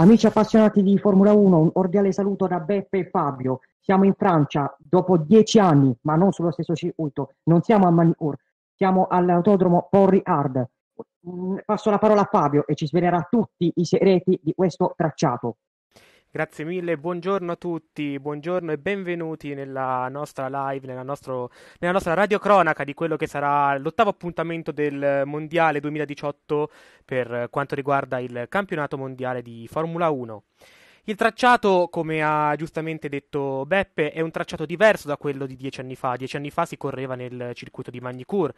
Amici appassionati di Formula 1, un cordiale saluto da Beppe e Fabio. Siamo in Francia dopo dieci anni, ma non sullo stesso circuito. Non siamo a Manicourt, siamo all'autodromo Porri Hard. Mm, passo la parola a Fabio e ci svelerà tutti i segreti di questo tracciato. Grazie mille, buongiorno a tutti, buongiorno e benvenuti nella nostra live, nella, nostro, nella nostra radiocronaca di quello che sarà l'ottavo appuntamento del Mondiale 2018 per quanto riguarda il campionato mondiale di Formula 1. Il tracciato, come ha giustamente detto Beppe, è un tracciato diverso da quello di dieci anni fa. Dieci anni fa si correva nel circuito di Magnicourt,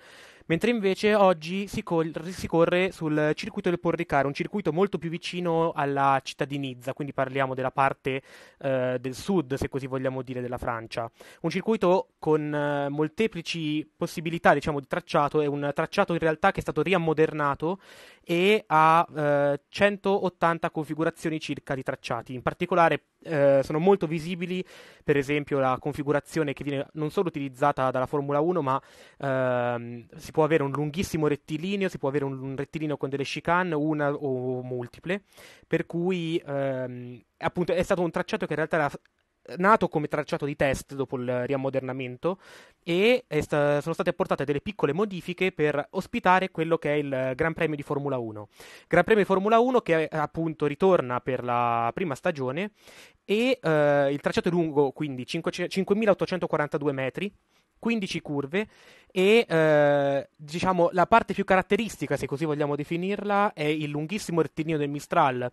Mentre invece oggi si, cor- si corre sul circuito del Porricare, un circuito molto più vicino alla città di Nizza, quindi parliamo della parte eh, del sud, se così vogliamo dire, della Francia. Un circuito con eh, molteplici possibilità diciamo, di tracciato, è un tracciato in realtà che è stato riammodernato e ha eh, 180 configurazioni circa di tracciati. In particolare eh, sono molto visibili, per esempio, la configurazione che viene non solo utilizzata dalla Formula 1, ma ehm, si può può avere un lunghissimo rettilineo, si può avere un rettilineo con delle chicane, una o multiple, per cui ehm, appunto è stato un tracciato che in realtà era nato come tracciato di test dopo il riammodernamento e sta- sono state apportate delle piccole modifiche per ospitare quello che è il Gran Premio di Formula 1. Gran Premio di Formula 1 che appunto ritorna per la prima stagione e eh, il tracciato è lungo quindi 5- 5.842 metri 15 curve e eh, diciamo la parte più caratteristica, se così vogliamo definirla, è il lunghissimo rettilineo del Mistral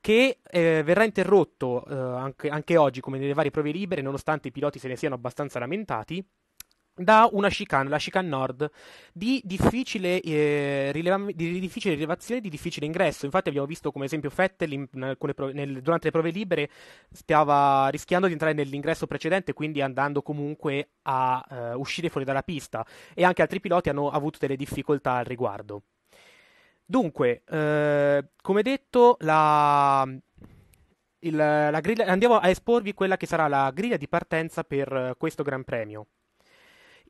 che eh, verrà interrotto eh, anche, anche oggi come nelle varie prove libere nonostante i piloti se ne siano abbastanza lamentati da una chicane, la chicane nord, di difficile, eh, rilevam- di difficile rilevazione e di difficile ingresso. Infatti abbiamo visto come esempio Fettel in, pro- nel, durante le prove libere stava rischiando di entrare nell'ingresso precedente, quindi andando comunque a eh, uscire fuori dalla pista e anche altri piloti hanno avuto delle difficoltà al riguardo. Dunque, eh, come detto, la, il, la griglia, andiamo a esporvi quella che sarà la griglia di partenza per eh, questo Gran Premio.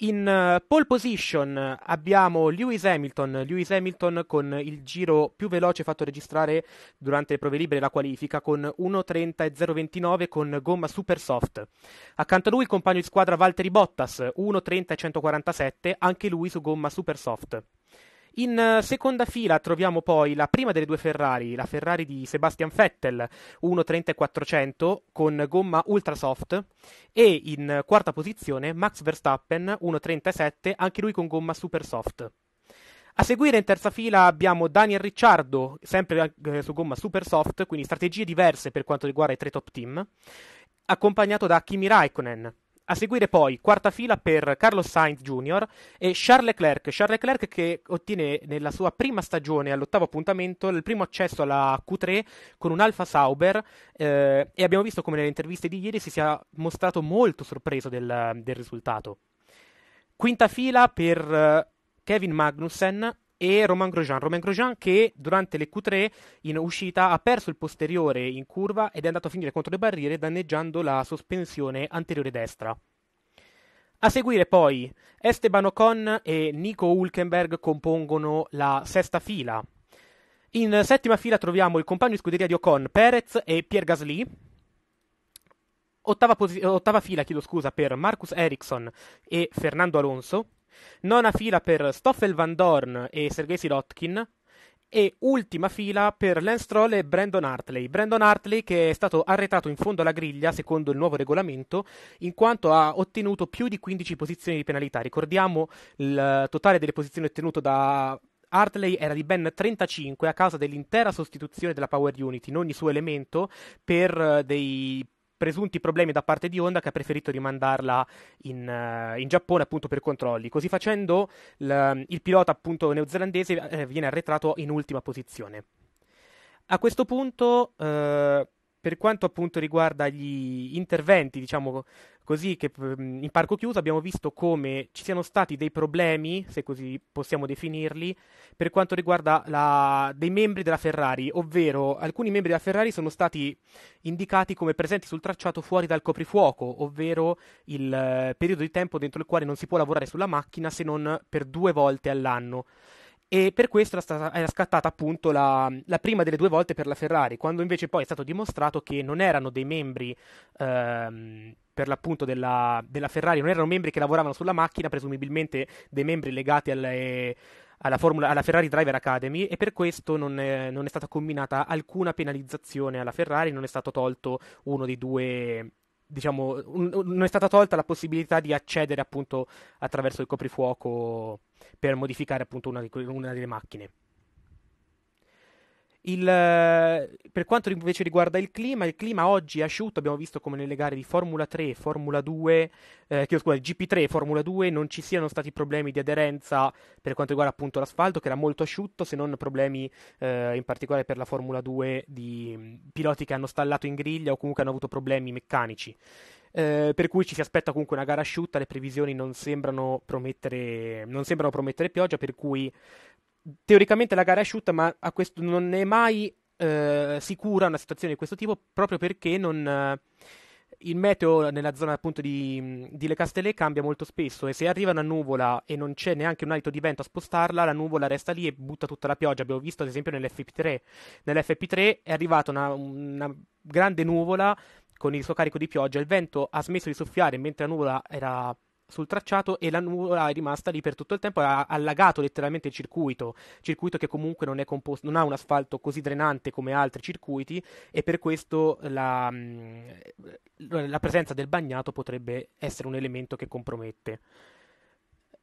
In eh, pole position abbiamo Lewis Hamilton, Lewis Hamilton con il giro più veloce fatto registrare durante le prove libere e la qualifica con 1.30.029 con gomma super soft. Accanto a lui il compagno di squadra Valtteri Bottas, 1.30.147, anche lui su gomma super soft. In eh, seconda fila troviamo poi la prima delle due Ferrari, la Ferrari di Sebastian Vettel 1.30-400 con gomma ultra soft e in quarta posizione Max Verstappen 1.37 anche lui con gomma super soft. A seguire in terza fila abbiamo Daniel Ricciardo, sempre eh, su gomma super soft, quindi strategie diverse per quanto riguarda i tre top team, accompagnato da Kimi Raikkonen a seguire poi quarta fila per Carlos Sainz Jr. e Charles Leclerc. Charles Leclerc che ottiene nella sua prima stagione all'ottavo appuntamento il primo accesso alla Q3 con un Alfa Sauber eh, e abbiamo visto come nelle interviste di ieri si sia mostrato molto sorpreso del, del risultato. Quinta fila per eh, Kevin Magnussen e Romain Grosjean. Romain Grosjean che durante le Q3 in uscita ha perso il posteriore in curva ed è andato a finire contro le barriere danneggiando la sospensione anteriore destra. A seguire poi Esteban Ocon e Nico Hulkenberg compongono la sesta fila. In settima fila troviamo il compagno di scuderia di Ocon, Perez e Pierre Gasly. Ottava, posi- ottava fila, chiedo scusa, per Marcus Ericsson e Fernando Alonso nona fila per Stoffel Van Dorn e Sergei Sirotkin, e ultima fila per Lance Stroll e Brandon Hartley. Brandon Hartley che è stato arretrato in fondo alla griglia secondo il nuovo regolamento in quanto ha ottenuto più di 15 posizioni di penalità. Ricordiamo il totale delle posizioni ottenute da Hartley era di ben 35 a causa dell'intera sostituzione della Power Unit in ogni suo elemento per eh, dei presunti problemi da parte di Honda che ha preferito rimandarla in, uh, in Giappone appunto per controlli. Così facendo l, il pilota appunto neozelandese eh, viene arretrato in ultima posizione. A questo punto eh, per quanto appunto riguarda gli interventi, diciamo così, che in parco chiuso abbiamo visto come ci siano stati dei problemi, se così possiamo definirli, per quanto riguarda la, dei membri della Ferrari, ovvero alcuni membri della Ferrari sono stati indicati come presenti sul tracciato fuori dal coprifuoco, ovvero il eh, periodo di tempo dentro il quale non si può lavorare sulla macchina se non per due volte all'anno e per questo era, stata, era scattata appunto la, la, prima delle due volte per la Ferrari, quando invece poi è stato dimostrato che non erano dei membri ehm, per l'appunto della, della, Ferrari, non erano membri che lavoravano sulla macchina, presumibilmente dei membri legati alle, alla, formula, alla, Ferrari Driver Academy e per questo non è, non è stata combinata alcuna penalizzazione alla Ferrari, non è stato tolto uno dei due diciamo, un, non è stata tolta la possibilità di accedere appunto attraverso il coprifuoco per modificare appunto una, una delle macchine. Il, per quanto invece riguarda il clima, il clima oggi è asciutto, abbiamo visto come nelle gare di Formula 3, Formula 2, eh, scusa, GP3 e Formula 2 non ci siano stati problemi di aderenza per quanto riguarda appunto l'asfalto, che era molto asciutto, se non problemi eh, in particolare per la Formula 2 di mm, piloti che hanno stallato in griglia o comunque hanno avuto problemi meccanici. Eh, per cui ci si aspetta comunque una gara asciutta, le previsioni non sembrano promettere, non sembrano promettere pioggia, per cui teoricamente la gara è asciutta, ma questo, non è mai eh, sicura una situazione di questo tipo proprio perché non, eh, il meteo nella zona appunto di, di Le Castellet cambia molto spesso e se arriva una nuvola e non c'è neanche un alito di vento a spostarla, la nuvola resta lì e butta tutta la pioggia. Abbiamo visto ad esempio nell'FP3. Nell'FP3 è arrivata una, una grande nuvola con il suo carico di pioggia, il vento ha smesso di soffiare mentre la nuvola era sul tracciato e la nuvola è rimasta lì per tutto il tempo, ha allagato letteralmente il circuito, circuito che comunque non, composto, non ha un asfalto così drenante come altri circuiti e per questo la, mm, la presenza del bagnato potrebbe essere un elemento che compromette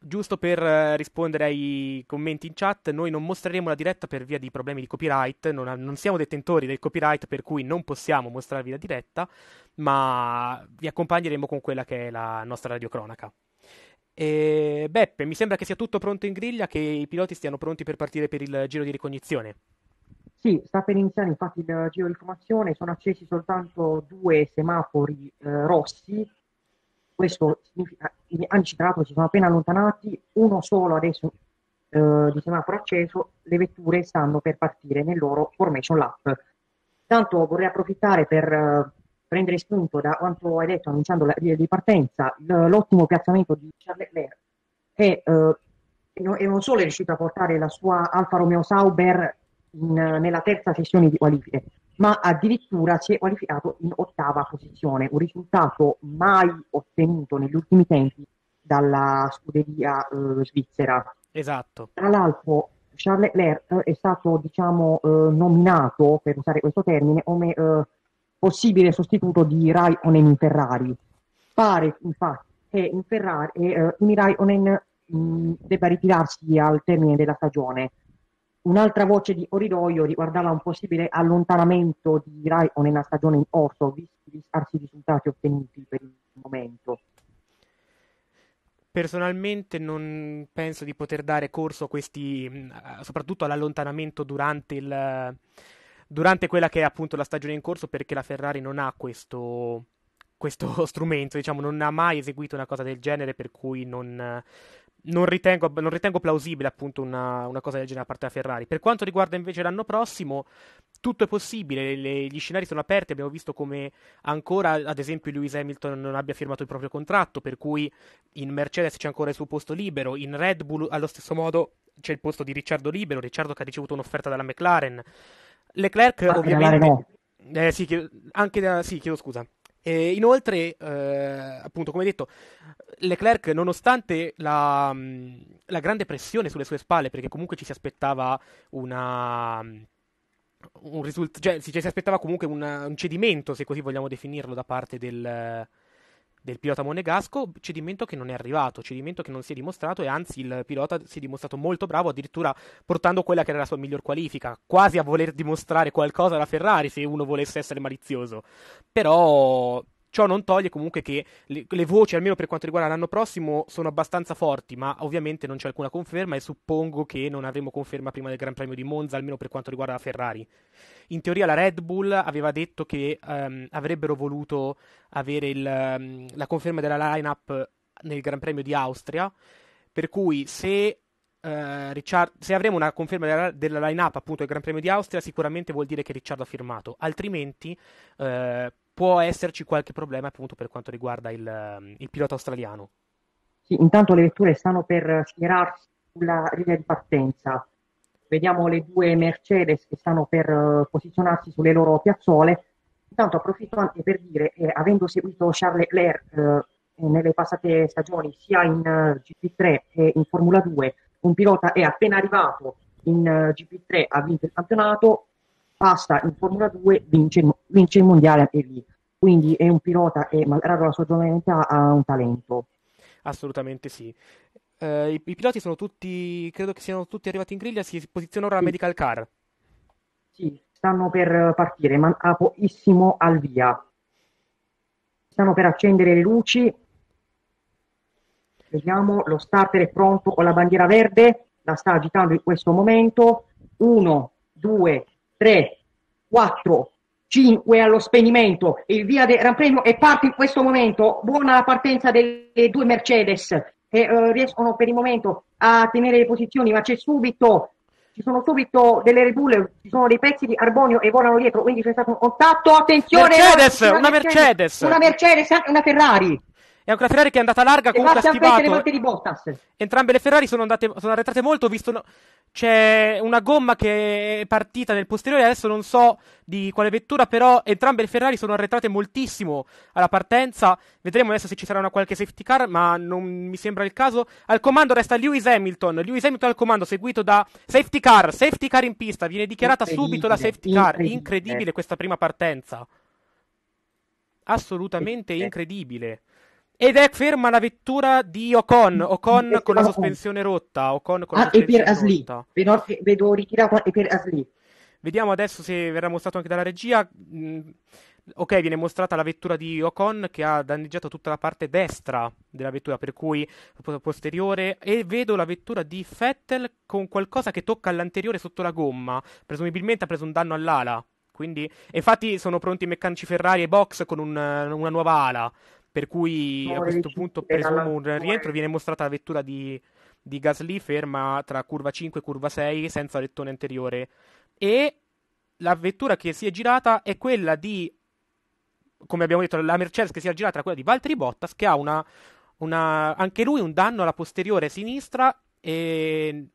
giusto per eh, rispondere ai commenti in chat, noi non mostreremo la diretta per via di problemi di copyright, non, non, siamo detentori del copyright per cui non possiamo mostrarvi la diretta, ma vi accompagneremo con quella che è la nostra radiocronaca. E Beppe, mi sembra che sia tutto pronto in griglia, che i piloti stiano pronti per partire per il giro di ricognizione. Sì, sta per iniziare infatti il giro di formazione, sono accesi soltanto due semafori eh, rossi questo significa gli anticiclatori si sono appena allontanati, uno solo adesso eh, di semaforo acceso, le vetture stanno per partire nel loro formation lap. Tanto vorrei approfittare per eh, prendere spunto da quanto hai detto annunciando la, di, di partenza, l'ottimo piazzamento di Charles Leclerc, che eh, e non solo è riuscito a portare la sua Alfa Romeo Sauber in, nella terza sessione di qualifiche, ma addirittura si è qualificato in ottava posizione, un risultato mai ottenuto negli ultimi tempi dalla scuderia eh, svizzera. Esatto. Tra l'altro Charles Leclerc è stato diciamo, eh, nominato, per usare questo termine, come eh, possibile sostituto di Raikkonen in Ferrari. Pare infatti che in Ferrari, eh, Kimi Raikkonen mm, debba ritirarsi al termine della stagione Un'altra voce di corridoio riguardava un possibile allontanamento di Raikkonen nella stagione in corso, visti gli scarsi risultati ottenuti per il momento. Personalmente non penso di poter dare corso a questi, soprattutto all'allontanamento durante, il, durante quella che è appunto la stagione in corso, perché la Ferrari non ha questo, questo strumento, diciamo, non ha mai eseguito una cosa del genere, per cui non, non ritengo, non ritengo, plausibile appunto una, una, cosa del genere da parte della Ferrari. Per quanto riguarda invece l'anno prossimo, tutto è possibile, le, gli scenari sono aperti, abbiamo visto come ancora ad esempio Lewis Hamilton non abbia firmato il proprio contratto, per cui in Mercedes c'è ancora il suo posto libero, in Red Bull allo stesso modo c'è il posto di Ricciardo libero, Ricciardo che ha ricevuto un'offerta dalla McLaren. Leclerc ah, ovviamente... No. Eh, sì, chiedo, anche da, sì, chiedo scusa. E inoltre, eh, appunto, come detto, Leclerc, nonostante la, mm, la, grande pressione sulle sue spalle, perché comunque ci si aspettava una. Mm, un risult- cioè, ci si aspettava comunque una, un cedimento, se così vogliamo definirlo, da parte del, del pilota monegasco, cedimento che non è arrivato, cedimento che non si è dimostrato e anzi il pilota si è dimostrato molto bravo, addirittura portando quella che era la sua miglior qualifica, quasi a voler dimostrare qualcosa alla Ferrari se uno volesse essere malizioso. Però Ciò non toglie comunque che le, le voci, almeno per quanto riguarda l'anno prossimo, sono abbastanza forti, ma ovviamente non c'è alcuna conferma e suppongo che non avremo conferma prima del Gran Premio di Monza, almeno per quanto riguarda la Ferrari. In teoria la Red Bull aveva detto che um, avrebbero voluto avere il, um, la conferma della lineup nel Gran Premio di Austria, per cui se Uh, Richard, se avremo una conferma della, della line appunto del Gran Premio di Austria, sicuramente vuol dire che Ricciardo ha firmato, altrimenti uh, può esserci qualche problema appunto per quanto riguarda il, ehm, il pilota australiano. Sì, intanto le vetture stanno per schierarsi sulla riga di partenza. Vediamo le due Mercedes che stanno per eh, posizionarsi sulle loro piazzole. Intanto approfitto anche per dire, eh, avendo seguito Charles Leclerc eh, nelle passate stagioni sia in uh, eh, GP3 che in Formula 2, un pilota è appena arrivato in uh, eh, GP3, ha vinto il campionato, passa in Formula 2 vince, vince il mondiale anche lì quindi è un pilota e malgrado la sua giovanità ha un talento assolutamente sì eh, i, i, piloti sono tutti credo che siano tutti arrivati in griglia si posizionano ora sì. a medical car sì stanno per eh, partire ma a pochissimo al via stanno per accendere le luci vediamo lo starter è pronto con la bandiera verde la sta agitando in questo momento 1 2 3, 4, 5 allo spegnimento, il via del Gran Premio e parte in questo momento, buona la partenza delle due Mercedes che eh, riescono per il momento a tenere le posizioni, ma c'è subito, ci sono subito delle Red Bull, ci sono dei pezzi di Arbonio e volano dietro, quindi c'è stato un contatto, attenzione! Mercedes, una, una Mercedes, Mercedes, Una Mercedes, anche una Ferrari! È anche la Ferrari che è andata larga con la stivata. Entrambe le Ferrari sono, andate, sono arretrate molto, Ho visto no, c'è una gomma che è partita nel posteriore, adesso non so di quale vettura, però entrambe le Ferrari sono arretrate moltissimo alla partenza. Vedremo adesso se ci sarà una qualche safety car, ma non mi sembra il caso. Al comando resta Lewis Hamilton. Lewis Hamilton al comando, seguito da safety car, safety car in pista. Viene dichiarata subito la safety car. Incredibile, incredibile questa prima partenza. Assolutamente incredibile. Ed è ferma la vettura di Ocon, Ocon con la sospensione rotta, Ocon con la ah, sospensione e per vedo, vedo ritirato e per Asli. Vediamo adesso se verrà mostrato anche dalla regia. Mm, ok, viene mostrata la vettura di Ocon che ha danneggiato tutta la parte destra della vettura, per cui posteriore. E vedo la vettura di Fettel con qualcosa che tocca all'anteriore sotto la gomma. Presumibilmente ha preso un danno all'ala. Quindi, infatti, sono pronti i meccanici Ferrari e box con un, una nuova ala per cui a questo punto presumo un rientro. Viene mostrata la vettura di, di Gasly ferma tra curva 5 e curva 6 senza rettone anteriore. E la vettura che si è girata è quella di, come abbiamo detto, la Mercedes che si è girata è quella di Valtteri Bottas che ha una, una, anche lui un danno alla posteriore sinistra e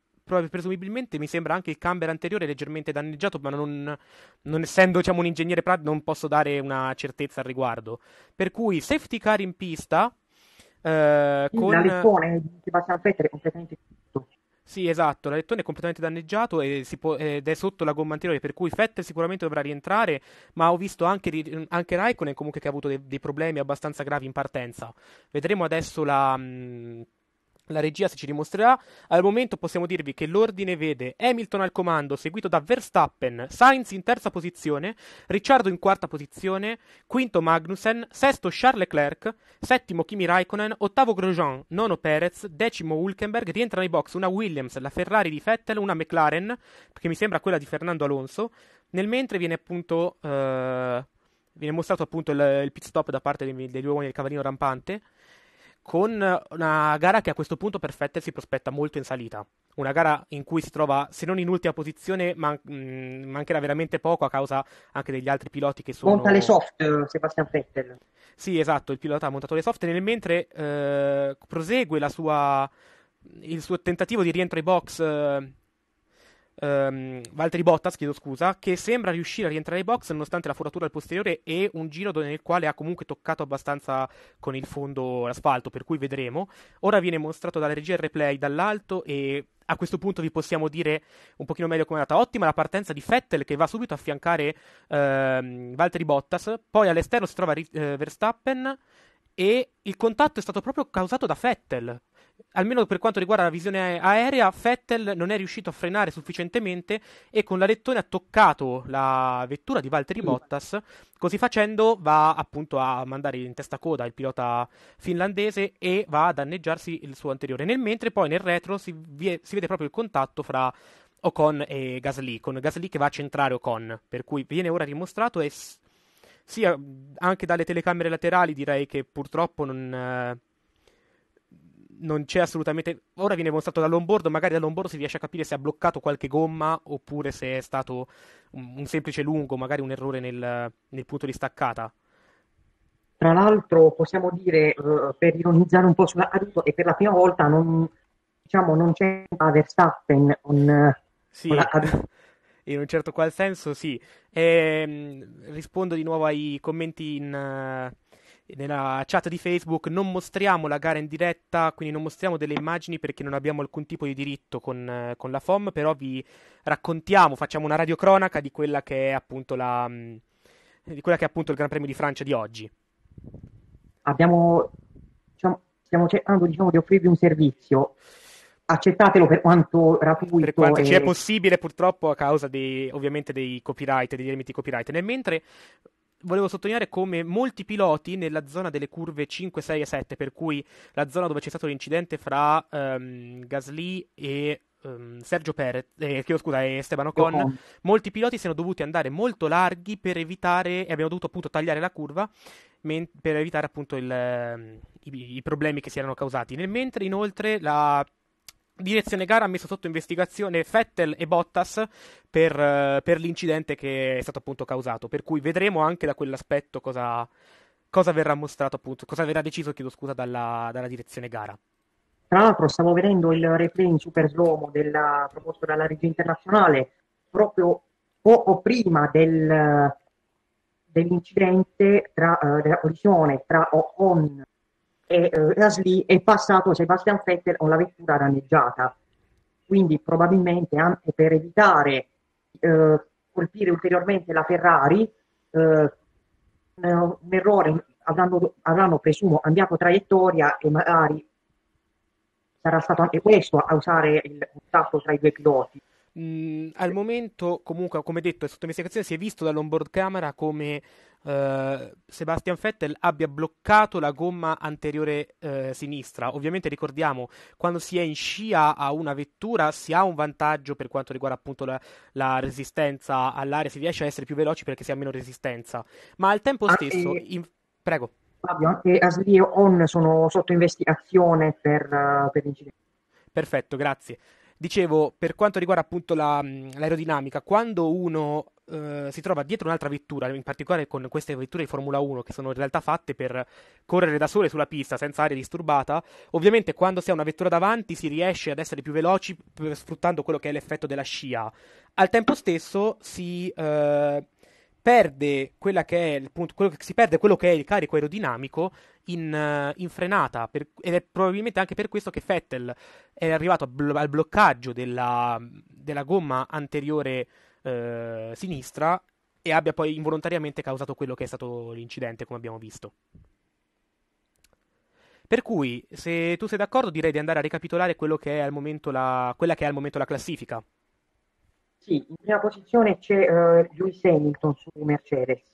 presumibilmente mi sembra anche il camber anteriore leggermente danneggiato, ma non, non essendo diciamo, un ingegnere Pratt non posso dare una certezza al riguardo. Per cui safety car in pista... Eh, con... L'alettone di Bastian Vettel è completamente tutto. Sì, esatto, l'alettone è completamente danneggiato può, ed è sotto la gomma anteriore, per cui Vettel sicuramente dovrà rientrare, ma ho visto anche, anche Raikkonen comunque che ha avuto dei, dei problemi abbastanza gravi in partenza. Vedremo adesso la... Mh, la regia se ci dimostrerà. Al momento possiamo dirvi che l'ordine vede Hamilton al comando, seguito da Verstappen, Sainz in terza posizione, Ricciardo in quarta posizione, quinto Magnussen, sesto Charles Leclerc, settimo Kimi Raikkonen, ottavo Grosjean, nono Perez, decimo Hulkenberg, rientra nei box una Williams, la Ferrari di Vettel, una McLaren, che mi sembra quella di Fernando Alonso, nel mentre viene appunto... Eh, viene mostrato appunto il, il, pit stop da parte degli, degli uomini del cavallino rampante con una gara che a questo punto per Fettel si prospetta molto in salita. Una gara in cui si trova, se non in ultima posizione, man- mm, mancherà veramente poco a causa anche degli altri piloti che sono... Monta le soft, eh, Sebastian Fettel. Sì, esatto, il pilota ha montato le soft, nel mentre eh, prosegue sua... il suo tentativo di rientro ai box... Eh, ehm, Valtteri Bottas, chiedo scusa, che sembra riuscire a rientrare ai box nonostante la foratura al posteriore e un giro nel quale ha comunque toccato abbastanza con il fondo l'asfalto, per cui vedremo. Ora viene mostrato dalla regia il replay dall'alto e a questo punto vi possiamo dire un pochino meglio come è andata. Ottima la partenza di Vettel che va subito a affiancare ehm, Valtteri Bottas, poi all'esterno si trova eh, Verstappen e il contatto è stato proprio causato da Vettel almeno per quanto riguarda la visione aerea, Vettel non è riuscito a frenare sufficientemente e con la lettone ha toccato la vettura di Valtteri mm. Bottas. Così facendo va appunto a mandare in testa coda il pilota finlandese e va a danneggiarsi il suo anteriore. Nel mentre poi nel retro si, vie- si vede proprio il contatto fra Ocon e Gasly, con Gasly che va a centrare Ocon, per cui viene ora dimostrato e s- sì, anche dalle telecamere laterali direi che purtroppo non... Eh, non c'è assolutamente. Ora viene mostrato dall'onboard, magari dall'onboard si riesce a capire se ha bloccato qualche gomma oppure se è stato un, un semplice lungo, magari un errore nel, nel, punto di staccata. Tra l'altro, possiamo dire uh, per ironizzare un po' sulla Aruto, che per la prima volta non, diciamo, non c'è Verstappen con, eh, sì. Con la... in un certo qual senso, sì. E, ehm, rispondo di nuovo ai commenti in. Uh nella chat di Facebook non mostriamo la gara in diretta, quindi non mostriamo delle immagini perché non abbiamo alcun tipo di diritto con, eh, con la FOM, però vi raccontiamo, facciamo una radiocronaca di quella che è appunto la mm, di quella che è appunto il Gran Premio di Francia di oggi. Abbiamo diciamo, stiamo cercando diciamo, di offrirvi un servizio. Accettatelo per quanto gratuito. Per quanto e... ci è possibile, purtroppo, a causa dei, ovviamente dei copyright, degli limiti copyright. Nel mentre volevo sottolineare come molti piloti nella zona delle curve 5, 6 e 7, per cui la zona dove c'è stato l'incidente fra um, Gasly e ehm, Sergio Perez, eh, chiedo scusa, e Esteban Ocon, oh. molti piloti sono dovuti andare molto larghi per evitare, e abbiamo dovuto appunto tagliare la curva men- per evitare appunto il, ehm, i, i, problemi che si erano causati. Nel mentre inoltre la Direzione gara ha messo sotto investigazione Fettel e Bottas per, eh, per, l'incidente che è stato appunto causato, per cui vedremo anche da quell'aspetto cosa, cosa verrà mostrato appunto, cosa verrà deciso, chiedo scusa, dalla, dalla direzione gara. Tra l'altro stavo vedendo il replay in super slomo della, proposto dalla regia internazionale proprio poco prima del, dell'incidente tra, uh, della collisione tra Ocon e eh, Gasly è passato Sebastian Vettel con la vettura danneggiata. Quindi probabilmente anche per evitare eh, colpire ulteriormente la Ferrari, eh, un er-, errore avranno, avranno presumo cambiato traiettoria e magari sarà stato anche questo a usare il contatto tra i due piloti. Mh, al momento, comunque, come detto, è sotto investigazione. Si è visto dall'onboard camera come eh, Sebastian Vettel abbia bloccato la gomma anteriore eh, sinistra. Ovviamente ricordiamo, quando si è in scia a una vettura si ha un vantaggio per quanto riguarda appunto la, la resistenza all'aria, si riesce a essere più veloci perché si ha meno resistenza. Ma al tempo ah, stesso... In... Prego. Fabio, anche Asli e On sono sotto investigazione per, uh, per l'incidente. Perfetto, grazie. Dicevo, per quanto riguarda appunto la, l'aerodinamica, quando uno Uh, si trova dietro un'altra vettura, in particolare con queste vetture di Formula 1 che sono in realtà fatte per correre da sole sulla pista senza aria disturbata. Ovviamente quando si ha una vettura davanti si riesce ad essere più veloci sfruttando quello che è l'effetto della scia. Al tempo stesso si... Uh perde quella che è il punto, quello che, si perde quello che è il carico aerodinamico in, eh, in frenata per, ed è probabilmente anche per questo che Vettel è arrivato bl- al bloccaggio della, della gomma anteriore eh, sinistra e abbia poi involontariamente causato quello che è stato l'incidente come abbiamo visto. Per cui, se tu sei d'accordo, direi di andare a ricapitolare che la, quella che è al momento la classifica. Sì, in prima posizione c'è uh, Lewis Hamilton su Mercedes,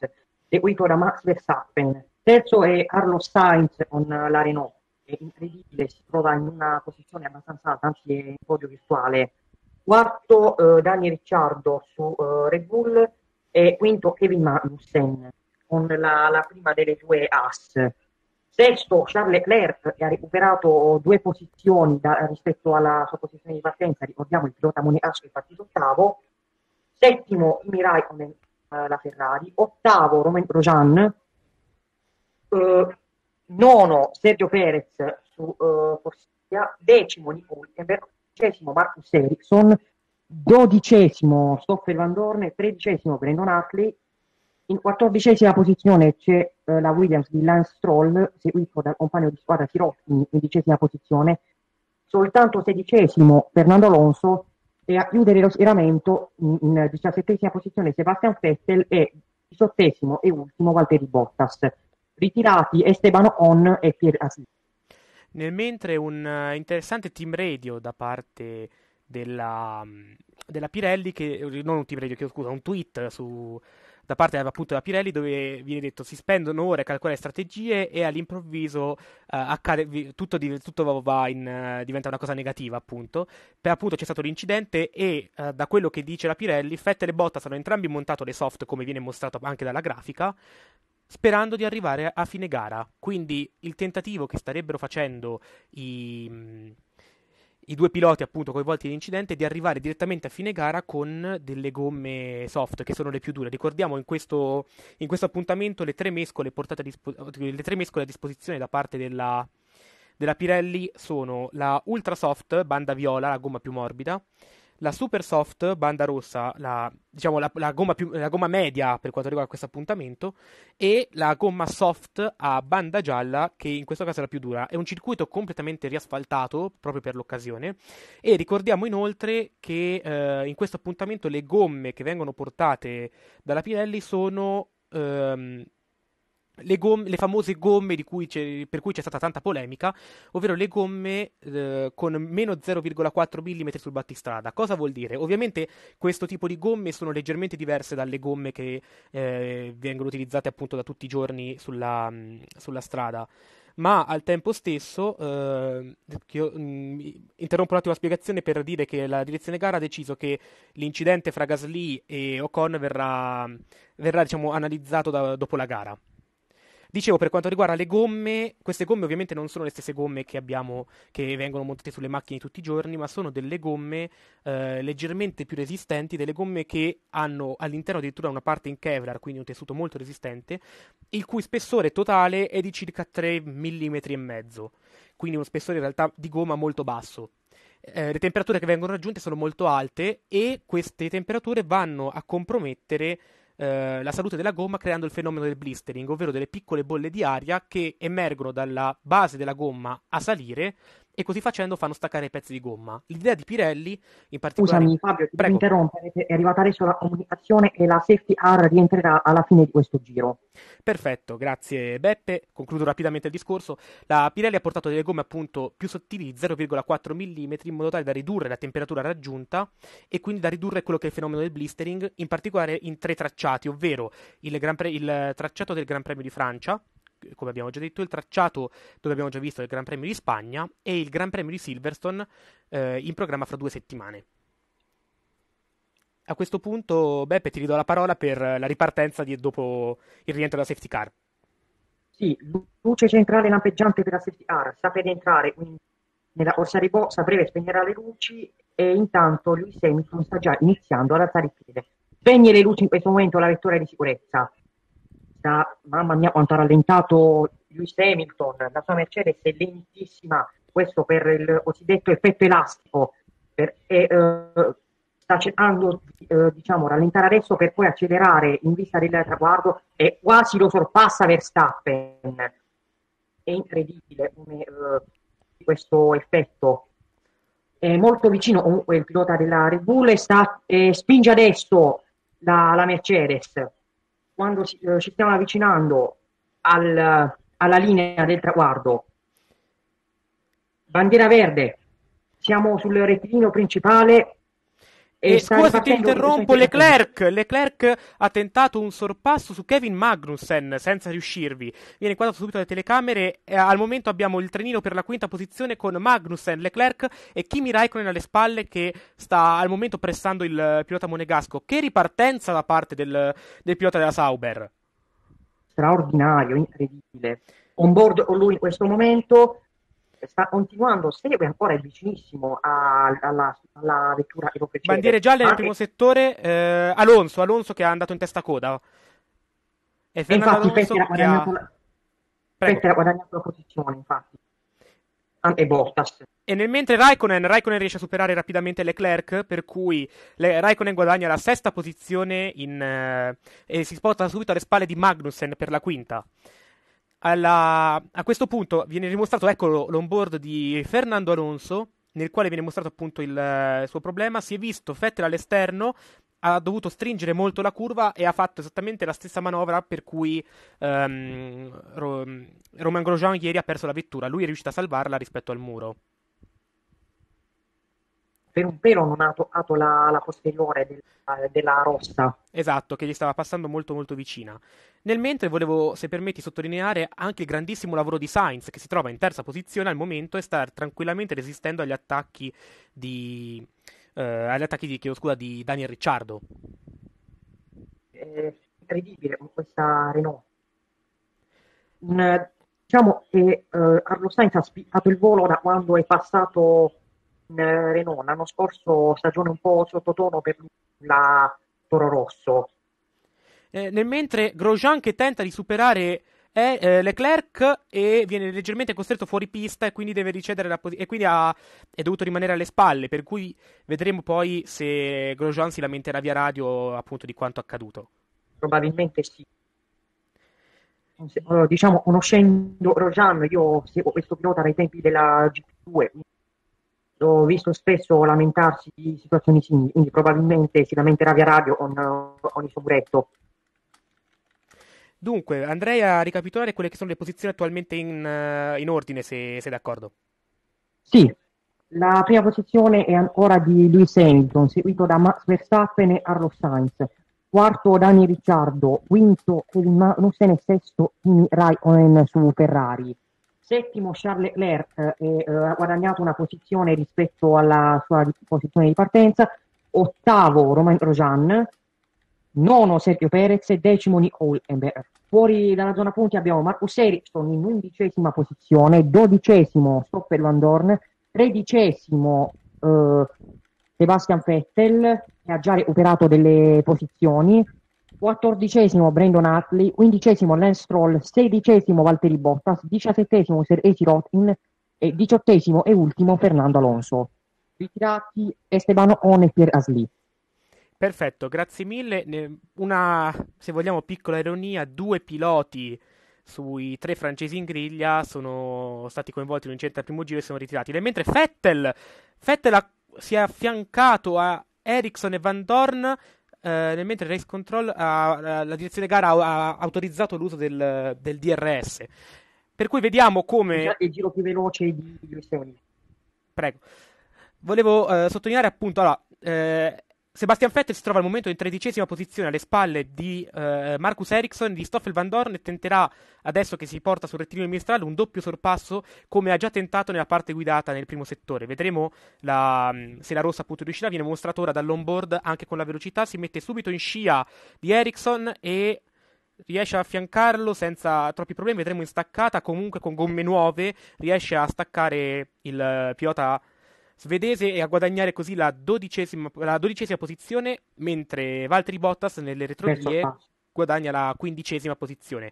seguito da Max Verstappen. Terzo è Carlos Sainz con uh, la Renault. È incredibile, si trova in una posizione abbastanza alta, anzi è in podio virtuale. Quarto uh, Daniel Ricciardo su eh, Red Bull e quinto Kevin Magnussen con la, la prima delle due AS. Sesto, Charles Leclerc che ha recuperato due posizioni da, rispetto alla sua posizione di partenza, ricordiamo il pilota monegasco è partito ottavo. Settimo, Imi Raikkonen, eh, la Ferrari. Ottavo, Romain Grosjean. Eh, nono, Sergio Perez su eh, Corsia. Decimo, Nico Hulkenberg. Decimo, Marcus Ericsson. Dodicesimo, Stoffel Van Dorn. Tredicesimo, Brandon Hartley in quattordicesima posizione c'è eh, la Williams di Lance Stroll, seguito dal compagno di squadra Tirot in quindicesima posizione, soltanto sedicesimo Fernando Alonso e a chiudere lo schieramento in, in diciassettesima posizione Sebastian Vettel e diciottesimo e ultimo Valtteri Bottas. Ritirati Esteban On e Pierre Asil. Nel mentre un eh, interessante team radio da parte della, mm, della Pirelli, che, eh, non un team radio, che, scusa, un tweet su, da parte appunto della Pirelli dove viene detto si spendono ore a calcolare strategie e all'improvviso uh, accade, tutto, di, tutto in, uh, diventa una cosa negativa appunto. Per appunto c'è stato l'incidente e uh, da quello che dice la Pirelli Fettel e Botta sono entrambi montato le soft come viene mostrato anche dalla grafica sperando di arrivare a fine gara. Quindi il tentativo che starebbero facendo i i due piloti appunto coinvolti nell'incidente di arrivare direttamente a fine gara con delle gomme soft che sono le più dure. Ricordiamo in questo, in questo appuntamento le tre, dispo- le tre, mescole a disposizione da parte della, della Pirelli sono la Ultra Soft, banda viola, la gomma più morbida, la Super Soft banda rossa, la, diciamo la, la, gomma più, la, gomma media per quanto riguarda questo appuntamento, e la gomma soft a banda gialla, che in questo caso è la più dura. È un circuito completamente riasfaltato proprio per l'occasione. E ricordiamo inoltre che eh, in questo appuntamento le gomme che vengono portate dalla Pirelli sono ehm, le, gomme, le, famose gomme cui per cui c'è stata tanta polemica, ovvero le gomme eh, con meno 0,4 mm sul battistrada. Cosa vuol dire? Ovviamente questo tipo di gomme sono leggermente diverse dalle gomme che eh, vengono utilizzate appunto da tutti i giorni sulla, sulla strada ma al tempo stesso eh, io, mh, interrompo un attimo la spiegazione per dire che la direzione gara ha deciso che l'incidente fra Gasly e Ocon verrà, verrà diciamo, analizzato da, dopo la gara. Dicevo, per quanto riguarda le gomme, queste gomme ovviamente non sono le stesse gomme che abbiamo, che vengono montate sulle macchine tutti i giorni, ma sono delle gomme eh, leggermente più resistenti, delle gomme che hanno all'interno addirittura una parte in Kevlar, quindi un tessuto molto resistente, il cui spessore totale è di circa 3 mm e mezzo, quindi uno spessore in realtà di gomma molto basso. Eh, le temperature che vengono raggiunte sono molto alte e queste temperature vanno a compromettere eh, la salute della gomma creando il fenomeno del blistering, ovvero delle piccole bolle di aria che emergono dalla base della gomma a salire e così facendo fanno staccare i pezzi di gomma. L'idea di Pirelli, in particolare... Scusami Fabio, ti interrompo, è arrivata adesso la comunicazione e la safety car rientrerà alla fine di questo giro. Perfetto, grazie Beppe. Concludo rapidamente il discorso. La Pirelli ha portato delle gomme appunto più sottili di 0,4 mm in modo tale da ridurre la temperatura raggiunta e quindi da ridurre quello che è il fenomeno del blistering, in particolare in tre tracciati, ovvero il, Pre- il tracciato del Gran Premio di Francia, come abbiamo già detto, il tracciato dove abbiamo già visto il Gran Premio di Spagna e il Gran Premio di Silverstone eh, in programma fra due settimane. A questo punto, Beppe, ti ridò la parola per la ripartenza di, dopo il rientro della safety car. Sì, luce centrale lampeggiante per la safety car, sta per entrare quindi nella corsa ribozza, a breve spegnerà le luci e intanto lui Hamilton sta già iniziando ad alzare il piede. Spegne le luci in questo momento la vettura di sicurezza, da mamma mia quanto ha rallentato Lewis Hamilton, la sua Mercedes è lentissima, questo per il cosiddetto effetto elastico, per, e, uh, sta cercando di uh, diciamo, rallentare adesso per poi accelerare in vista del traguardo e quasi lo sorpassa Verstappen. È incredibile come, uh, questo effetto. È molto vicino comunque il pilota della Red Bull e sta, eh, spinge adesso la, la Mercedes quando si, eh, ci stiamo avvicinando al, alla linea del traguardo. Bandiera verde, siamo sul rettilineo principale e scusa ti interrompo, Leclerc. Leclerc ha tentato un sorpasso su Kevin Magnussen senza riuscirvi. Viene inquadrato subito dalle telecamere. Eh, al momento abbiamo il trenino per la quinta posizione con Magnussen, Leclerc e Kimi Raikkonen alle spalle che sta al momento pressando il pilota monegasco. Che ripartenza da parte del, del pilota della Sauber. Straordinario, incredibile. On board con lui in questo momento sta continuando, segue ancora, è vicinissimo alla, alla, vettura che lo Bandiere gialle nel primo settore, eh, Alonso, Alonso che è andato in testa coda. E infatti, Alonso Petter ha guadagnato, ha... guadagnato la posizione, infatti. E Bottas. E nel mentre Raikkonen, Raikkonen, riesce a superare rapidamente Leclerc, per cui le, Raikkonen guadagna la sesta posizione in, eh, e si sposta subito alle spalle di Magnussen per la quinta alla, a questo punto viene rimostrato eccolo, l'onboard di Fernando Alonso, nel quale viene mostrato appunto il, il eh, suo problema. Si è visto Fettel all'esterno, ha dovuto stringere molto la curva e ha fatto esattamente la stessa manovra per cui um, Ro- Roman Grosjean ieri ha perso la vettura. Lui è riuscito a salvarla rispetto al muro per un pelo non ha toccato la, la posteriore della, della rosta. Esatto, che gli stava passando molto molto vicina. Nel mentre volevo, se permetti, sottolineare anche il grandissimo lavoro di Sainz, che si trova in terza posizione al momento e sta tranquillamente resistendo agli attacchi di... Eh, agli attacchi di, chiedo scusa, di Daniel Ricciardo. È eh, incredibile con questa Renault. diciamo che eh, Carlo Sainz ha spiccato il volo da quando è passato in eh, Renault l'anno scorso, stagione un po' sottotono per la Toro Rosso. Eh, nel mentre Grosjean che tenta di superare è eh, eh, Leclerc e viene leggermente costretto fuori pista e quindi deve ricedere la posizione e quindi ha, è dovuto rimanere alle spalle per cui vedremo poi se Grosjean si lamenterà via radio appunto di quanto accaduto probabilmente sì eh, diciamo conoscendo Grosjean io seguo questo pilota dai tempi della GP2 ho visto spesso lamentarsi di situazioni simili, quindi probabilmente si lamenterà via radio con, con il suo buretto. Dunque, andrei a ricapitolare quelle che sono le posizioni attualmente in, eh, in ordine, se sei d'accordo. Sì, la prima posizione è ancora di Lewis Hamilton, seguito da Max Verstappen e Arlo Sainz. Quarto Dani Ricciardo, quinto Kevin Magnussen e sesto Kimi Raikkonen su Ferrari. Settimo Charles Leclerc eh, eh, ha guadagnato una posizione rispetto alla sua posizione di partenza, ottavo Romain Rojan, nono Sergio Perez e decimo Nicole Ember. Fuori dalla zona punti abbiamo Marcus Ericsson in undicesima posizione, dodicesimo Stopper Van Dorn, tredicesimo eh, Sebastian Vettel che ha già recuperato delle posizioni, quattordicesimo Brandon Hartley, quindicesimo Lance Stroll, sedicesimo Valtteri Bottas, diciassettesimo Sir Esi Rotin e diciottesimo e ultimo Fernando Alonso. Ritirati Esteban One e Pierre Asli. Perfetto, grazie mille. Una, se vogliamo, piccola ironia, due piloti sui tre francesi in griglia sono stati coinvolti in un'incerta al primo giro e sono ritirati. E mentre Fettel, Fettel ha, si è affiancato a Ericsson e Van Dorn eh, nel mentre Race Control ha, la direzione gara ha, ha autorizzato l'uso del, del, DRS. Per cui vediamo come. Il giro più veloce di missioni. Prego. Volevo eh, sottolineare appunto, allora, eh, Sebastian Vettel si trova al momento in tredicesima posizione alle spalle di eh, Marcus Ericsson di Stoffel Van Dorn e tenterà, adesso che si porta sul rettilineo mistrale, un doppio sorpasso come ha già tentato nella parte guidata nel primo settore. Vedremo la, mm, se la rossa appunto riuscirà, viene mostrato ora dall'onboard anche con la velocità, si mette subito in scia di Ericsson e riesce a affiancarlo senza troppi problemi, vedremo in staccata, comunque con gomme nuove riesce a staccare il eh, pilota svedese e a guadagnare così la dodicesima, la dodicesima posizione, mentre Valtteri Bottas nelle retrovie guadagna la quindicesima posizione.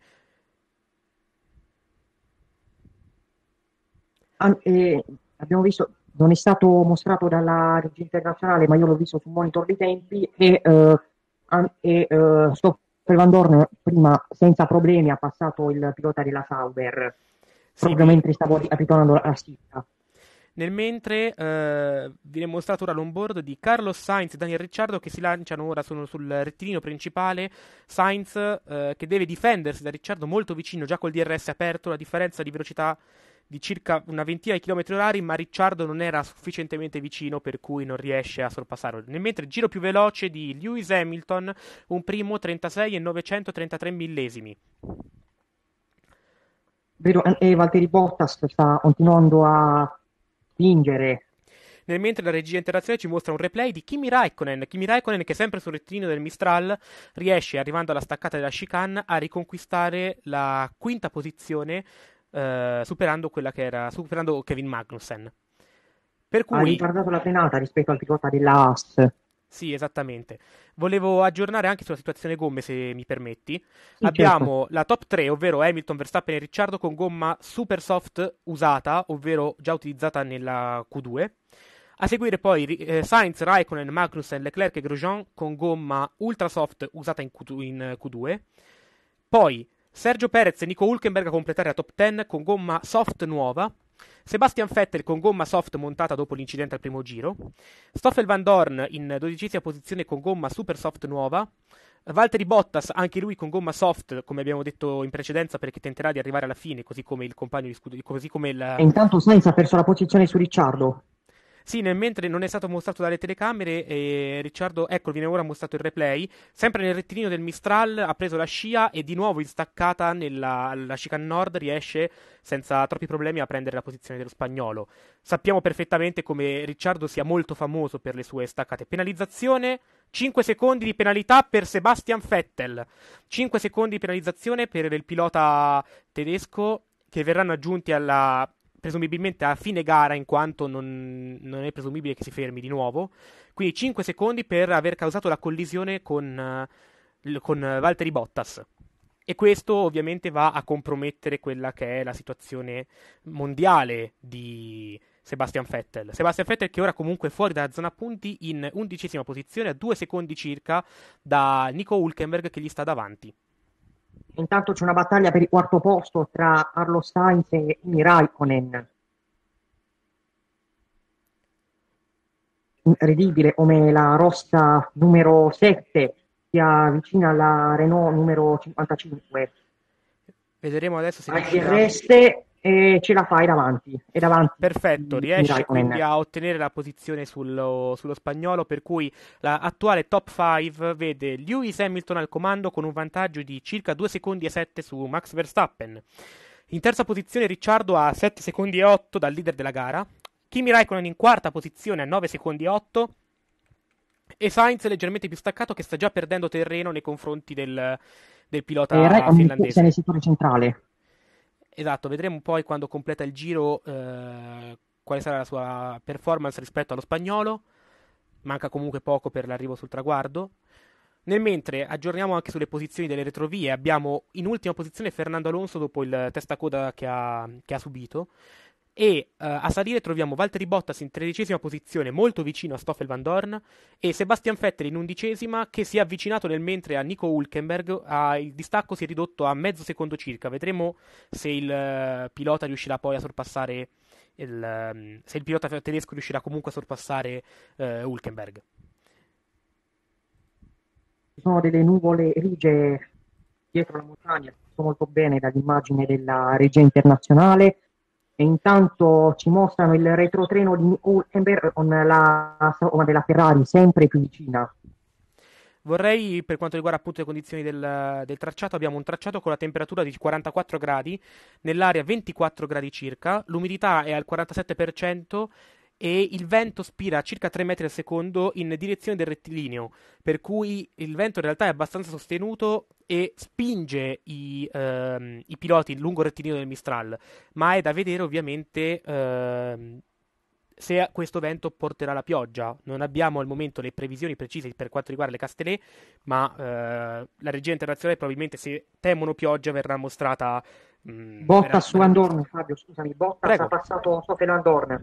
eh, abbiamo visto, non è stato mostrato dalla regia internazionale, ma io l'ho visto sul monitor dei tempi e, eh, e eh, Stoffel Van Dorn prima senza problemi ha passato il pilota della Sauber sì, proprio mentre stavo ritornando la stica. Nel mentre eh, viene mostrato ora l'onboard di Carlos Sainz e Daniel Ricciardo che si lanciano ora sono sul rettilineo principale. Sainz eh, che deve difendersi da Ricciardo molto vicino, già col DRS aperto, la differenza di velocità di circa una ventina di chilometri orari, ma Ricciardo non era sufficientemente vicino per cui non riesce a sorpassarlo. Nel mentre il giro più veloce di Lewis Hamilton, un primo 36 e 933 millesimi. Vero, eh, e Valtteri Bottas sta continuando a spingere. Nel mentre la regia interazione ci mostra un replay di Kimi Raikkonen, Kimi Raikkonen che sempre sul rettilineo del Mistral riesce, arrivando alla staccata della chicane, a riconquistare la quinta posizione, eh, superando, era, superando Kevin Magnussen. Per cui... Ha riguardato la penata rispetto al pilota della Haas. Sì, esattamente. Volevo aggiornare anche sulla situazione gomme, se mi permetti. Sì, certo. Abbiamo certo. la top 3, ovvero Hamilton, Verstappen e Ricciardo con gomma super soft usata, ovvero già utilizzata nella Q2. A seguire poi eh, Sainz, Raikkonen, Magnussen, Leclerc e Grosjean con gomma ultra soft usata in, q in eh, Q2. Poi Sergio Perez e Nico Hulkenberg a completare la top 10 con gomma soft nuova, Sebastian Vettel con gomma soft montata dopo l'incidente al primo giro, Stoffel Van Dorn in dodicesima posizione con gomma super soft nuova, Valtteri Bottas, anche lui con gomma soft, come abbiamo detto in precedenza, perché tenterà di arrivare alla fine, così come il compagno di scudo, Così come il... E intanto Sainz ha perso la posizione su Ricciardo. Sì, nel mentre non è stato mostrato dalle telecamere, eh, Ricciardo, ecco, viene ora mostrato il replay. Sempre nel rettilineo del Mistral ha preso la scia e di nuovo in staccata nella la chicane nord riesce senza troppi problemi a prendere la posizione dello spagnolo. Sappiamo perfettamente come Ricciardo sia molto famoso per le sue staccate. Penalizzazione. 5 secondi di penalità per Sebastian Vettel. 5 secondi di penalizzazione per il pilota tedesco che verranno aggiunti alla presumibilmente a fine gara in quanto non, non, è presumibile che si fermi di nuovo. Quindi 5 secondi per aver causato la collisione con, eh, con eh, Valtteri Bottas. E questo ovviamente va a compromettere quella che è la situazione mondiale di Sebastian Vettel. Sebastian Vettel che ora comunque è fuori dalla zona punti in undicesima posizione a due secondi circa da Nico Hulkenberg che gli sta davanti. Intanto c'è una battaglia per il quarto posto tra Carlos Sainz e Raikkonen. Incredibile come la rossa numero 7 sia vicina alla Renault numero 55. Vedremo adesso se... Anche il resto e ce la fai davanti. E davanti Perfetto, riesce quindi a ottenere la posizione sullo, sullo spagnolo, per cui l'attuale la top 5 vede Lewis Hamilton al comando con un vantaggio di circa 2 secondi e 7 su Max Verstappen. In terza posizione Ricciardo a 7 secondi e 8 dal leader della gara, Kimi Raikkonen in quarta posizione a 9 secondi e 8 e Sainz leggermente più staccato che sta già perdendo terreno nei confronti del, del pilota e eh, Raikkonen finlandese. È nel settore centrale Esatto, vedremo poi quando completa il giro eh, quale sarà la sua performance rispetto allo spagnolo. Manca comunque poco per l'arrivo sul traguardo. Nel mentre aggiorniamo anche sulle posizioni delle retrovie, abbiamo in ultima posizione Fernando Alonso dopo il testacoda che ha, che ha subito. E uh, a salire troviamo Valtteri Bottas in tredicesima posizione, molto vicino a Stoffel Van Dorn, e Sebastian Vettel in undicesima, che si è avvicinato nel mentre a Nico Hulkenberg. Uh, il distacco si è ridotto a mezzo secondo circa. Vedremo se il uh, pilota riuscirà poi a sorpassare. Il, um, se il pilota tedesco riuscirà comunque a sorpassare eh, Hulkenberg. Ci sono delle nuvole rigide dietro la montagna, molto bene dall'immagine della regia internazionale e intanto ci mostrano il retrotreno di Nuremberg con la somma della Ferrari sempre più vicina. Vorrei, per quanto riguarda appunto le condizioni del, del, tracciato, abbiamo un tracciato con la temperatura di 44 gradi, nell'area 24 gradi circa, l'umidità è al 47% e il vento spira a circa 3 metri al secondo in direzione del rettilineo, per cui il vento in realtà è abbastanza sostenuto e spinge i, ehm, i piloti lungo il rettilineo del Mistral, ma è da vedere ovviamente ehm, se questo vento porterà la pioggia. Non abbiamo al momento le previsioni precise per quanto riguarda le Castellet, ma eh, la regia internazionale probabilmente se temono pioggia verrà mostrata... Mh, mm, Botta verrà... su Van Fabio, scusami, Botta ha passato sopra Van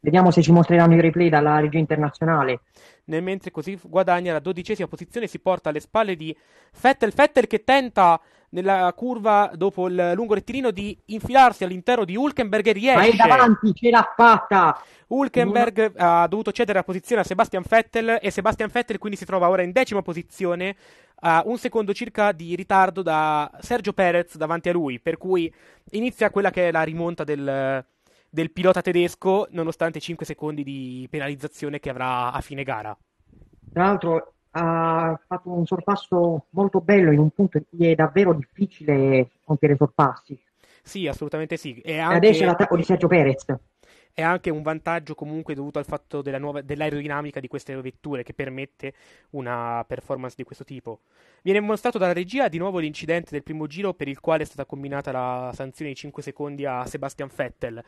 Vediamo se ci mostreranno i replay dalla regia internazionale. Nel mentre così guadagna la dodicesima posizione, si porta alle spalle di Vettel. Vettel che tenta nella curva dopo il lungo rettilineo di infilarsi all'interno di Hulkenberg e riesce. Ma è davanti, ce l'ha fatta! Hulkenberg ha dovuto cedere la posizione a Sebastian Vettel e Sebastian Vettel quindi si trova ora in decima posizione a un secondo circa di ritardo da Sergio Perez davanti a lui, per cui inizia quella che è la rimonta del del pilota tedesco, nonostante 5 secondi di penalizzazione che avrà a fine gara. Tra l'altro ha fatto un sorpasso molto bello in un punto in cui è davvero difficile compiere sorpassi. Sì, assolutamente sì. E anche... adesso è l'attacco di Sergio Perez è anche un vantaggio comunque dovuto al fatto della nuova, dell'aerodinamica di queste vetture che permette una performance di questo tipo. Viene mostrato dalla regia di nuovo l'incidente del primo giro per il quale è stata combinata la sanzione di 5 secondi a Sebastian Vettel.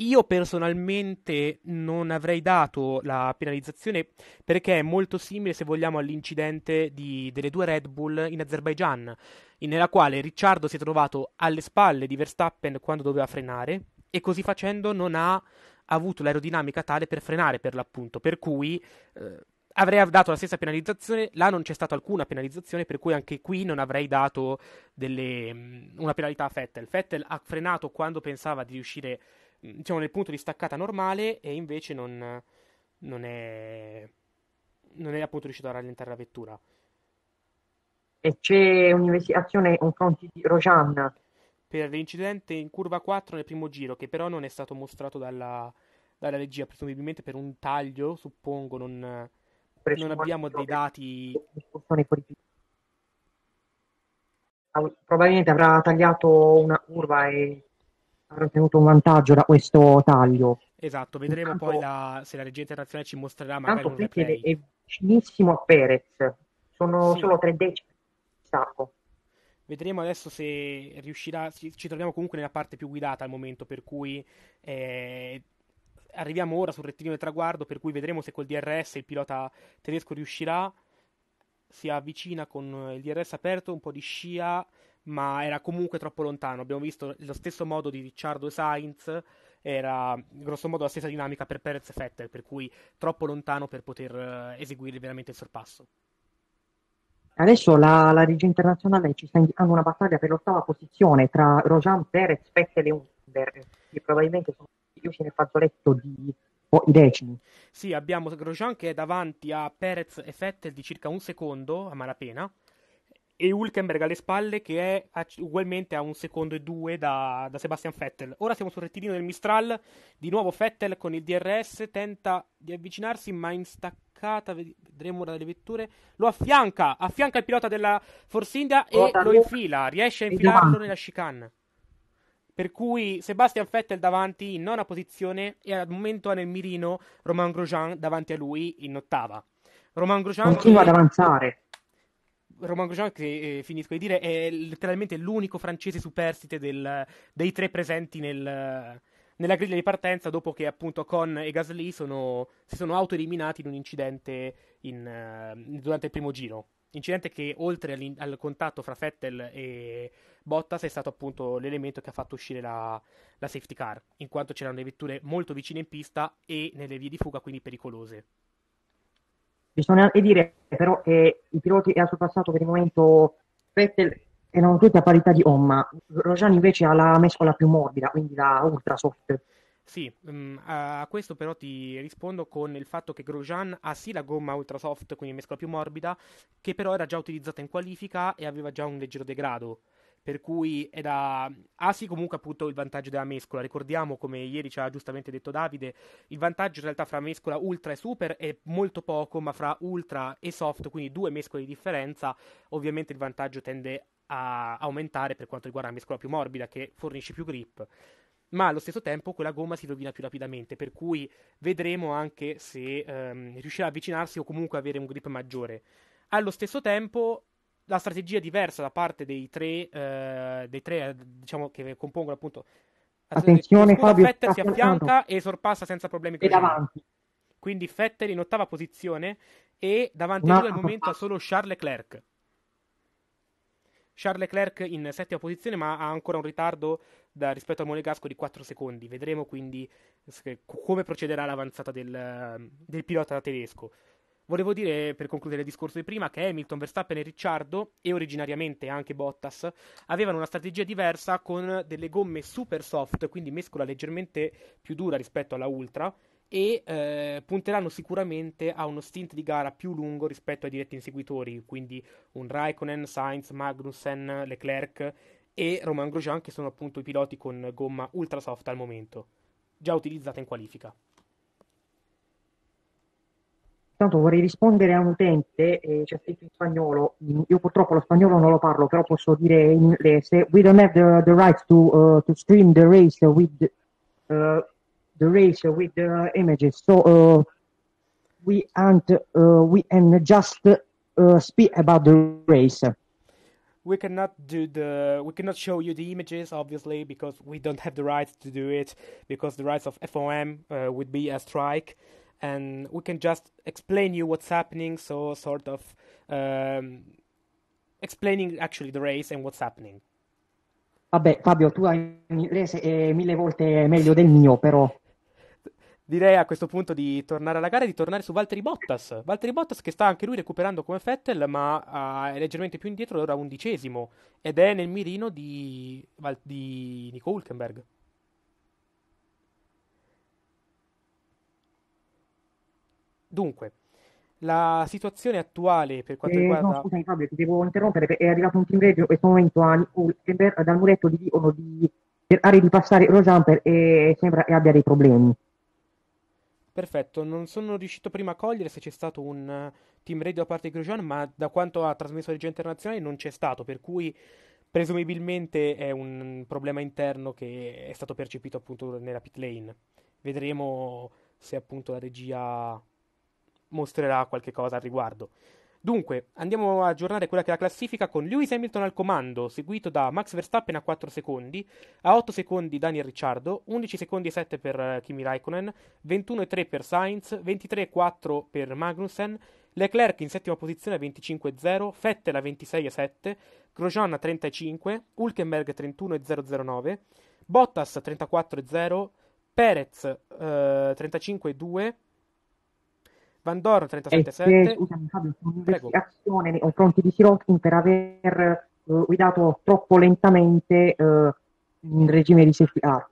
Io personalmente non avrei dato la penalizzazione perché è molto simile, se vogliamo, all'incidente di, delle due Red Bull in Azerbaijan, in, nella quale Ricciardo si è trovato alle spalle di Verstappen quando doveva frenare e così facendo non ha avuto l'aerodinamica tale per frenare per l'appunto, per cui eh, avrei dato la stessa penalizzazione, là non c'è stata alcuna penalizzazione, per cui anche qui non avrei dato delle, mm, una penalità a Vettel. Vettel ha frenato quando pensava di riuscire a Mm, diciamo nel punto di staccata normale e invece non, non è non è appunto riuscito a rallentare la vettura e c'è un'investigazione in fronte di Rojan per l'incidente in curva 4 nel primo giro che però non è stato mostrato dalla, dalla regia presumibilmente per un taglio suppongo non, non abbiamo dei dati probabilmente avrà tagliato una curva e avrà ottenuto un vantaggio da questo taglio. Esatto, vedremo Intanto, poi la, se la regia internazionale ci mostrerà magari un replay. È vicinissimo a Perez, sono sì. solo tre decimi sacco. Vedremo adesso se riuscirà, ci, ci, troviamo comunque nella parte più guidata al momento, per cui eh, arriviamo ora sul rettilineo del traguardo, per cui vedremo se col DRS il pilota tedesco riuscirà, si avvicina con il DRS aperto, un po' di scia, ma era comunque troppo lontano. Abbiamo visto lo stesso modo di Ricciardo e Sainz, era grossomodo la stessa dinamica per Perez e Vettel, per cui troppo lontano per poter eh, eseguire veramente il sorpasso. Adesso la, la regia internazionale ci sta indicando una battaglia per l'ottava posizione tra Rojan Perez, Vettel e Under, che probabilmente sono chiusi nel fazzoletto di i decimi. Sì, abbiamo Grosjean che è davanti a Perez e Vettel di circa un secondo a malapena e Hulkenberg alle spalle che è a, ugualmente a un secondo e due da, da Sebastian Vettel. Ora siamo sul rettilineo del Mistral, di nuovo Vettel con il DRS tenta di avvicinarsi ma in staccata, vedremo ora dalle vetture, lo affianca, affianca il pilota della Force India e lo infila, riesce a infilarlo nella chicane. Per cui Sebastian Vettel davanti in nona posizione e al momento ha nel mirino Romain Grosjean davanti a lui in ottava. Romain Grosjean continua che... ad avanzare Romain Grosjean, che eh, finisco di dire, è letteralmente l'unico francese superstite del, dei tre presenti nel, nella griglia di partenza dopo che appunto Con e Gasly sono, si sono autoeliminati in un incidente in, uh, durante il primo giro. Incidente che oltre al contatto fra Fettel e Bottas è stato appunto l'elemento che ha fatto uscire la, la safety car, in quanto c'erano le vetture molto vicine in pista e nelle vie di fuga quindi pericolose. Bisogna dire però che eh, i piloti che ha sorpassato per il momento Vettel erano tutti a parità di Omma. Rojani invece ha la mescola più morbida, quindi la ultra soft. Sì, mm, a questo però ti rispondo con il fatto che Grosjean ha sì la gomma ultra soft, quindi mescola più morbida, che però era già utilizzata in qualifica e aveva già un leggero degrado per cui è da... ha ah sì comunque appunto il vantaggio della mescola, ricordiamo come ieri ci ha giustamente detto Davide, il vantaggio in realtà fra mescola ultra e super è molto poco, ma fra ultra e soft, quindi due mescole di differenza, ovviamente il vantaggio tende a aumentare per quanto riguarda la mescola più morbida che fornisce più grip. Ma allo stesso tempo quella gomma si rovina più rapidamente, per cui vedremo anche se ehm, riuscirà a avvicinarsi o comunque avere un grip maggiore. Allo stesso tempo la strategia diversa da parte dei tre, eh, dei tre eh, diciamo, che compongono appunto. Attenzione, scudo, Fabio. Fetter si affianca e sorpassa senza problemi. E Quindi Fetter in ottava posizione e davanti a lui al momento ha solo Charles Leclerc. Charles Leclerc in settima posizione, ma ha ancora un ritardo da, rispetto al Monegasco di 4 secondi. Vedremo quindi come procederà l'avanzata del, del pilota tedesco. Volevo dire, per concludere il discorso di prima, che Hamilton, Verstappen e Ricciardo, e originariamente anche Bottas, avevano una strategia diversa con delle gomme super soft, quindi mescola leggermente più dura rispetto alla ultra, e eh, punteranno sicuramente a uno stint di gara più lungo rispetto ai diretti inseguitori, quindi un Raikkonen, Sainz, Magnussen, Leclerc e Romain Grosjean, che sono appunto i piloti con gomma ultra soft al momento, già utilizzata in qualifica. Intanto vorrei rispondere a un utente, eh, c'è scritto in spagnolo, io purtroppo lo spagnolo non lo parlo, però posso dire in inglese, we don't have the, the right to, uh, to, stream the race with, uh, the, race with the images, so uh, we, aren't, uh, we can just uh, speak about the race. we cannot do the we cannot show you the images obviously because we don't have the right to do it because the rights of FOM uh, would be a strike and we can just explain you what's happening. So sort of um, explaining actually the race and what's happening. Vabbè, Fabio, tu hai un inglese è eh, mille volte meglio del mio, però. Direi a questo punto di tornare alla gara e di tornare su Valtteri Bottas. Valtteri Bottas che sta anche lui recuperando come Fettel, ma uh, è leggermente più indietro, ora undicesimo. Ed è nel mirino di, di Nico Hulkenberg. Dunque, la situazione attuale per quanto eh, riguarda... No, scusami Fabio, ti devo interrompere, perché è arrivato un team radio in questo momento a Hulkenberg dal muretto di Diono di cercare di passare Rojamper e sembra che abbia dei problemi. Perfetto, non sono riuscito prima a cogliere se c'è stato un team radio da parte di Grosjean, ma da quanto ha trasmesso la regia internazionale non c'è stato, per cui presumibilmente è un problema interno che è stato percepito appunto nella pit lane. Vedremo se appunto la regia mostrerà qualche cosa al riguardo. Dunque, andiamo a aggiornare quella che è la classifica con Lewis Hamilton al comando, seguito da Max Verstappen a 4 secondi, a 8 secondi Daniel Ricciardo, 11 secondi e 7 per eh, Kimi Raikkonen, 21 e 3 per Sainz, 23 e 4 per Magnussen, Leclerc in settima posizione a 25,0, Vettel a 26,7, Grosjean a 35, Hulkenberg 31,009, Bottas 34,0, Perez eh, 35,2, Van Dor 37-7. Scusami nei confronti di Sirotkin per aver eh, guidato troppo lentamente eh, in regime di safety ah. car.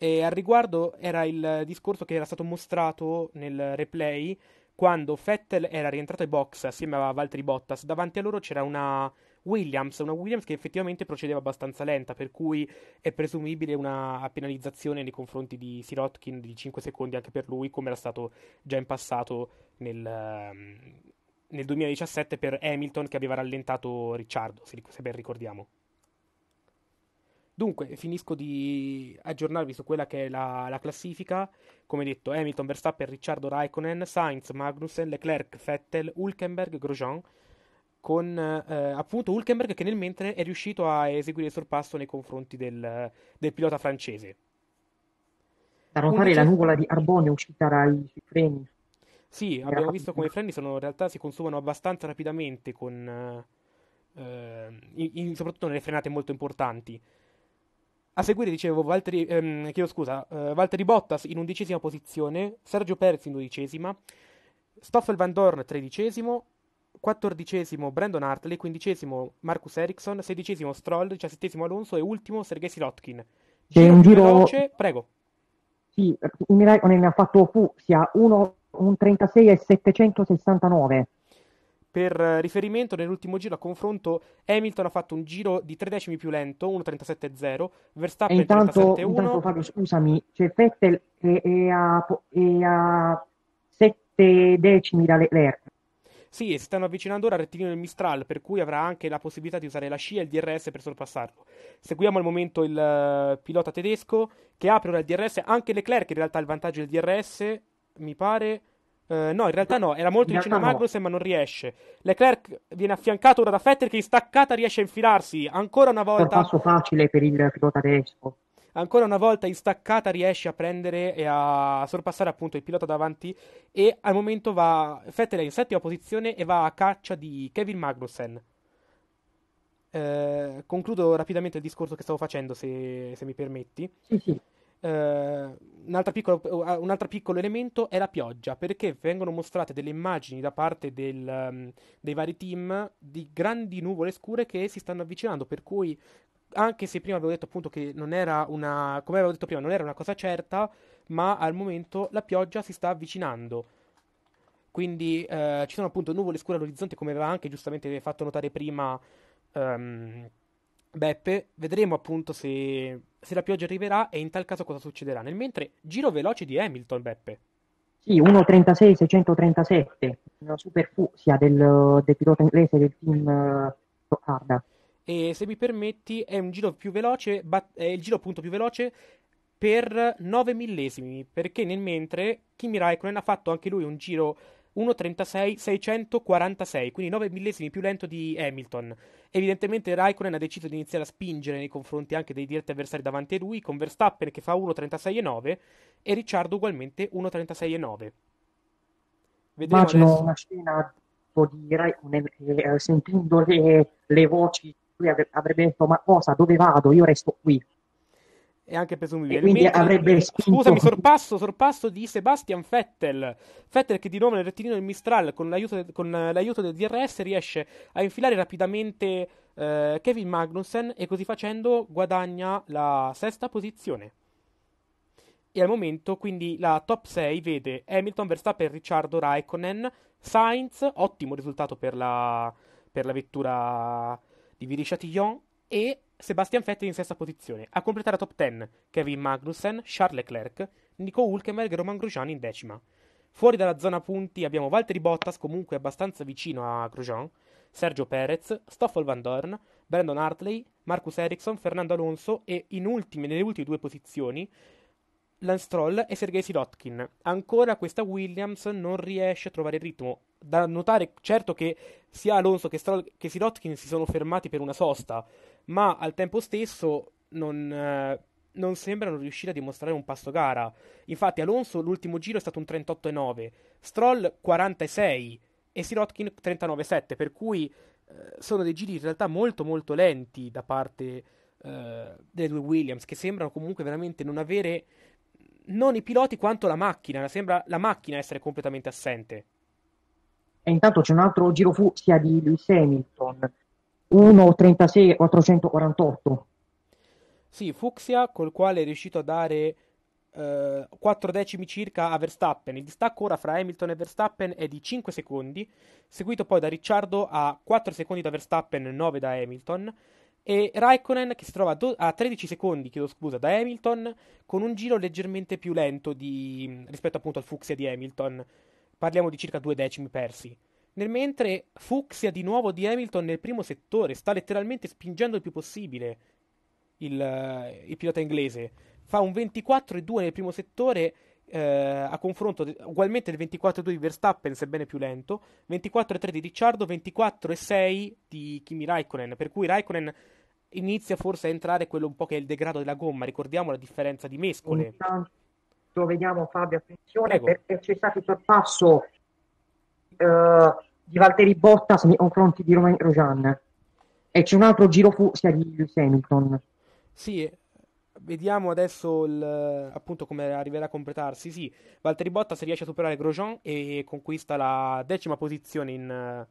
E al riguardo era il discorso che era stato mostrato nel replay quando Fettel era rientrato ai box assieme a Valtteri Bottas. Davanti a loro c'era una Williams, una Williams che effettivamente procedeva abbastanza lenta, per cui è presumibile una penalizzazione nei confronti di Sirotkin di 5 secondi anche per lui, come era stato già in passato nel, ehm, nel 2017 per Hamilton che aveva rallentato Ricciardo, se, ben ricordiamo. Dunque, finisco di aggiornarvi su quella che è la, la, classifica. Come detto, Hamilton, Verstappen, Ricciardo, Raikkonen, Sainz, Magnussen, Leclerc, Vettel, Hulkenberg, Grosjean, con eh, appunto Hulkenberg che nel mentre è riuscito a eseguire il sorpasso nei confronti del, del pilota francese. Da notare la nuvola di carbone uscita dai freni. Sì, abbiamo visto come i freni sono, in realtà si consumano abbastanza rapidamente, con, eh, eh in, soprattutto nelle frenate molto importanti. A seguire, dicevo, Valtteri, ehm, chiedo scusa, eh, Valtteri Bottas in undicesima posizione, Sergio Perez in dodicesima, Stoffel Van Dorn tredicesimo, quattordicesimo Brandon Hartley, quindicesimo Marcus Ericsson, sedicesimo Stroll, diciassettesimo Alonso e ultimo Sergei Silotkin. C'è un giro veloce, prego. Sì, Miraconen ha fatto fu sia 1, un 36 e 769. Per eh, riferimento, nell'ultimo giro a confronto, Hamilton ha fatto un giro di tre decimi più lento, 1.37.0, Verstappen e intanto, 37.1. Intanto Fabio, scusami, c'è Vettel che è a, è a sette decimi da Leclerc. Sì, si stanno avvicinando ora al rettilineo del Mistral, per cui avrà anche la possibilità di usare la scia e il DRS per sorpassarlo. Seguiamo al momento il uh, pilota tedesco che apre ora il DRS, anche Leclerc in realtà ha il vantaggio del DRS, mi pare. Uh, no, in realtà no, era molto vicino a Magnussen, no. ma non riesce. Leclerc viene affiancato ora da Fetter che in staccata riesce a infilarsi ancora una volta. Un passo facile per il pilota tedesco ancora una volta in staccata riesce a prendere e a sorpassare appunto il pilota davanti e al momento va Vettel in settima posizione e va a caccia di Kevin Magnussen. Eh, concludo rapidamente il discorso che stavo facendo, se, se mi permetti. Sì, sì. Eh, un, piccolo, eh, un, altro piccolo, elemento è la pioggia, perché vengono mostrate delle immagini da parte del, um, dei vari team di grandi nuvole scure che si stanno avvicinando, per cui anche se prima avevo detto appunto che non era una, come avevo detto prima, non era una cosa certa, ma al momento la pioggia si sta avvicinando. Quindi eh, ci sono appunto nuvole scure all'orizzonte, come aveva anche giustamente fatto notare prima ehm, Beppe. Vedremo appunto se, se la pioggia arriverà e in tal caso cosa succederà. Nel mentre, giro veloce di Hamilton, Beppe. Sì, 1.36, 637, una super fusia del, del, pilota inglese del team uh, e se mi permetti, è un giro più veloce, bat- è il giro appunto più veloce per 9 millesimi, perché nel mentre Kimi Raikkonen ha fatto anche lui un giro 1.36.646, quindi 9 millesimi più lento di Hamilton. Evidentemente Raikkonen ha deciso di iniziare a spingere nei confronti anche dei diretti avversari davanti a lui, con Verstappen che fa 1.36.9 e Ricciardo ugualmente 1.36.9. Vedremo Immagino adesso... una scena di Raikkonen eh, sentendo le, le voci lui avrebbe detto ma cosa, dove vado, io resto qui. E anche presumibile. E quindi avrebbe Scusami, sorpasso, sorpasso di Sebastian Vettel. Vettel che di nuovo nel rettilineo del Mistral con l'aiuto, con l'aiuto del DRS riesce a infilare rapidamente eh, Kevin Magnussen e così facendo guadagna la sesta posizione. E al momento quindi la top 6 vede Hamilton, Verstappen, Ricciardo, Raikkonen, Sainz, ottimo risultato per la, per la vettura di Virisha Tillon e Sebastian Vettel in sesta posizione. A completare la top 10 Kevin Magnussen, Charles Leclerc, Nico Hulkenberg e Roman Grosjean in decima. Fuori dalla zona punti abbiamo Valtteri Bottas, comunque abbastanza vicino a Grosjean, Sergio Perez, Stoffel Van Dorn, Brandon Hartley, Marcus Ericsson, Fernando Alonso e ultime, nelle ultime due posizioni Lance Troll e Sergei Sirotkin. Ancora questa Williams non riesce a trovare il ritmo da notare certo che sia Alonso che, Stroll, che Sirotkin si sono fermati per una sosta, ma al tempo stesso non, eh, non, sembrano riuscire a dimostrare un passo gara. Infatti Alonso l'ultimo giro è stato un 38,9, Stroll 46 e Sirotkin 39,7, per cui eh, sono dei giri in realtà molto molto lenti da parte eh, delle due Williams, che sembrano comunque veramente non avere non i piloti quanto la macchina, sembra la macchina essere completamente assente e intanto c'è un altro giro fu sia di Lewis Hamilton 1.36.448 sì, Fuxia col quale è riuscito a dare eh, 4 decimi circa a Verstappen il distacco ora fra Hamilton e Verstappen è di 5 secondi seguito poi da Ricciardo a 4 secondi da Verstappen 9 da Hamilton e Raikkonen che si trova a, do- a 13 secondi, chiedo scusa, da Hamilton con un giro leggermente più lento di, rispetto appunto al Fuxia di Hamilton Parliamo di circa due decimi persi. Nel mentre fucsia di nuovo di Hamilton nel primo settore, sta letteralmente spingendo il più possibile il, eh, il pilota inglese. Fa un 24,2 nel primo settore eh, a confronto de- ugualmente del 24,2 di Verstappen, sebbene più lento, 24,3 di Ricciardo, 24,6 di Kimi Raikkonen, per cui Raikkonen inizia forse a entrare quello un po' che è il degrado della gomma, ricordiamo la differenza di mescole. Intanto, lo vediamo Fabio, attenzione Prego. perché c'è stato il sorpasso eh, di Valtteri Bottas nei confronti di Romain Rojan e c'è un altro giro fu sia di Lewis Hamilton. Sì, vediamo adesso il, appunto come arriverà a completarsi. Sì, Valtteri Bottas riesce a superare Grosjean e conquista la decima posizione in,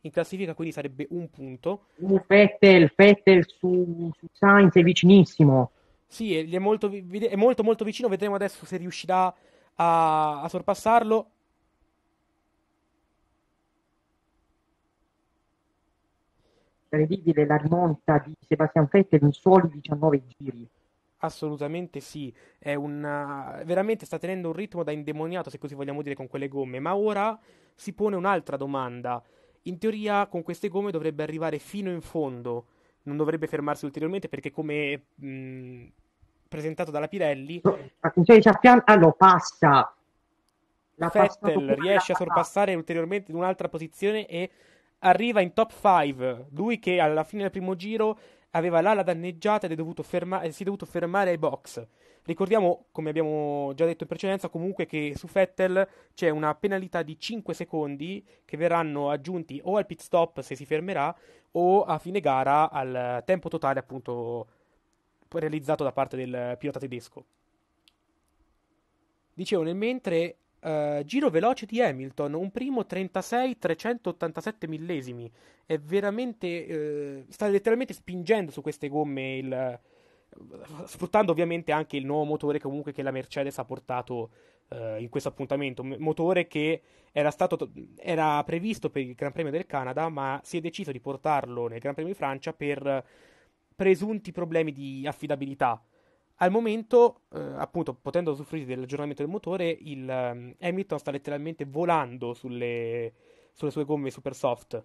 in classifica, quindi sarebbe un punto. Fettel, Fettel su, su Sainz è vicinissimo. Sì, è molto, è molto, molto vicino. Vedremo adesso se riuscirà a, a sorpassarlo. Incredibile la rimonta di Sebastian Vettel in soli 19 giri. Assolutamente sì, è una... Eh, veramente sta tenendo un ritmo da indemoniato, se così vogliamo dire, con quelle gomme. Ma ora si pone un'altra domanda. In teoria, con queste gomme dovrebbe arrivare fino in fondo, non dovrebbe fermarsi ulteriormente perché, come mh, mm, presentato dalla Pirelli. No, cioè, c'è pian... Ah no, passa. La Vettel riesce a sorpassare ulteriormente in un'altra posizione e arriva in top 5. Lui che alla fine del primo giro aveva l'ala danneggiata ed è dovuto ferma- eh, si è dovuto fermare ai box. Ricordiamo, come abbiamo già detto in precedenza, comunque che su Fettel c'è una penalità di 5 secondi che verranno aggiunti o al pit stop se si fermerà o a fine gara al tempo totale appunto realizzato da parte del eh, pilota tedesco. Dicevo, nel mentre uh, giro veloce di Hamilton, un primo 36-387 millesimi, è veramente, uh, sta letteralmente spingendo su queste gomme il, uh, sfruttando ovviamente anche il nuovo motore comunque che la Mercedes ha portato in questo appuntamento. motore che era, stato, era previsto per il Gran Premio del Canada, ma si è deciso di portarlo nel Gran Premio di Francia per presunti problemi di affidabilità. Al momento, eh, appunto, potendo usufruire dell'aggiornamento del motore, il um, Hamilton sta letteralmente volando sulle, sulle sue gomme super soft.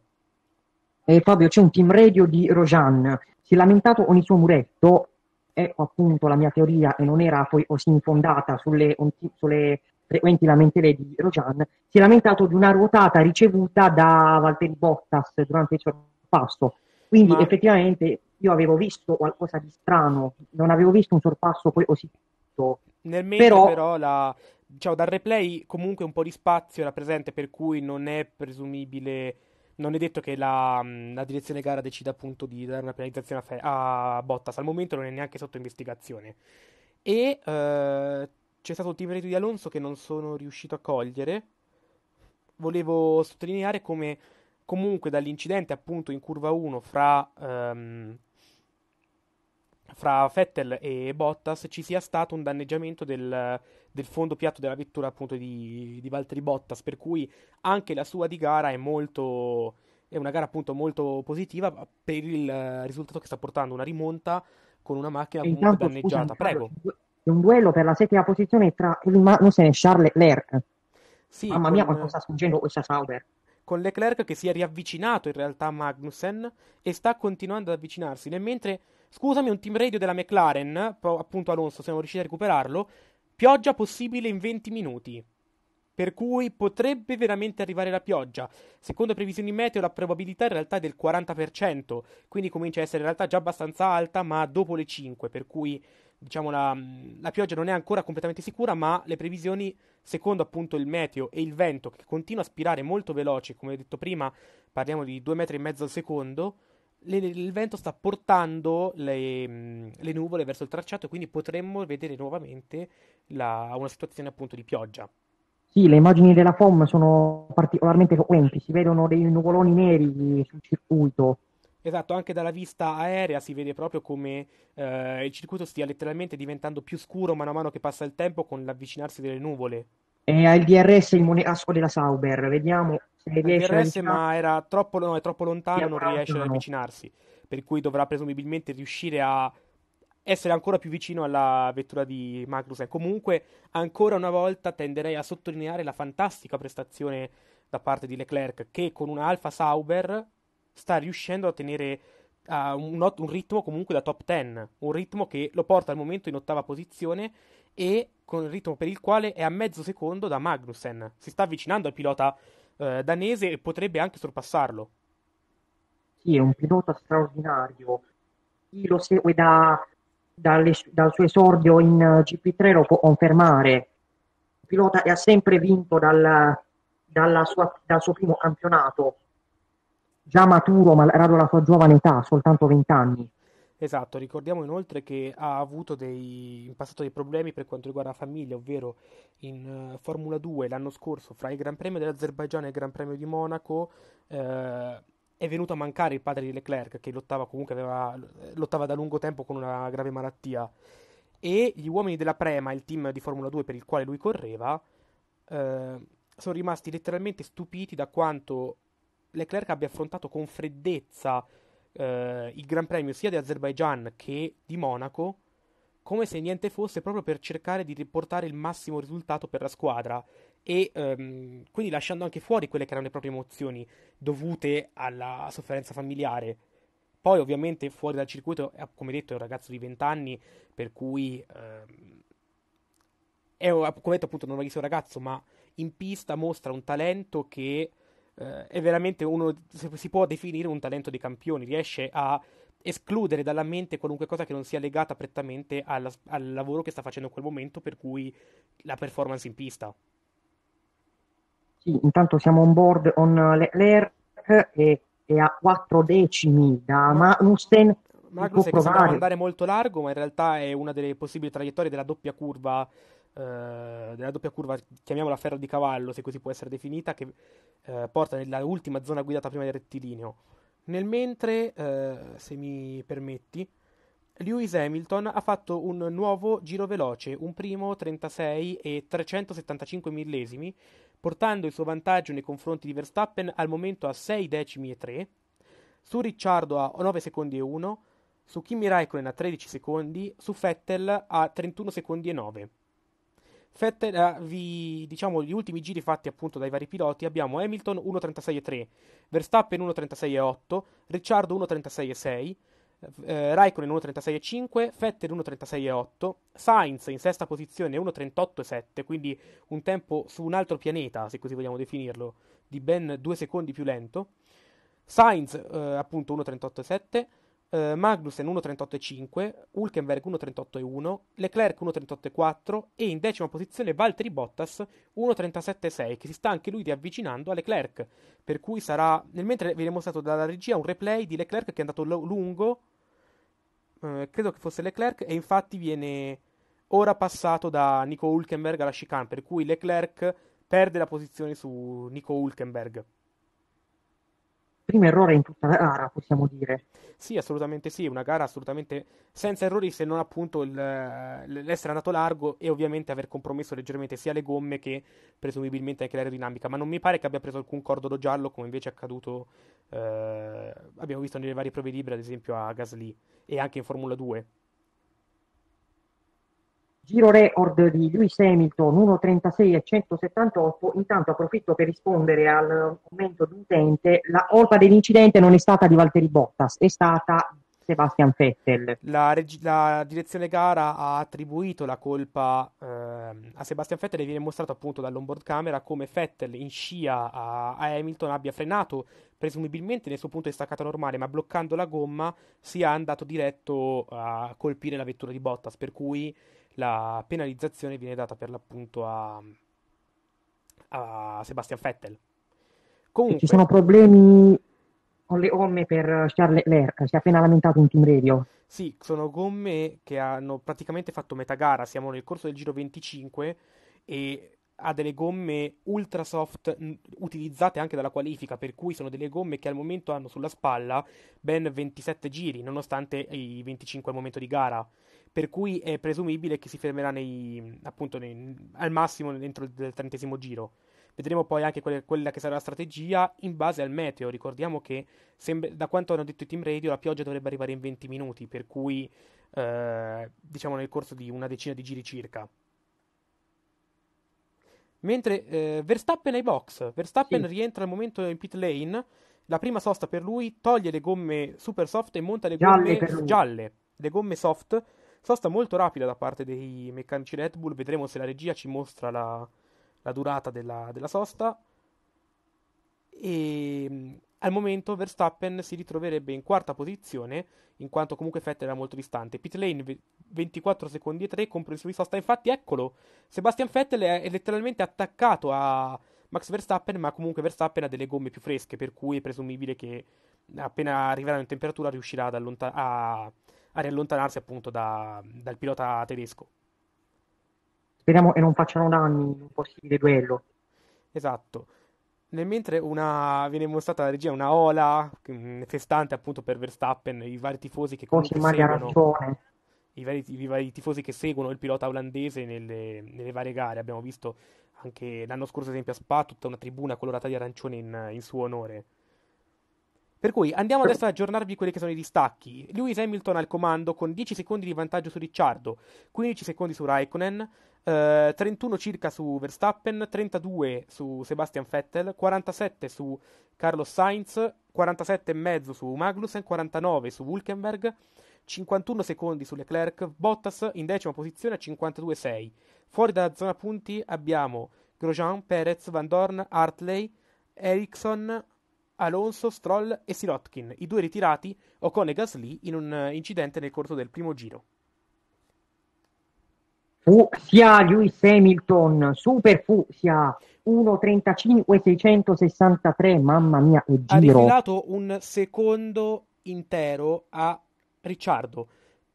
Eh, Fabio, c'è un team radio di Rojan, si è lamentato con il suo muretto, ecco appunto la mia teoria, e non era poi così infondata sulle, sulle frequenti lamentele di Rojan, si è lamentato di una ruotata ricevuta da Valtteri Bottas durante il suo sorpasso quindi Ma... effettivamente io avevo visto qualcosa di strano, non avevo visto un sorpasso poi così. Nel mese però, però la, diciamo, dal replay comunque un po' di spazio era presente, per cui non è presumibile, non è detto che la, mm, la direzione gara decida appunto di dare una penalizzazione a, Fe- a, Bottas, al momento non è neanche sotto investigazione. E eh, c'è stato un team di Alonso che non sono riuscito a cogliere. Volevo sottolineare come comunque dall'incidente appunto in curva 1 fra, um, fra Vettel e Bottas ci sia stato un danneggiamento del, del fondo piatto della vettura appunto di, di Valtteri Bottas, per cui anche la sua di gara è molto è una gara appunto molto positiva per il risultato che sta portando una rimonta con una macchina appunto danneggiata. Scusa, Prego. È un duello per la settima posizione tra il Magnussen e Charles Leclerc. Sì, Mamma con... mia, qualcosa sta sfuggendo questa Sauber con Leclerc che si è riavvicinato in realtà a Magnussen e sta continuando ad avvicinarsi. Nel mentre, scusami, un team radio della McLaren, appunto Alonso, siamo riusciti a recuperarlo, pioggia possibile in 20 minuti. Per cui potrebbe veramente arrivare la pioggia. Secondo previsioni meteo la probabilità in realtà è del 40%, quindi comincia a essere in realtà già abbastanza alta, ma dopo le 5, per cui diciamo, la, la, pioggia non è ancora completamente sicura, ma le previsioni, secondo appunto il meteo e il vento che continua a spirare molto veloce, come detto prima, parliamo di due metri e mezzo al secondo, le, il vento sta portando le, le, nuvole verso il tracciato e quindi potremmo vedere nuovamente la, una situazione appunto di pioggia. Sì, le immagini della FOM sono particolarmente eloquenti, si vedono dei nuvoloni neri sul circuito Esatto, anche dalla vista aerea si vede proprio come eh, il circuito stia letteralmente diventando più scuro mano a mano che passa il tempo con l'avvicinarsi delle nuvole. E ha il DRS in a scuola della Sauber, vediamo se il riesce DRS, a... ma era troppo, no, è troppo lontano, non riesce ad avvicinarsi, per cui dovrà presumibilmente riuscire a essere ancora più vicino alla vettura di Magnussen. Comunque, ancora una volta tenderei a sottolineare la fantastica prestazione da parte di Leclerc che con una Alfa Sauber sta riuscendo a tenere uh, un, not- un, ritmo comunque da top 10, un ritmo che lo porta al momento in ottava posizione e con il ritmo per il quale è a mezzo secondo da Magnussen. Si sta avvicinando al pilota uh, danese e potrebbe anche sorpassarlo. Sì, è un pilota straordinario. Chi lo segue da, dalle, dal suo esordio in eh, GP3 lo può confermare. Il pilota ha sempre vinto dal, dalla sua, dal suo primo campionato già maturo, malgrado la sua giovane età, soltanto 20 anni. Esatto, ricordiamo inoltre che ha avuto dei, in passato dei problemi per quanto riguarda la famiglia, ovvero in uh, Formula 2 l'anno scorso fra il Gran Premio dell'Azerbaigian e il Gran Premio di Monaco eh, è venuto a mancare il padre di Leclerc che lottava comunque aveva, eh, lottava da lungo tempo con una grave malattia e gli uomini della Prema, il team di Formula 2 per il quale lui correva, eh, sono rimasti letteralmente stupiti da quanto Leclerc abbia affrontato con freddezza eh, il Gran Premio sia di Azerbaijan che di Monaco, come se niente fosse, proprio per cercare di riportare il massimo risultato per la squadra. E ehm, quindi lasciando anche fuori quelle che erano le proprie emozioni dovute alla sofferenza familiare. Poi, ovviamente, fuori dal circuito, eh, come detto, è un ragazzo di 20 anni, per cui. Ehm, è, come detto appunto, non un ragazzo, ma in pista mostra un talento che eh, è veramente uno, si può definire un talento di campioni, riesce a escludere dalla mente qualunque cosa che non sia legata prettamente alla, al lavoro che sta facendo in quel momento, per cui la performance in pista. Sì, intanto siamo on board on l'ERC e, e, a 4 decimi da Magnussen. Magnussen che sembrava andare molto largo, ma in realtà è una delle possibili traiettorie della doppia curva eh, della doppia curva, chiamiamola ferro di cavallo, se così può essere definita, che eh, porta nella ultima zona guidata prima del rettilineo. Nel mentre, eh, se mi permetti, Lewis Hamilton ha fatto un nuovo giro veloce, un primo 36 e 375 millesimi, portando il suo vantaggio nei confronti di Verstappen al momento a 6 decimi e 3, su Ricciardo a 9 secondi e 1, su Kimi Raikkonen a 13 secondi, su Vettel a 31 secondi e 9. Vettel, eh, vi, diciamo gli ultimi giri fatti appunto dai vari piloti, abbiamo Hamilton 1.36.3, Verstappen 1.36.8, Ricciardo 1.36.6, eh, Raikkonen 1.36.5, Vettel 1.36.8, Sainz in sesta posizione 1.38.7, quindi un tempo su un altro pianeta, se così vogliamo definirlo, di ben due secondi più lento. Sainz eh, appunto 1.38.7, eh, Magnussen 1.38.5, Hulkenberg 1.38.1, Leclerc 1.38.4 e in decima posizione Valtteri Bottas 1.37.6 che si sta anche lui riavvicinando a Leclerc, per cui sarà, nel mentre viene mostrato dalla regia un replay di Leclerc che è andato lo- lungo, eh, credo che fosse Leclerc e infatti viene ora passato da Nico Hulkenberg alla chicane, per cui Leclerc perde la posizione su Nico Hulkenberg primo errore in tutta la gara, possiamo dire. Sì, assolutamente sì, una gara assolutamente senza errori se non appunto il, l'essere andato largo e ovviamente aver compromesso leggermente sia le gomme che presumibilmente anche l'aerodinamica, ma non mi pare che abbia preso alcun cordolo giallo come invece è accaduto, eh, abbiamo visto nelle varie prove libere ad esempio a Gasly e anche in Formula 2. Giro record di Lewis Hamilton 1.36 e 178, intanto approfitto per rispondere al commento di la colpa dell'incidente non è stata di Valtteri Bottas, è stata di Sebastian Vettel. La, reg- la, direzione gara ha attribuito la colpa ehm, a Sebastian Vettel e viene mostrato appunto dall'onboard camera come Vettel in scia a, a Hamilton abbia frenato presumibilmente nel suo punto di staccata normale, ma bloccando la gomma sia andato diretto a colpire la vettura di Bottas, per cui la penalizzazione viene data per l'appunto a, a Sebastian Vettel. Comunque, ci sono problemi con le gomme per Charles Leclerc, si è appena lamentato in team radio. Sì, sono gomme che hanno praticamente fatto metà gara, siamo nel corso del giro 25 e ha delle gomme ultra soft utilizzate anche dalla qualifica, per cui sono delle gomme che al momento hanno sulla spalla ben 27 giri, nonostante i 25 al momento di gara per cui è presumibile che si fermerà nei, appunto nei, al massimo dentro il trentesimo giro. Vedremo poi anche que- quella che sarà la strategia in base al meteo. Ricordiamo che, sembra, da quanto hanno detto i team radio, la pioggia dovrebbe arrivare in 20 minuti, per cui eh, diciamo nel corso di una decina di giri circa. Mentre eh, Verstappen ai box, Verstappen sì. rientra al momento in pit lane, la prima sosta per lui, toglie le gomme super soft e monta le gomme gialle, le gomme soft sosta molto rapida da parte dei meccanici Red Bull. Vedremo se la regia ci mostra la, la durata della, della, sosta. E mm, al momento Verstappen si ritroverebbe in quarta posizione, in quanto comunque Vettel era molto distante. Pit lane 24 secondi e 3 compro compreso di sosta. Infatti, eccolo, Sebastian Vettel è letteralmente attaccato a Max Verstappen, ma comunque Verstappen ha delle gomme più fresche, per cui è presumibile che appena arriveranno in temperatura riuscirà ad allontanare a riallontanarsi appunto da, dal pilota tedesco. Speriamo che non facciano danni in un possibile duello. Esatto. Nel mentre una, viene mostrata la regia una ola mm, festante appunto per Verstappen, i vari tifosi che comunque seguono, i vari, i vari tifosi che seguono il pilota olandese nelle, nelle, varie gare. Abbiamo visto anche l'anno scorso, ad esempio, a Spa, tutta una tribuna colorata di arancione in, in suo onore. Per cui andiamo adesso ad aggiornarvi quelli che sono i distacchi. Lewis Hamilton al comando con 10 secondi di vantaggio su Ricciardo, 15 secondi su Raikkonen, eh, 31 circa su Verstappen, 32 su Sebastian Vettel, 47 su Carlos Sainz, 47,5 su Magnussen, 49 su Hulkenberg, 51 secondi su Leclerc, Bottas in decima posizione a 52,6. Fuori dalla zona punti abbiamo Grosjean, Perez, Van Dorn, Hartley, Ericsson, Alonso, Stroll e Sirotkin, i due ritirati, Ocon e Gasly, in un eh, incidente nel corso del primo giro. Fu sia Lewis Hamilton, super fu sia 1.35.663, mamma mia, e giro. Ha rifilato un secondo intero a Ricciardo.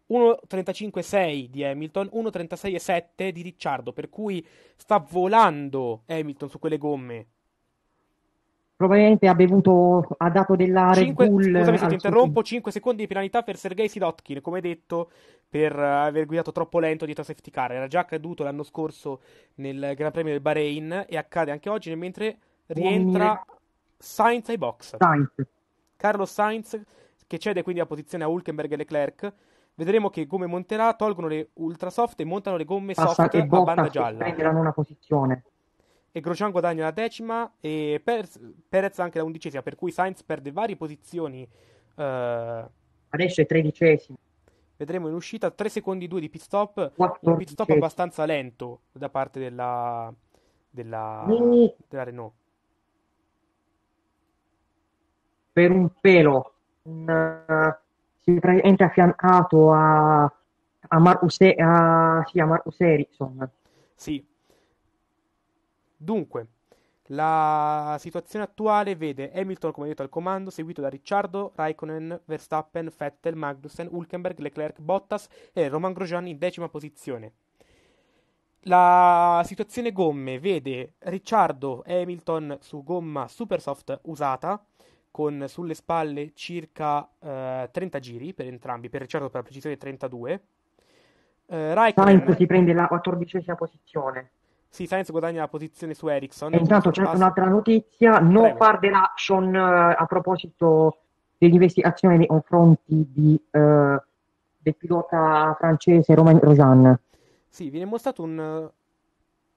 1.35.6 di Hamilton, 1.36.7 di Ricciardo, per cui sta volando Hamilton su quelle gomme probabilmente ha bevuto, ha dato della Red 5, Bull. Scusami se ti interrompo, team. 5 secondi di penalità per Sergei Sidotkin, come detto, per aver guidato troppo lento dietro a safety car. Era già accaduto l'anno scorso nel Gran Premio del Bahrain e accade anche oggi mentre rientra Sainz ai box. Sainz. Carlo Sainz che cede quindi la posizione a Hulkenberg e Leclerc. Vedremo che gomme monterà, tolgono le ultra soft e montano le gomme soft a banda gialla. Prenderanno una posizione e Grosjean guadagna la decima e Perez, Perez anche la undicesima, per cui Sainz perde varie posizioni. Uh... Adesso è tredicesimo. Vedremo in uscita 3 secondi 2 di pit stop, un pit stop abbastanza lento da parte della, della, della Renault. Per un pelo un, eh, si è affiancato a, a Marcus, a, sì, a Marcus Ericsson. Sì, Dunque, la situazione attuale vede Hamilton, come detto, al comando, seguito da Ricciardo, Raikkonen, Verstappen, Vettel, Magnussen, Hulkenberg, Leclerc, Bottas e Roman Grosjean in decima posizione. La situazione gomme vede Ricciardo Hamilton su gomma super soft usata, con sulle spalle circa eh, 30 giri per entrambi, per Ricciardo per la precisione 32. Eh, Raikkonen... Sainz ah, si prende la quattordicesima posizione. Sì, Sainz guadagna la posizione su Ericsson. E eh, intanto esatto, c'è passo. un'altra notizia, non Prego. far uh, eh, a proposito dell'investigazione nei confronti di, uh, del pilota francese Romain Rojan. Sì, viene mostrato un,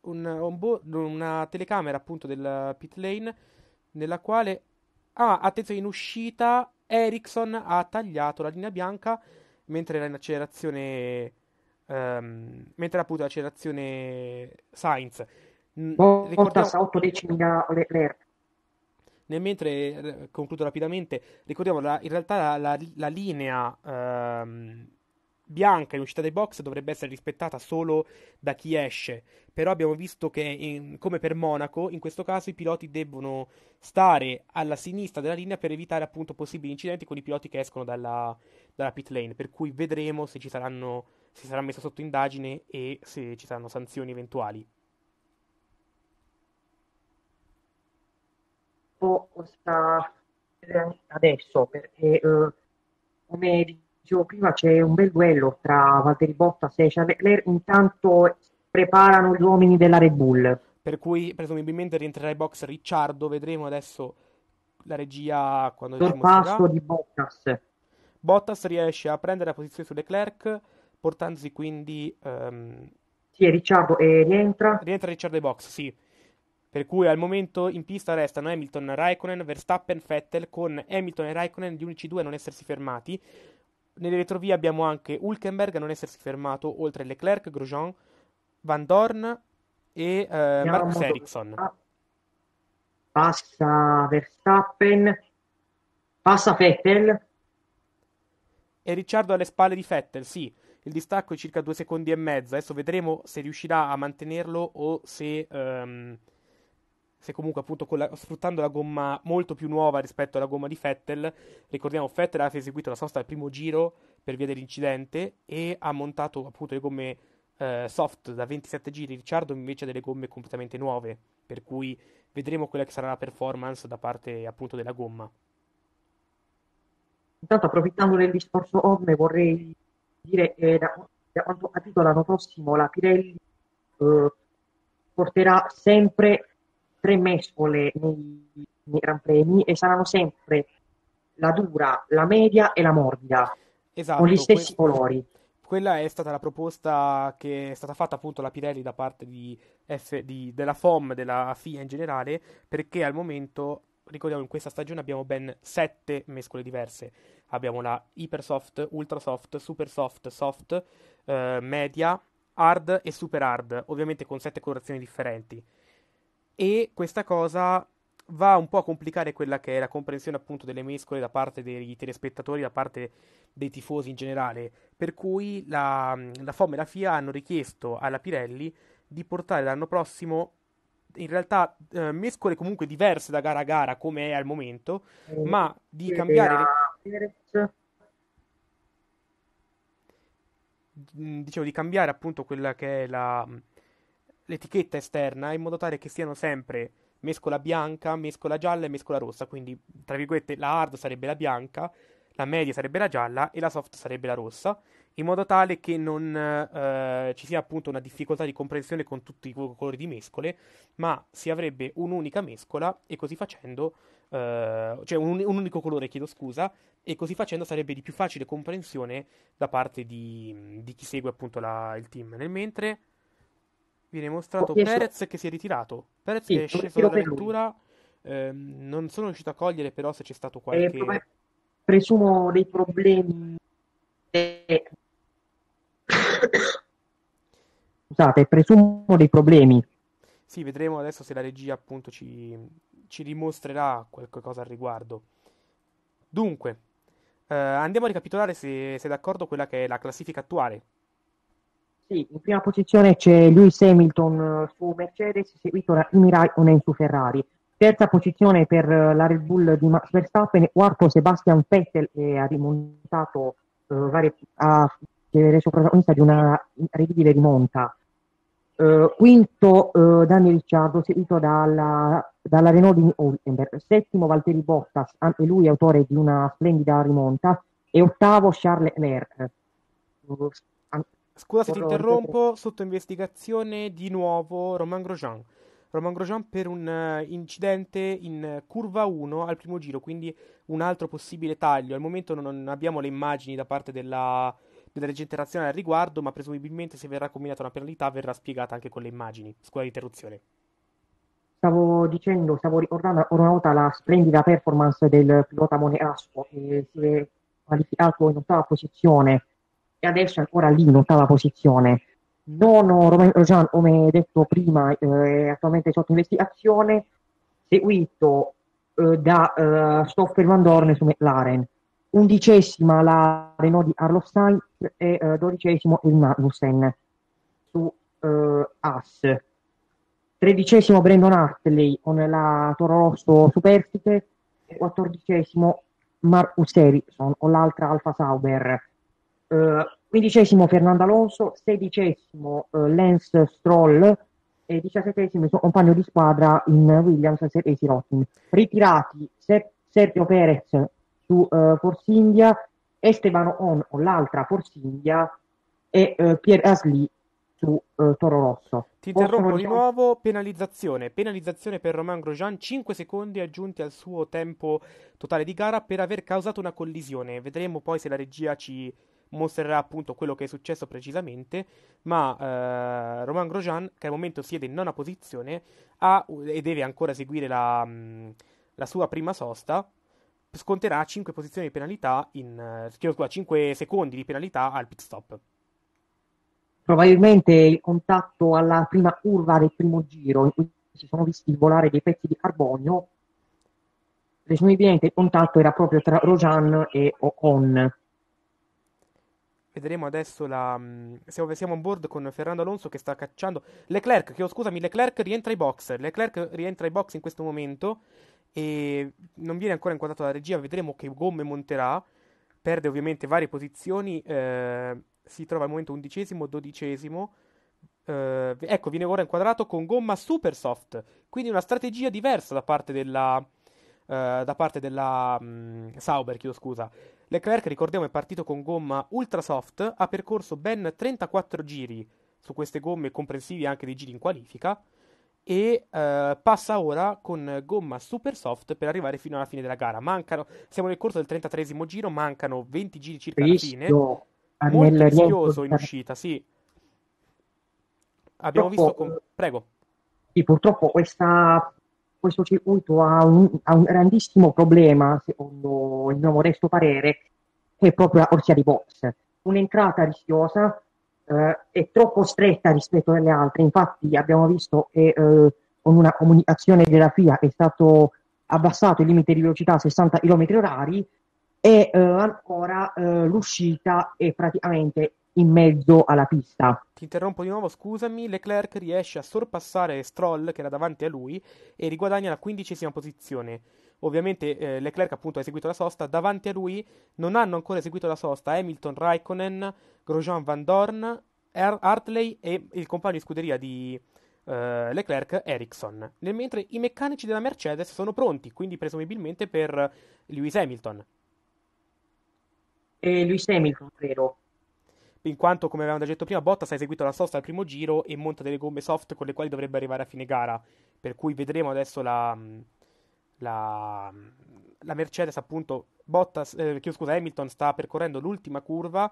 un, un bo- una telecamera appunto del pit lane nella quale, ah, attenzione, in uscita Ericsson ha tagliato la linea bianca mentre era in accelerazione Um, mentre appunto la accelerazione Sainz oh, ricordiamo... 8 decimi da Leclerc nel mentre eh, concludo rapidamente ricordiamo la, in realtà la, la, la linea ehm, bianca in uscita dai box dovrebbe essere rispettata solo da chi esce però abbiamo visto che in, come per Monaco in questo caso i piloti devono stare alla sinistra della linea per evitare appunto possibili incidenti con i piloti che escono dalla, dalla pit lane per cui vedremo se ci saranno si sarà messa sotto indagine e se ci saranno sanzioni eventuali. Sta adesso perché eh, come dicevo prima c'è un bel duello tra Valtteri Bottas e Charles Leclerc intanto preparano gli uomini della Red Bull per cui presumibilmente rientrerà in box Ricciardo vedremo adesso la regia quando il passo di Bottas Bottas riesce a prendere la posizione su Leclerc portandosi quindi... Um... Sì, Ricciardo e rientra? Rientra Ricciardo ai box, sì. Per cui al momento in pista restano Hamilton, Raikkonen, Verstappen, Vettel, con Hamilton e Raikkonen gli unici due a non essersi fermati. Nelle retrovie abbiamo anche Hulkenberg a non essersi fermato, oltre Leclerc, Grosjean, Van Dorn e eh, Marcus Ericsson. Passa Verstappen, passa Vettel. E Ricciardo alle spalle di Vettel, sì il distacco è circa 2 secondi e mezzo. Adesso vedremo se riuscirà a mantenerlo o se, um, se comunque appunto la, sfruttando la gomma molto più nuova rispetto alla gomma di Fettel. Ricordiamo Fettel aveva eseguito la sosta al primo giro per via dell'incidente e ha montato appunto le gomme uh, soft da 27 giri, Ricciardo invece ha delle gomme completamente nuove, per cui vedremo quella che sarà la performance da parte appunto della gomma. Intanto approfittando del discorso OVNE vorrei dire, che eh, da, da quanto ho capito l'anno prossimo la Pirelli eh, porterà sempre tre mescole nei, nei Gran Premi e saranno sempre la dura, la media e la morbida, esatto, con gli stessi que- colori. Quella è stata la proposta che è stata fatta appunto la Pirelli da parte di F, di, della FOM, della FIA in generale, perché al momento, ricordiamo, in questa stagione abbiamo ben sette mescole diverse abbiamo la ipersoft, ultrasoft, supersoft, soft, eh, media, hard e super hard, ovviamente con sette colorazioni differenti. E questa cosa va un po' a complicare quella che è la comprensione appunto delle mescole da parte dei telespettatori, da parte dei tifosi in generale, per cui la, la FOM e la FIA hanno richiesto alla Pirelli di portare l'anno prossimo in realtà eh, mescole comunque diverse da gara a gara come è al momento, eh, ma di cambiare... La Direct. Mm, dicevo di cambiare appunto quella che è la, mm, l'etichetta esterna in modo tale che siano sempre mescola bianca, mescola gialla e mescola rossa. Quindi, tra virgolette, la hard sarebbe la bianca, la media sarebbe la gialla e la soft sarebbe la rossa, in modo tale che non eh, ci sia appunto una difficoltà di comprensione con tutti i colori di mescole, ma si avrebbe un'unica mescola e così facendo Uh, cioè un, un, unico colore, chiedo scusa, e così facendo sarebbe di più facile comprensione da parte di, di chi segue appunto la, il team. Nel mentre viene mostrato oh, Perez che si è ritirato, Perez sì, è sceso dall'avventura, ehm, non sono riuscito a cogliere però se c'è stato eh, qualche... Eh, presumo dei problemi... Scusate, presumo dei problemi. Sì, vedremo adesso se la regia appunto ci, ci dimostrerà qualcosa al riguardo. Dunque, eh, andiamo a ricapitolare se sei d'accordo quella che è la classifica attuale. Sì, in prima posizione c'è Lewis Hamilton eh, su Mercedes, seguito da Mirai Onen su Ferrari. Terza posizione per eh, la Red Bull di Max Verstappen, quarto Sebastian Vettel che ha rimontato uh, varie, ha, reso protagonista di una incredibile rimonta. Uh, quinto uh, Daniel Ricciardo, seguito dalla dalla Renault di Oldenberg, settimo Valtteri Bottas, anche lui autore di una splendida rimonta, e ottavo Charles Leclerc. Scusa se ti interrompo, sotto investigazione di nuovo Romain Grosjean. Roman Grosjean per un eh, incidente in curva 1 al primo giro, quindi un altro possibile taglio. Al momento non abbiamo le immagini da parte della, della reggente nazionale al riguardo, ma presumibilmente se verrà combinata una penalità verrà spiegata anche con le immagini. Scusa l'interruzione stavo dicendo, stavo ricordando ancora una volta la splendida performance del pilota Moneasco che si è qualificato in ottava posizione e adesso è ancora lì in ottava posizione. Nono Rojan, come detto prima, eh, attualmente sotto investigazione, seguito eh, da eh, Stoffer Van Dorn su McLaren. Undicesima la Renault di Arlo Sainz e eh, dodicesimo il Magnussen su eh, As tredicesimo Brandon Hartley con la Toro Rosso Superstite, quattordicesimo Mark Ericsson con l'altra Alfa Sauber, eh, quindicesimo Fernando Alonso, sedicesimo eh, Lance Stroll e diciassettesimo il suo compagno di squadra in Williams e Sirotkin. Ritirati Ser- Sergio Perez su eh, Force India, Esteban On con l'altra Force India e eh, Pierre Asli su eh, Toro Rosso. Ti interrompo di nuovo, penalizzazione, penalizzazione per Romain Grosjean, 5 secondi aggiunti al suo tempo totale di gara per aver causato una collisione. Vedremo poi se la regia ci mostrerà appunto quello che è successo precisamente, ma eh, Romain Grosjean, che al momento siede in nona posizione, ha, e deve ancora seguire la, mm, la sua prima sosta, sconterà 5 posizioni di penalità in, 5 eh, secondi di penalità al pit stop probabilmente il contatto alla prima curva del primo giro in cui si sono visti volare dei pezzi di carbonio, presumibilmente il contatto era proprio tra Rojan e Ocon. Vedremo adesso la. Mm, siamo, siamo on board con Ferrando Alonso che sta cacciando. Leclerc, che, oh, scusami, Leclerc rientra ai box. Leclerc rientra ai box in questo momento. E non viene ancora inquadrato dalla regia. Vedremo che gomme monterà. Perde ovviamente varie posizioni. Eh, si trova al momento undicesimo, dodicesimo. Eh, ecco, viene ora inquadrato con gomma super soft, quindi una strategia diversa da parte della, eh, da parte della mh, mm, Sauber, chiedo scusa. Leclerc, ricordiamo, è partito con gomma ultra soft, ha percorso ben 34 giri su queste gomme, comprensivi anche dei giri in qualifica, e eh, passa ora con gomma super soft per arrivare fino alla fine della gara. Mancano, siamo nel corso del 33 giro, mancano 20 giri circa alla fine. Ah, molto rischioso in uscita, sì. Abbiamo visto... Con... Prego. Sì, purtroppo questa, questo circuito ha un, ha un, grandissimo problema, secondo il mio modesto parere, che è proprio la corsia di box. Un'entrata rischiosa eh, è troppo stretta rispetto alle altre, infatti abbiamo visto che eh, con una comunicazione della FIA è stato abbassato il limite di velocità a 60 km orari e eh, ancora eh, l'uscita è praticamente in mezzo alla pista. Ti interrompo di nuovo, scusami, Leclerc riesce a sorpassare Stroll che era davanti a lui e riguadagna la quindicesima posizione. Ovviamente eh, Leclerc appunto ha eseguito la sosta, davanti a lui non hanno ancora eseguito la sosta Hamilton, Raikkonen, Grosjean Van Dorn, er- Hartley e il compagno di scuderia di, Uh, Leclerc Ericsson. Nel mentre i meccanici della Mercedes sono pronti, quindi presumibilmente per Lewis Hamilton e Lewis Hamilton, vero? in quanto, come avevamo già detto prima, Bottas ha eseguito la sosta al primo giro e monta delle gomme soft con le quali dovrebbe arrivare a fine gara. Per cui vedremo adesso la, la, la Mercedes, appunto. Bottas, eh, scusa, Hamilton sta percorrendo l'ultima curva.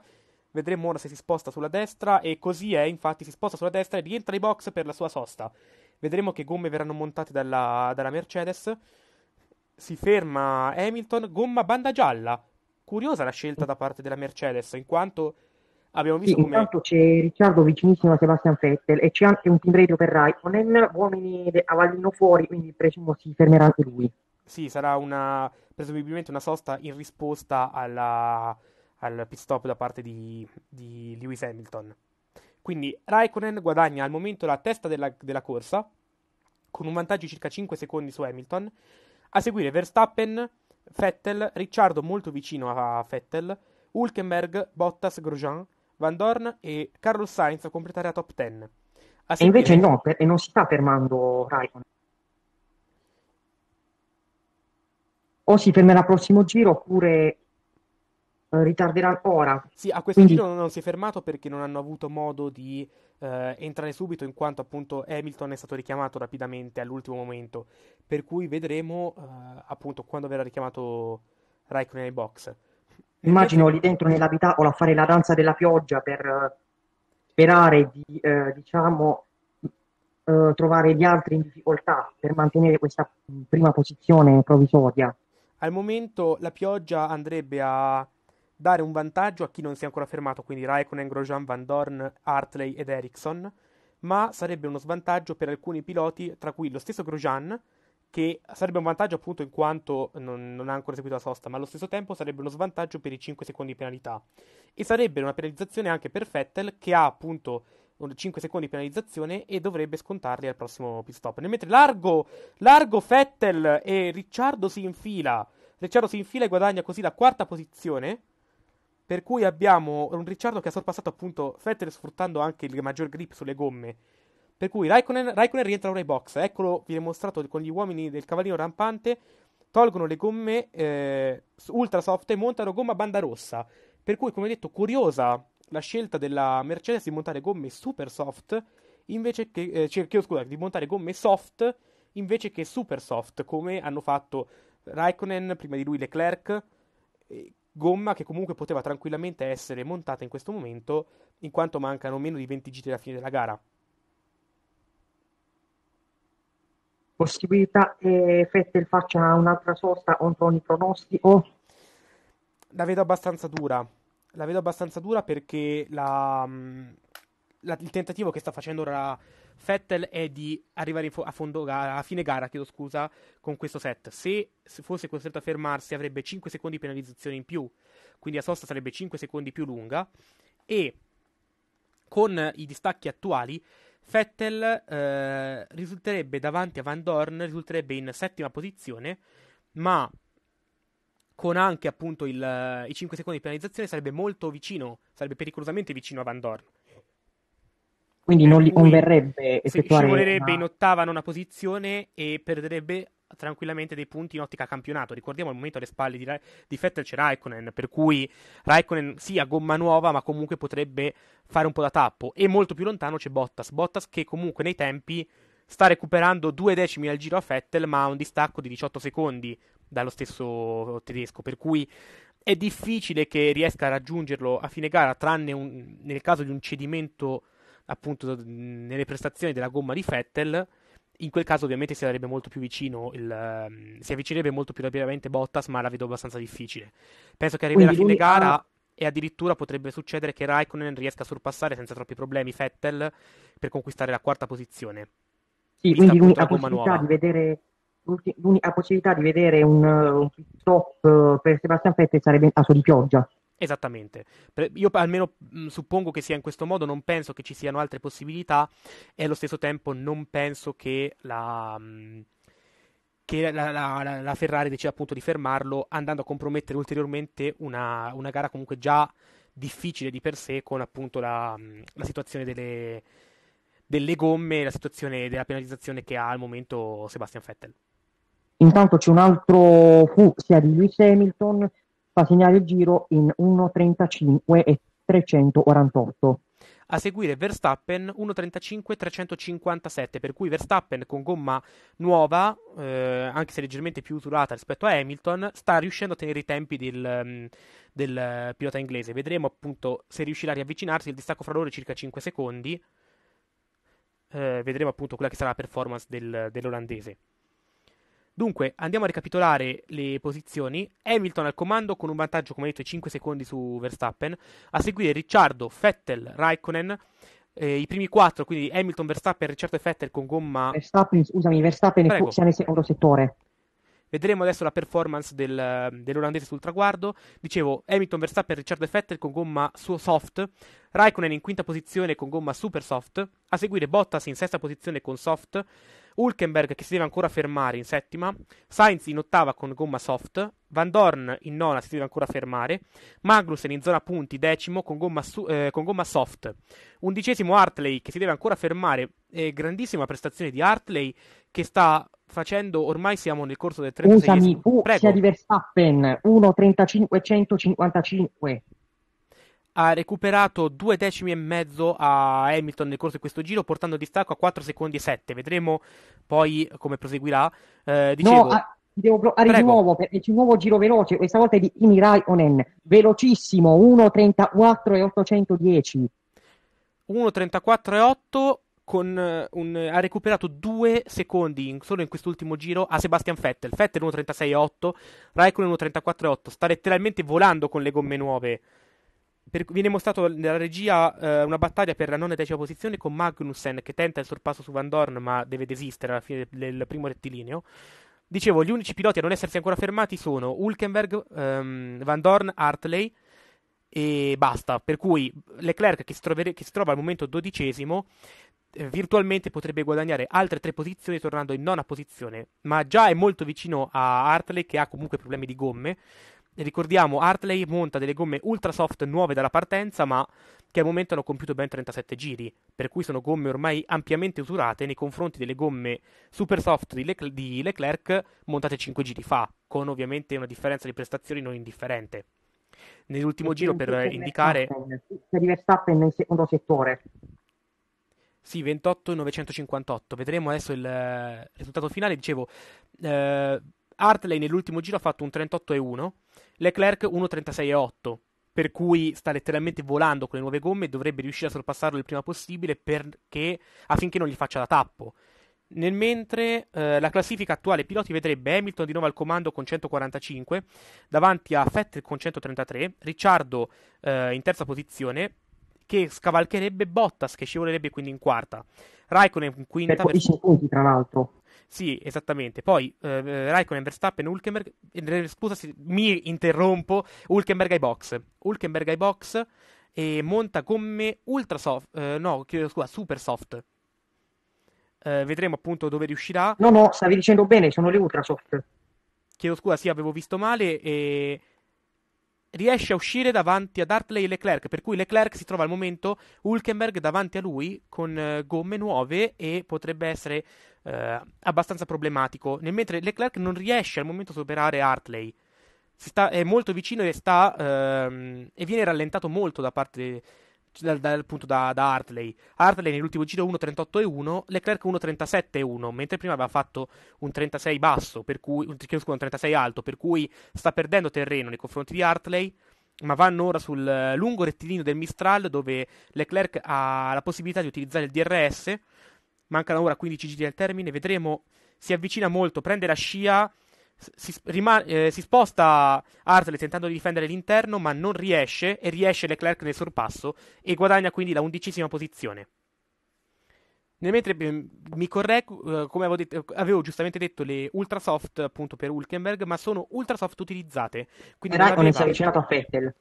Vedremo ora se si sposta sulla destra e così è, infatti si sposta sulla destra e rientra ai box per la sua sosta. Vedremo che gomme verranno montate dalla, dalla Mercedes. Si ferma Hamilton, gomma banda gialla curiosa la scelta da parte della Mercedes, in quanto abbiamo visto sì, come... Intanto c'è Ricciardo vicinissimo a Sebastian Vettel e c'è anche un team radio per Raikkonen, uomini a Vallino fuori, quindi presumo si fermerà anche lui. Sì, sarà una, presumibilmente una sosta in risposta alla, al pit stop da parte di, di Lewis Hamilton. Quindi Raikkonen guadagna al momento la testa della, della corsa, con un vantaggio di circa 5 secondi su Hamilton. A seguire Verstappen Vettel, Ricciardo molto vicino a Vettel, Hulkenberg, Bottas, Grosjean, Van Dorn e Carlos Sainz a completare la top 10. e invece no, per, e non si sta fermando Raikkonen. O si fermerà al prossimo giro oppure eh, ritarderà ora. Sì, a questo Quindi... giro non si è fermato perché non hanno avuto modo di eh, entrare subito, in quanto appunto Hamilton è stato richiamato rapidamente all'ultimo momento. Per cui vedremo eh, appunto quando verrà richiamato Raikkonen ai box. Immagino lì dentro nell'abitacolo a fare la danza della pioggia per eh, sperare di, eh, diciamo, eh, trovare gli altri in difficoltà per mantenere questa prima posizione provvisoria. Al momento la pioggia andrebbe a dare un vantaggio a chi non si è ancora fermato, quindi Raikkonen, Grosjean, Van Dorn, Hartley ed Ericsson, ma sarebbe uno svantaggio per alcuni piloti, tra cui lo stesso Grosjean, che sarebbe un vantaggio appunto in quanto non, non, ha ancora eseguito la sosta, ma allo stesso tempo sarebbe uno svantaggio per i 5 secondi di penalità. E sarebbe una penalizzazione anche per Vettel, che ha appunto 5 secondi di penalizzazione e dovrebbe scontarli al prossimo pit stop. Nel mentre largo, largo Vettel e Ricciardo si infila. Ricciardo si infila e guadagna così la quarta posizione per cui abbiamo un Ricciardo che ha sorpassato appunto Vettel sfruttando anche il maggior grip sulle gomme. Per cui Raikkonen, Raikkonen rientra ora ai box. Eccolo, viene mostrato con gli uomini del cavallino rampante. Tolgono le gomme eh, ultra soft e montano gomma banda rossa. Per cui, come detto, curiosa la scelta della Mercedes di montare gomme super soft invece che, eh, cerchio, cioè, scusa, di montare gomme soft invece che super soft, come hanno fatto Raikkonen, prima di lui Leclerc, gomma che comunque poteva tranquillamente essere montata in questo momento, in quanto mancano meno di 20 giri alla fine della gara. Possibilità che eh, Fettel faccia un'altra sosta contro ogni pronostico? La vedo abbastanza dura. La vedo abbastanza dura perché la, mm, la, il tentativo che sta facendo ora Vettel è di arrivare fo- a, fondo gara, a fine gara, chiedo scusa, con questo set. Se, fosse costretto a fermarsi avrebbe 5 secondi di penalizzazione in più, quindi la sosta sarebbe 5 secondi più lunga e con i distacchi attuali Vettel eh, risulterebbe davanti a Van Dorn, risulterebbe in settima posizione, ma con anche appunto il, i 5 secondi di penalizzazione sarebbe molto vicino, sarebbe pericolosamente vicino a Van Dorn. Quindi non gli converrebbe effettuare... Scivolerebbe una... in ottava, nona posizione e perderebbe tranquillamente dei punti in ottica campionato. Ricordiamo al momento alle spalle di, Ra- di Vettel c'è Raikkonen, per cui Raikkonen sì ha gomma nuova, ma comunque potrebbe fare un po' da tappo. E molto più lontano c'è Bottas. Bottas che comunque nei tempi sta recuperando due decimi al giro a Fettel ma ha un distacco di 18 secondi dallo stesso tedesco. Per cui è difficile che riesca a raggiungerlo a fine gara, tranne un, nel caso di un cedimento appunto nelle prestazioni della gomma di Fettel. In quel caso, ovviamente, si avrebbe molto più vicino. Il, ehm, si avvicinerebbe molto più rapidamente Bottas, ma la vedo abbastanza difficile. Penso che arriverà a fine gara. E addirittura potrebbe succedere che Raikkonen riesca a sorpassare senza troppi problemi Fettel per conquistare la quarta posizione. Sì, quindi l'unica possibilità, vedere, l'unica possibilità, di vedere, un, un stop eh, per Sebastian Fettel sarebbe in caso di pioggia. Esattamente, io almeno suppongo che sia in questo modo, non penso che ci siano altre possibilità e allo stesso tempo non penso che la, che la, la, la Ferrari decida appunto di fermarlo andando a compromettere ulteriormente una, una gara comunque già difficile di per sé con appunto la, la situazione delle, delle gomme e la situazione della penalizzazione che ha al momento Sebastian Vettel. Intanto c'è un altro fu sia di Lewis Hamilton fa segnare il giro in 1.35 e 348. A seguire Verstappen 1.35-357, per cui Verstappen con gomma nuova, eh, anche se leggermente più usurata rispetto a Hamilton, sta riuscendo a tenere i tempi del, mm, del pilota inglese. Vedremo appunto se riuscirà a riavvicinarsi, il distacco fra loro è circa 5 secondi. Eh, vedremo appunto quella che sarà la performance del, dell'olandese. Dunque, andiamo a ricapitolare le posizioni. Hamilton al comando con un vantaggio, come detto, di 5 secondi su Verstappen. A seguire Ricciardo, Vettel, Raikkonen. Eh, I primi 4, quindi Hamilton, Verstappen, Ricciardo e Vettel con gomma... Verstappen, scusami, Verstappen Prego. fu- nel secondo settore. Vedremo adesso la performance del, eh, dell'olandese sul traguardo. Dicevo, Hamilton, Verstappen, Ricciardo e Vettel con gomma suo soft. Raikkonen in quinta posizione con gomma super soft. A seguire Bottas in sesta posizione con soft. Hulkenberg che si deve ancora fermare in settima, Sainz in ottava con gomma soft, Van Dorn in nona si deve ancora fermare, Magnussen in zona punti decimo con gomma, su- eh, con gomma soft, undicesimo Hartley che si deve ancora fermare, eh, grandissima prestazione di Hartley che sta facendo, ormai siamo nel corso del 36esimo. Scusami, Prego. sia di Verstappen 1.35.155 ha recuperato due decimi e mezzo a Hamilton nel corso di questo giro, portando il distacco a 4 secondi e 7. Vedremo poi come proseguirà. Eh, dicevo, no, a- devo provare Prego. di nuovo perché c'è un nuovo giro veloce, questa volta è di Imirai Raikkonen, velocissimo, 1.34 e 810. 1.34 e 8 con eh, un, ha recuperato due secondi in, solo in quest'ultimo giro a Sebastian Vettel. Vettel 1.36 e 8, Raikkonen 1.34 e 8. Sta letteralmente volando con le gomme nuove per, viene mostrato nella regia eh, una battaglia per la nona e decima posizione con Magnussen che tenta il sorpasso su Van Dorn ma deve desistere alla fine del, del primo rettilineo. Dicevo, gli unici piloti a non essersi ancora fermati sono Hulkenberg, ehm, Van Dorn, Hartley e basta. Per cui Leclerc che si, trovere, che si trova al momento dodicesimo eh, virtualmente potrebbe guadagnare altre tre posizioni tornando in nona posizione, ma già è molto vicino a Hartley che ha comunque problemi di gomme Ricordiamo, Hartley monta delle gomme ultra soft nuove dalla partenza, ma che al momento hanno compiuto ben 37 giri, per cui sono gomme ormai ampiamente usurate nei confronti delle gomme super soft di, Leclerc, di Leclerc montate 5 giri fa, con ovviamente una differenza di prestazioni non indifferente. Nell'ultimo giro per indicare... Per Verstappen nel secondo settore. Sì, 28-958. Vedremo adesso il eh, risultato finale. Dicevo, eh, Hartley nell'ultimo giro ha fatto un 38-1. Leclerc 1.36.8, per cui sta letteralmente volando con le nuove gomme e dovrebbe riuscire a sorpassarlo il prima possibile perché, affinché non gli faccia da tappo. Nel mentre eh, la classifica attuale piloti vedrebbe Hamilton di nuovo al comando con 145, davanti a Vettel con 133, Ricciardo eh, in terza posizione, che scavalcherebbe Bottas, che scivolerebbe quindi in quarta. Raikkonen in quinta. Per 15 per... punti, tra l'altro. Sì, esattamente. Poi eh, eh, Raikkonen, Verstappen, Hulkenberg. Eh, eh scusa, mi interrompo. Hulkenberg ai box. Hulkenberg ai box e monta gomme ultra soft. Eh, no, scusa, super soft. Eh, vedremo appunto dove riuscirà. No, no, stavi dicendo bene, sono le ultra soft. Chiedo scusa, sì, avevo visto male e riesce a uscire davanti ad Hartley e Leclerc, per cui Leclerc si trova al momento Hulkenberg davanti a lui con eh, gomme nuove e potrebbe essere eh, abbastanza problematico, nel mentre Leclerc non riesce al momento a superare Hartley. Sta, è molto vicino e, sta, ehm, e viene rallentato molto da parte dal, dal, appunto da, da Hartley. Hartley nell'ultimo giro 1.38.1, Leclerc 1.37.1, mentre prima aveva fatto un 36 basso, per cui, un, scusa, un 36 alto, per cui sta perdendo terreno nei confronti di Hartley. Ma vanno ora sul eh, lungo rettilineo del Mistral, dove Leclerc ha la possibilità di utilizzare il DRS. Mancano ora 15 giri al termine, vedremo. Si avvicina molto, prende la scia si, rima- eh, si, sposta Hartley tentando di difendere l'interno, ma non riesce e riesce Leclerc nel sorpasso e guadagna quindi la undicesima posizione. Nel mentre ehm, mi correggo, eh, come avevo, detto, avevo, giustamente detto, le ultrasoft appunto per Hulkenberg, ma sono ultrasoft utilizzate. Quindi Era non aveva... si avvicinato a Fettel.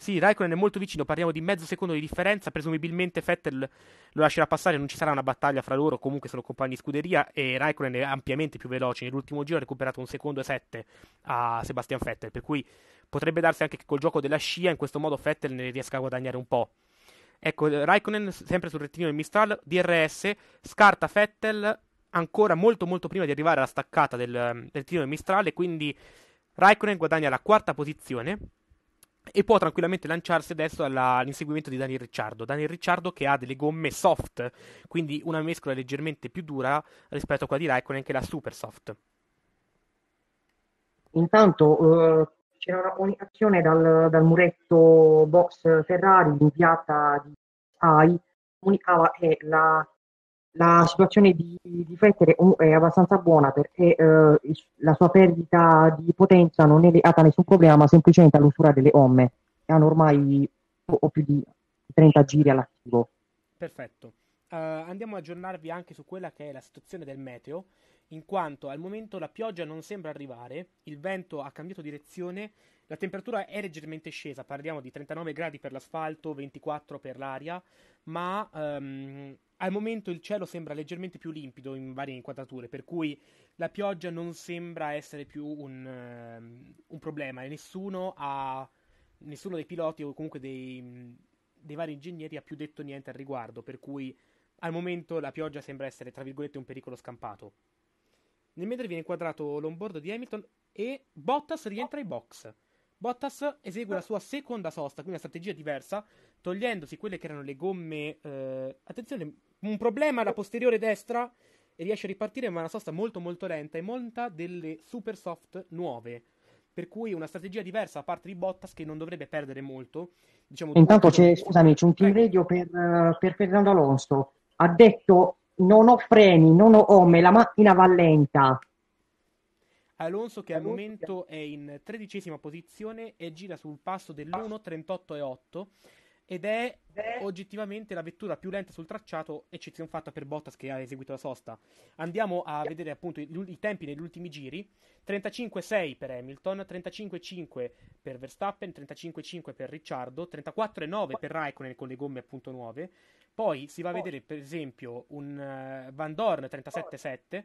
Sì, Raikkonen è molto vicino, parliamo di mezzo secondo di differenza, presumibilmente Vettel lo lascerà passare, non ci sarà una battaglia fra loro, comunque sono compagni di scuderia e Raikkonen è ampiamente più veloce, nell'ultimo giro ha recuperato un secondo e sette a Sebastian Vettel, per cui potrebbe darsi anche che col gioco della scia in questo modo Vettel ne riesca a guadagnare un po'. Ecco, Raikkonen sempre sul rettino del Mistral, DRS, scarta Vettel ancora molto molto prima di arrivare alla staccata del, del rettino del Mistral e quindi Raikkonen guadagna la quarta posizione e può tranquillamente lanciarsi adesso alla, all'inseguimento di Daniel Ricciardo. Daniel Ricciardo che ha delle gomme soft, quindi una mescola leggermente più dura rispetto a quella di Raikkonen che è la super soft. Intanto uh, eh, c'era una comunicazione dal, dal, muretto box Ferrari inviata di AI, comunicava che la la situazione di, di Fetter è abbastanza buona perché eh, la sua perdita di potenza non è legata a nessun problema, ma semplicemente all'usura delle omme. Hanno ormai o più di 30 giri all'attivo. Perfetto. Uh, andiamo ad aggiornarvi anche su quella che è la situazione del meteo, in quanto al momento la pioggia non sembra arrivare, il vento ha cambiato direzione, la temperatura è leggermente scesa, parliamo di 39 gradi per l'asfalto, 24 per l'aria, ma um, al momento il cielo sembra leggermente più limpido in varie inquadrature, per cui la pioggia non sembra essere più un, uh, un problema e nessuno, ha, nessuno dei piloti o comunque dei, dei, vari ingegneri ha più detto niente al riguardo, per cui al momento la pioggia sembra essere, tra virgolette, un pericolo scampato. Nel mentre viene inquadrato l'onboard di Hamilton e Bottas rientra in box. Bottas esegue la sua seconda sosta, quindi una strategia diversa, togliendosi quelle che erano le gomme. Eh, attenzione, un problema alla posteriore destra e riesce a ripartire, ma è una sosta molto molto lenta e monta delle super soft nuove. Per cui una strategia diversa a parte di Bottas che non dovrebbe perdere molto. Diciamo, Intanto tutto... c'è, scusami, c'è un team radio per, per Fernando Alonso. Ha detto non ho freni, non ho home, la macchina va lenta. Alonso che al momento è in tredicesima posizione e gira sul passo dell'1.38,8 ed è oggettivamente la vettura più lenta sul tracciato, eccezione fatta per Bottas che ha eseguito la sosta. Andiamo a vedere appunto i, i tempi negli ultimi giri: 35,6 per Hamilton, 35,5 per Verstappen, 35,5 per Ricciardo, 34,9 per Raikkonen con le gomme appunto nuove. Poi si va a vedere per esempio un uh, Van Dorn 37,7.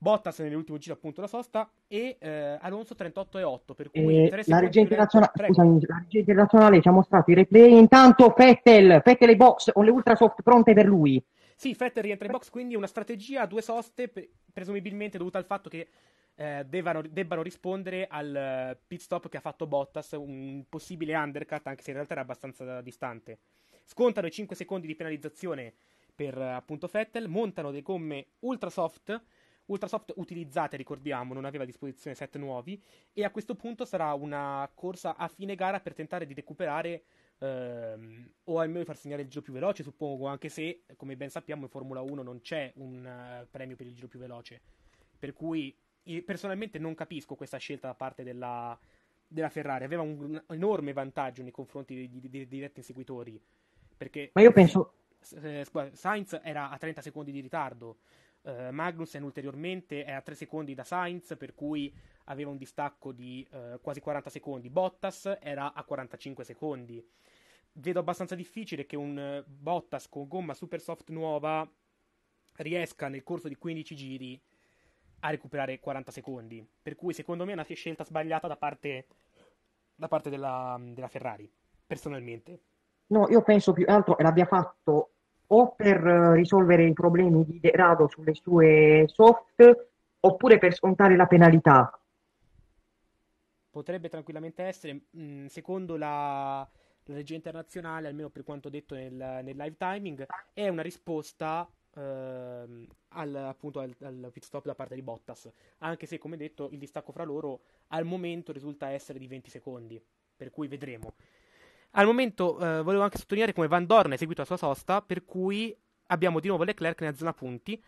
Bottas nell'ultimo giro appunto la sosta e eh, Alonso 38,8 per cui la regia internazionale scusami, la regia internazionale ci ha mostrato i replay intanto Fettel, Fettel e box con le ultrasoft pronte per lui sì, Fettel rientra in box quindi una strategia a due soste presumibilmente dovuta al fatto che eh, debbano, debbano, rispondere al eh, pit stop che ha fatto Bottas un possibile undercut anche se in realtà era abbastanza distante scontano i 5 secondi di penalizzazione per appunto Fettel montano dei gomme ultrasoft Ultrasoft utilizzate, ricordiamo, non aveva a disposizione set nuovi e a questo punto sarà una corsa a fine gara per tentare di recuperare ehm, o almeno di far segnare il giro più veloce, suppongo, anche se, come ben sappiamo, in Formula 1 non c'è un uh, premio per il giro più veloce. Per cui personalmente non capisco questa scelta da parte della, della Ferrari, aveva un, un, enorme vantaggio nei confronti dei, diretti inseguitori. Perché Ma io penso... Eh, Sainz era a 30 secondi di ritardo, eh, Magnussen ulteriormente è a 3 secondi da Sainz, per cui aveva un distacco di eh, quasi 40 secondi. Bottas era a 45 secondi. Vedo abbastanza difficile che un eh, Bottas con gomma super soft nuova riesca nel corso di 15 giri a recuperare 40 secondi. Per cui secondo me è una scelta sbagliata da parte, da parte della, della Ferrari, personalmente. No, io penso più che altro l'abbia fatto o per eh, risolvere i problemi di degrado sulle sue soft oppure per scontare la penalità. Potrebbe tranquillamente essere, mm, secondo la, la, regia internazionale, almeno per quanto detto nel, nel live timing, è una risposta eh, al, appunto al, al, pit stop da parte di Bottas, anche se come detto il distacco fra loro al momento risulta essere di 20 secondi, per cui vedremo. Al momento eh, volevo anche sottolineare come Van Dorn ha eseguito la sua sosta, per cui abbiamo di nuovo Leclerc nella zona punti,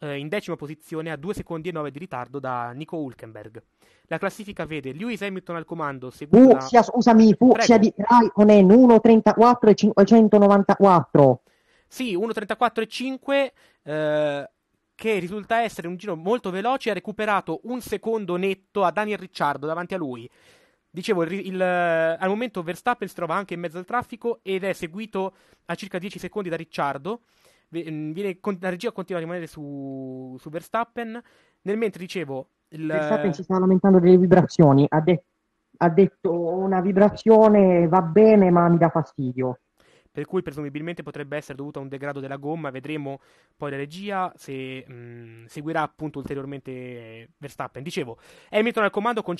eh, in decima posizione a 2 secondi e 9 di ritardo da Nico Hulkenberg. La classifica vede Lewis Hamilton al comando, seguito uh, da... Sia, scusami, fu sia di Raikkonen 1.34 e 594. Sì, 1.34 e 5... Eh, che risulta essere un giro molto veloce, ha recuperato un secondo netto a Daniel Ricciardo davanti a lui. Dicevo, il, il, al momento Verstappen si trova anche in mezzo al traffico ed è seguito a circa 10 secondi da Ricciardo. Mm, viene, la regia continua a rimanere su, su Verstappen. Nel mentre, dicevo... Il... Verstappen si sta lamentando delle vibrazioni. Ha, de- ha detto una vibrazione va bene ma mi dà fastidio per cui presumibilmente potrebbe essere dovuto a un degrado della gomma, vedremo poi la regia se mh, mm, seguirà appunto ulteriormente Verstappen. Dicevo, Hamilton al comando con,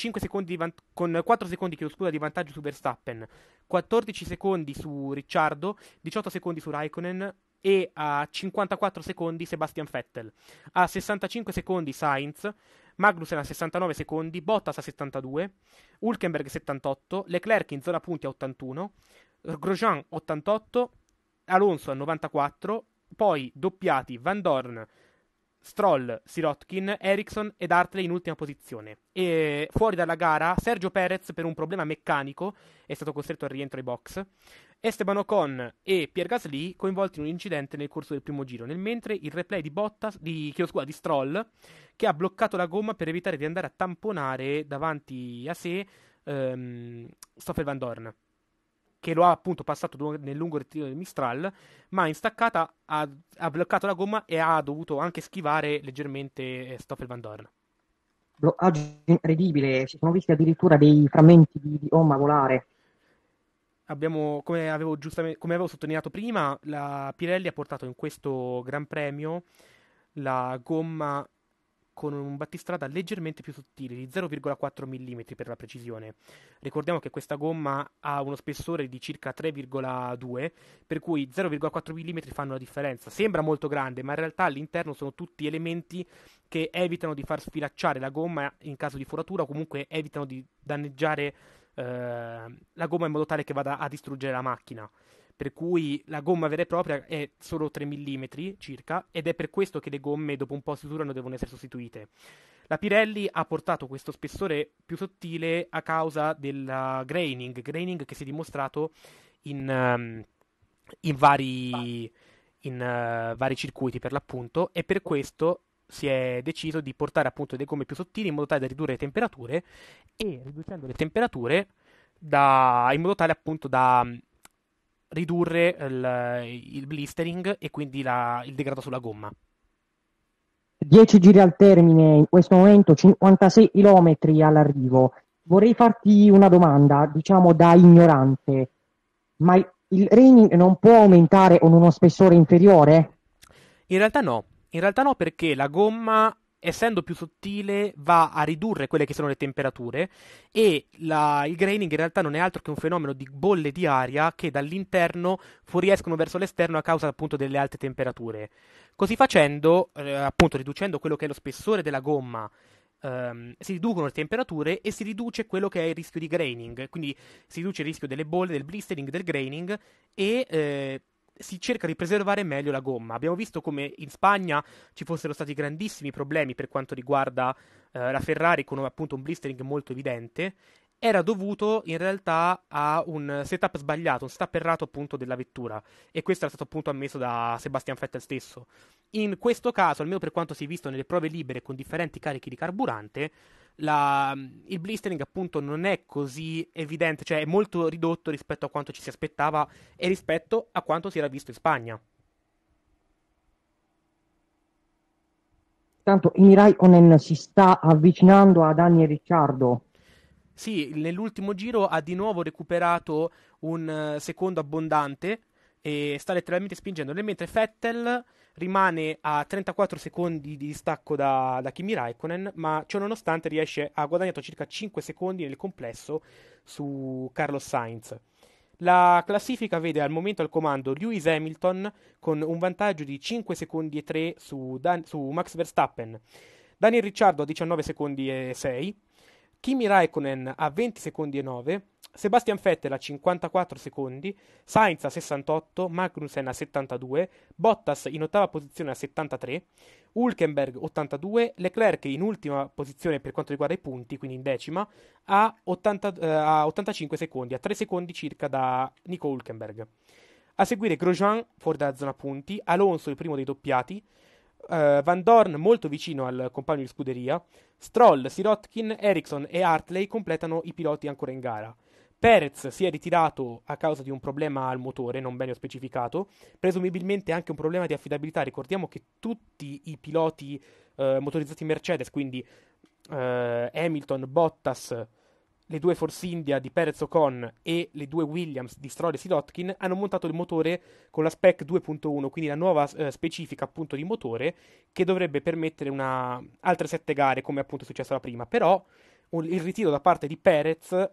van- con 4 secondi scusa, di vantaggio su Verstappen, 14 secondi su Ricciardo, 18 secondi su Raikkonen, e a 54 secondi Sebastian Vettel, a 65 secondi Sainz, Magnussen a 69 secondi, Bottas a 72, Hulkenberg 78, Leclerc in zona punti a 81, Grosjean 88, Alonso a 94, poi doppiati Van Dorn, Stroll, Sirotkin, Ericsson ed Hartley in ultima posizione. E fuori dalla gara Sergio Perez per un problema meccanico è stato costretto al rientro ai box. Esteban Ocon e Pierre Gasly coinvolti in un incidente nel corso del primo giro, nel mentre il replay di Bottas di, scuola, di Stroll che ha bloccato la gomma per evitare di andare a tamponare davanti a sé ehm, Stoffel Van Dorn che lo ha appunto passato nel lungo ritiro del Mistral, ma in staccata ha, ha bloccato la gomma e ha dovuto anche schivare leggermente eh, Stoffel Van Dorn. Bloccaggio incredibile, si sono visti addirittura dei frammenti di, di gomma volare. Abbiamo, come, avevo giustamente, come avevo sottolineato prima, la Pirelli ha portato in questo Gran Premio la gomma con un battistrada leggermente più sottile, di 0,4 mm per la precisione. Ricordiamo che questa gomma ha uno spessore di circa 3,2, per cui 0,4 mm fanno la differenza. Sembra molto grande, ma in realtà all'interno sono tutti elementi che evitano di far sfilacciare la gomma in caso di foratura o comunque evitano di danneggiare eh, la gomma in modo tale che vada a distruggere la macchina per cui la gomma vera e propria è solo 3 mm circa ed è per questo che le gomme dopo un po' si durano devono essere sostituite. La Pirelli ha portato questo spessore più sottile a causa del uh, graining, graining che si è dimostrato in, um, in, vari, in uh, vari circuiti per l'appunto e per questo si è deciso di portare appunto delle gomme più sottili in modo tale da ridurre le temperature e riducendo le temperature da, in modo tale appunto da ridurre il, il blistering e quindi la, il degrado sulla gomma. 10 giri al termine, in questo momento 56 km all'arrivo. Vorrei farti una domanda, diciamo da ignorante, ma il raining non può aumentare con uno spessore inferiore? In realtà no, in realtà no perché la gomma essendo più sottile va a ridurre quelle che sono le temperature e la, il graining in realtà non è altro che un fenomeno di bolle di aria che dall'interno fuoriescono verso l'esterno a causa appunto delle alte temperature. Così facendo, eh, appunto riducendo quello che è lo spessore della gomma Um, si riducono le temperature e si riduce quello che è il rischio di graining, quindi si riduce il rischio delle bolle, del blistering, del graining e eh, si cerca di preservare meglio la gomma. Abbiamo visto come in Spagna ci fossero stati grandissimi problemi per quanto riguarda eh, la Ferrari con appunto un blistering molto evidente. Era dovuto in realtà a un setup sbagliato, un setup errato appunto della vettura. E questo era stato appunto ammesso da Sebastian Vettel stesso. In questo caso, almeno per quanto si è visto nelle prove libere con differenti carichi di carburante, la, il blistering appunto non è così evidente, cioè è molto ridotto rispetto a quanto ci si aspettava e rispetto a quanto si era visto in Spagna. Tanto Imi Raikkonen si sta avvicinando a Daniel Ricciardo. Sì, nell'ultimo giro ha di nuovo recuperato un eh, secondo abbondante e sta letteralmente spingendolo, mentre Fettel rimane a 34 secondi di distacco da, da Kimi Raikkonen, ma ciononostante riesce a guadagnare circa 5 secondi nel complesso su Carlos Sainz. La classifica vede al momento al comando Lewis Hamilton con un vantaggio di 5 secondi e 3 su, Dan- su Max Verstappen, Daniel Ricciardo a 19 secondi e 6, Kimi Raikkonen a 20 secondi e 9, Sebastian Vettel a 54 secondi, Sainz a 68, Magnussen a 72, Bottas in ottava posizione a 73, Hulkenberg 82, Leclerc in ultima posizione per quanto riguarda i punti, quindi in decima, a, 80, eh, a 85 secondi, a 3 secondi circa da Nico Hulkenberg. A seguire Grosjean fuori dalla zona punti, Alonso il primo dei doppiati, Uh, Van Dorn molto vicino al compagno di scuderia, Stroll, Sirotkin, Ericsson e Hartley completano i piloti ancora in gara. Perez si è ritirato a causa di un problema al motore, non bene specificato, presumibilmente anche un problema di affidabilità. Ricordiamo che tutti i piloti eh, motorizzati Mercedes, quindi eh, Hamilton, Bottas, le due Force India di Perez Ocon e le due Williams di Stroll e Sidotkin hanno montato il motore con la spec 2.1, quindi la nuova eh, specifica appunto di motore che dovrebbe permettere una... altre sette gare come appunto è successo la prima, però il ritiro da parte di Perez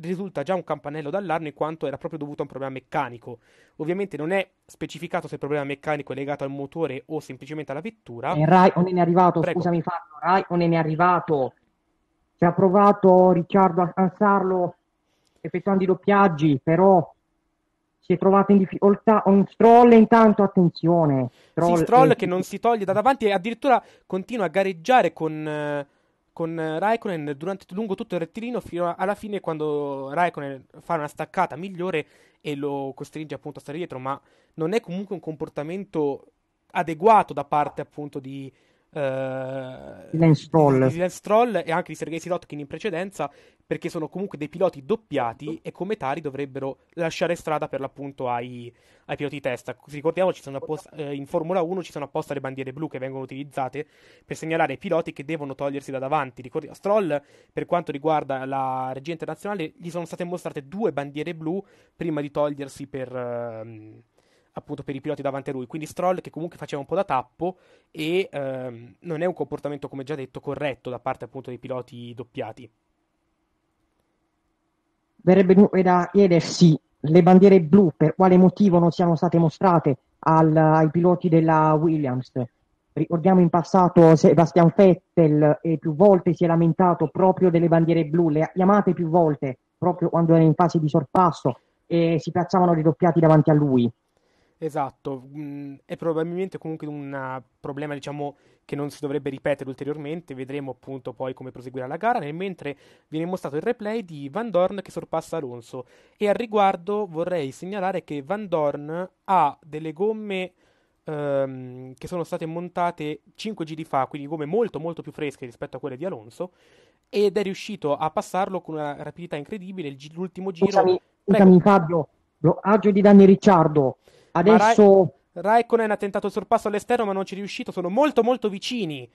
risulta già un campanello d'allarme in quanto era proprio dovuto a un problema meccanico. Ovviamente non è specificato se il problema meccanico è legato al motore o semplicemente alla vettura. Eh, Rai, non è arrivato, Prego. scusami Fabio, Rai, non è arrivato. Si ha provato Ricciardo a alzarlo effettuando i doppiaggi, però si è trovato in difficoltà. Un stroll intanto, attenzione. Stroll, sì, stroll eh, che non si toglie da davanti e addirittura continua a gareggiare con... Eh con Raikkonen durante, lungo tutto il rettilineo fino alla fine quando Raikkonen fa una staccata migliore e lo costringe appunto a stare dietro, ma non è comunque un comportamento adeguato da parte appunto di, eh, Dylan Stroll. Dylan Stroll e anche di Sergei Sirotkin in precedenza perché sono comunque dei piloti doppiati e come tali dovrebbero lasciare strada per l'appunto ai, ai piloti testa. Ricordiamoci, apposta, eh, in Formula 1 ci sono apposta le bandiere blu che vengono utilizzate per segnalare ai piloti che devono togliersi da davanti. Ricordi- Stroll, per quanto riguarda la regia internazionale, gli sono state mostrate due bandiere blu prima di togliersi per... Eh, appunto per i piloti davanti a lui. Quindi Stroll che comunque faceva un po' da tappo e ehm, non è un comportamento, come già detto, corretto da parte appunto dei piloti doppiati. Verrebbe eh, da chiedersi le bandiere blu per quale motivo non siano state mostrate al, ai piloti della Williams. Ricordiamo in passato Sebastian Vettel e più volte si è lamentato proprio delle bandiere blu, le ha chiamate più volte proprio quando era in fase di sorpasso e si piazzavano ridoppiati davanti a lui. Esatto, mm, è probabilmente comunque un problema diciamo, che non si dovrebbe ripetere ulteriormente, vedremo appunto poi come proseguirà la gara, nel mentre viene mostrato il replay di Van Dorn che sorpassa Alonso e al riguardo vorrei segnalare che Van Dorn ha delle gomme ehm, che sono state montate 5 giri fa, quindi gomme molto molto più fresche rispetto a quelle di Alonso ed è riuscito a passarlo con una rapidità incredibile, l'ultimo giro... Scusami, scusami Fabio, agio di Danny Ricciardo. Adesso... Raikkonen ha tentato il sorpasso all'esterno ma non ci è riuscito, sono molto molto vicini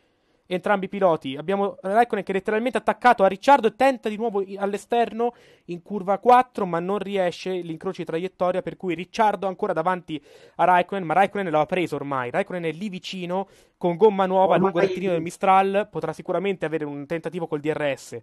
entrambi i piloti. Abbiamo Raikkonen che letteralmente attaccato a Ricciardo e tenta di nuovo all'esterno in curva 4, ma non riesce l'incrocio di traiettoria. Per cui Ricciardo ancora davanti a Raikkonen, ma Raikkonen l'ha preso ormai. Raikkonen è lì vicino con gomma nuova, oh, lungo rettilineo del Mistral. Potrà sicuramente avere un tentativo col DRS.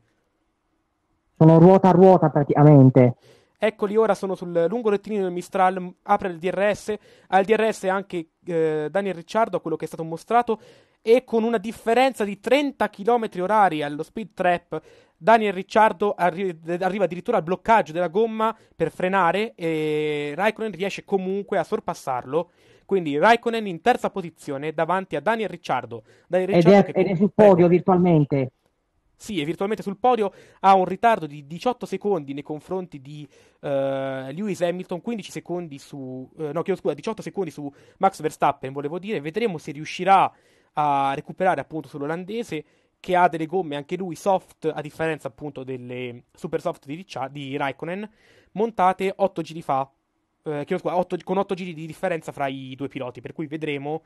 Sono ruota a ruota praticamente. Eccoli ora sono sul lungo rettilineo del Mistral, apre il DRS, ha il DRS anche eh, Daniel Ricciardo, a quello che è stato mostrato, e con una differenza di 30 km orari allo speed trap, Daniel Ricciardo arri- arriva addirittura al bloccaggio della gomma per frenare e Raikkonen riesce comunque a sorpassarlo. Quindi Raikkonen in terza posizione davanti a Daniel Ricciardo. Daniel Ricciardo ed, è, che... ed è sul podio virtualmente sì, è virtualmente sul podio, ha un ritardo di 18 secondi nei confronti di uh, Lewis Hamilton, 15 secondi su, uh, no, chiedo scusa, 18 secondi su Max Verstappen, volevo dire, vedremo se riuscirà a recuperare appunto sull'olandese che ha delle gomme anche lui soft, a differenza appunto delle super soft di, Riccia, di Raikkonen, montate 8 giri fa, eh, scusa, 8, con 8 giri di differenza fra i due piloti, per cui vedremo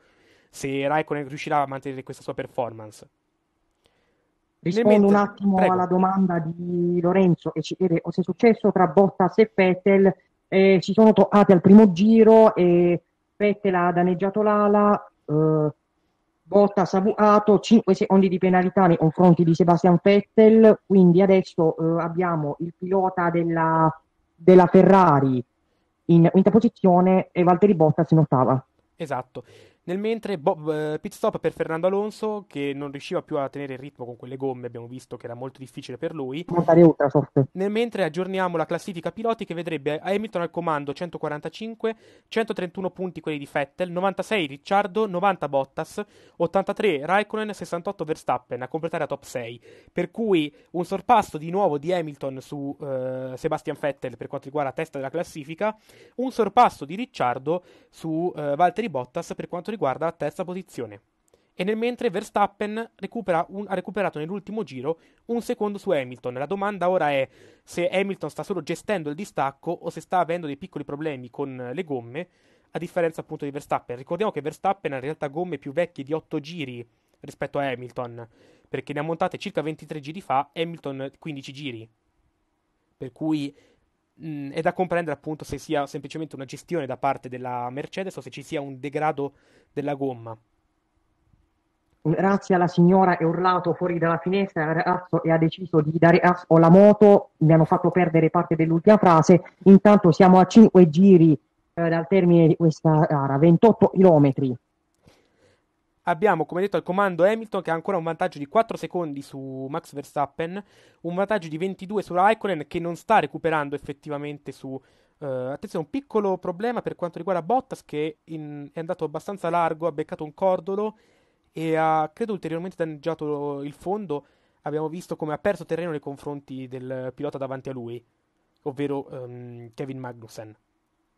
se Raikkonen riuscirà a mantenere questa sua performance. Rispondo mentre... un attimo Prego. alla domanda di Lorenzo che ci chiede se è successo tra Bottas e Vettel. Eh, si sono toccati al primo giro e Vettel ha danneggiato l'ala, eh, Bottas ha bucato 5 secondi di penalità nei confronti di Sebastian Vettel, quindi adesso eh, abbiamo il pilota della, della Ferrari in quinta posizione e Valtteri Bottas in ottava. Esatto. Nel mentre Bob, eh, pit stop per Fernando Alonso che non riusciva più a tenere il ritmo con quelle gomme, abbiamo visto che era molto difficile per lui. Nel mentre aggiorniamo la classifica piloti che vedrebbe Hamilton al comando 145, 131 punti quelli di Vettel, 96 Ricciardo, 90 Bottas, 83 Raikkonen, 68 Verstappen a completare la top 6. Per cui un sorpasso di nuovo di Hamilton su eh, Sebastian Vettel per quanto riguarda la testa della classifica, un sorpasso di Ricciardo su eh, Valtteri Bottas per quanto riguarda riguarda la terza posizione. E nel mentre Verstappen un, ha recuperato nell'ultimo giro un secondo su Hamilton. La domanda ora è se Hamilton sta solo gestendo il distacco o se sta avendo dei piccoli problemi con le gomme, a differenza appunto di Verstappen. Ricordiamo che Verstappen ha in realtà gomme più vecchie di 8 giri rispetto a Hamilton, perché ne ha montate circa 23 giri fa, Hamilton 15 giri. Per cui mh, mm, è da comprendere appunto se sia semplicemente una gestione da parte della Mercedes o se ci sia un degrado della gomma. Grazie alla signora è urlato fuori dalla finestra il ragazzo e ha deciso di dare asso alla moto, mi hanno fatto perdere parte dell'ultima frase, intanto siamo a 5 giri eh, dal termine di questa gara, 28 chilometri Abbiamo, come detto, al comando Hamilton che ha ancora un vantaggio di 4 secondi su Max Verstappen, un vantaggio di 22 su Raikkonen che non sta recuperando effettivamente su... Eh, attenzione, un piccolo problema per quanto riguarda Bottas che in, è andato abbastanza largo, ha beccato un cordolo e ha, credo, ulteriormente danneggiato il fondo. Abbiamo visto come ha perso terreno nei confronti del pilota davanti a lui, ovvero ehm, Kevin Magnussen.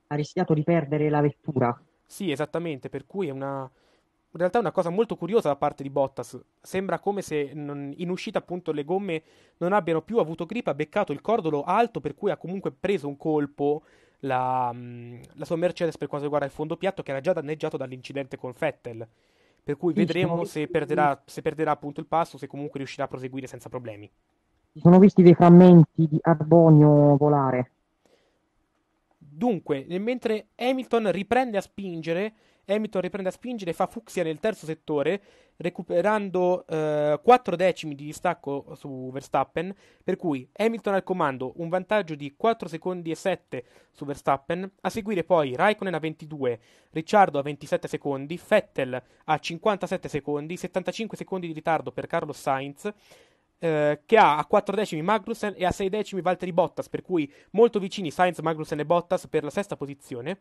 Ha rischiato di perdere la vettura. Sì, esattamente, per cui è una in realtà è una cosa molto curiosa da parte di Bottas. Sembra come se non, in uscita appunto le gomme non abbiano più avuto grip, ha beccato il cordolo alto per cui ha comunque preso un colpo la, mm, la sua Mercedes per quanto riguarda il fondo piatto che era già danneggiato dall'incidente con Fettel. Per cui vedremo se perderà, se perderà appunto il passo, se comunque riuscirà a proseguire senza problemi. Si sono visti dei frammenti di carbonio volare. Dunque, mentre Hamilton riprende a spingere, Hamilton riprende a spingere e fa fucsia nel terzo settore, recuperando eh, 4 decimi di distacco su Verstappen, per cui Hamilton al comando un vantaggio di 4 secondi e 7 su Verstappen, a seguire poi Raikkonen a 22, Ricciardo a 27 secondi, Vettel a 57 secondi, 75 secondi di ritardo per Carlos Sainz, eh, che ha a 4 decimi Magnussen e a 6 decimi Valtteri Bottas, per cui molto vicini Sainz, Magnussen e Bottas per la sesta posizione.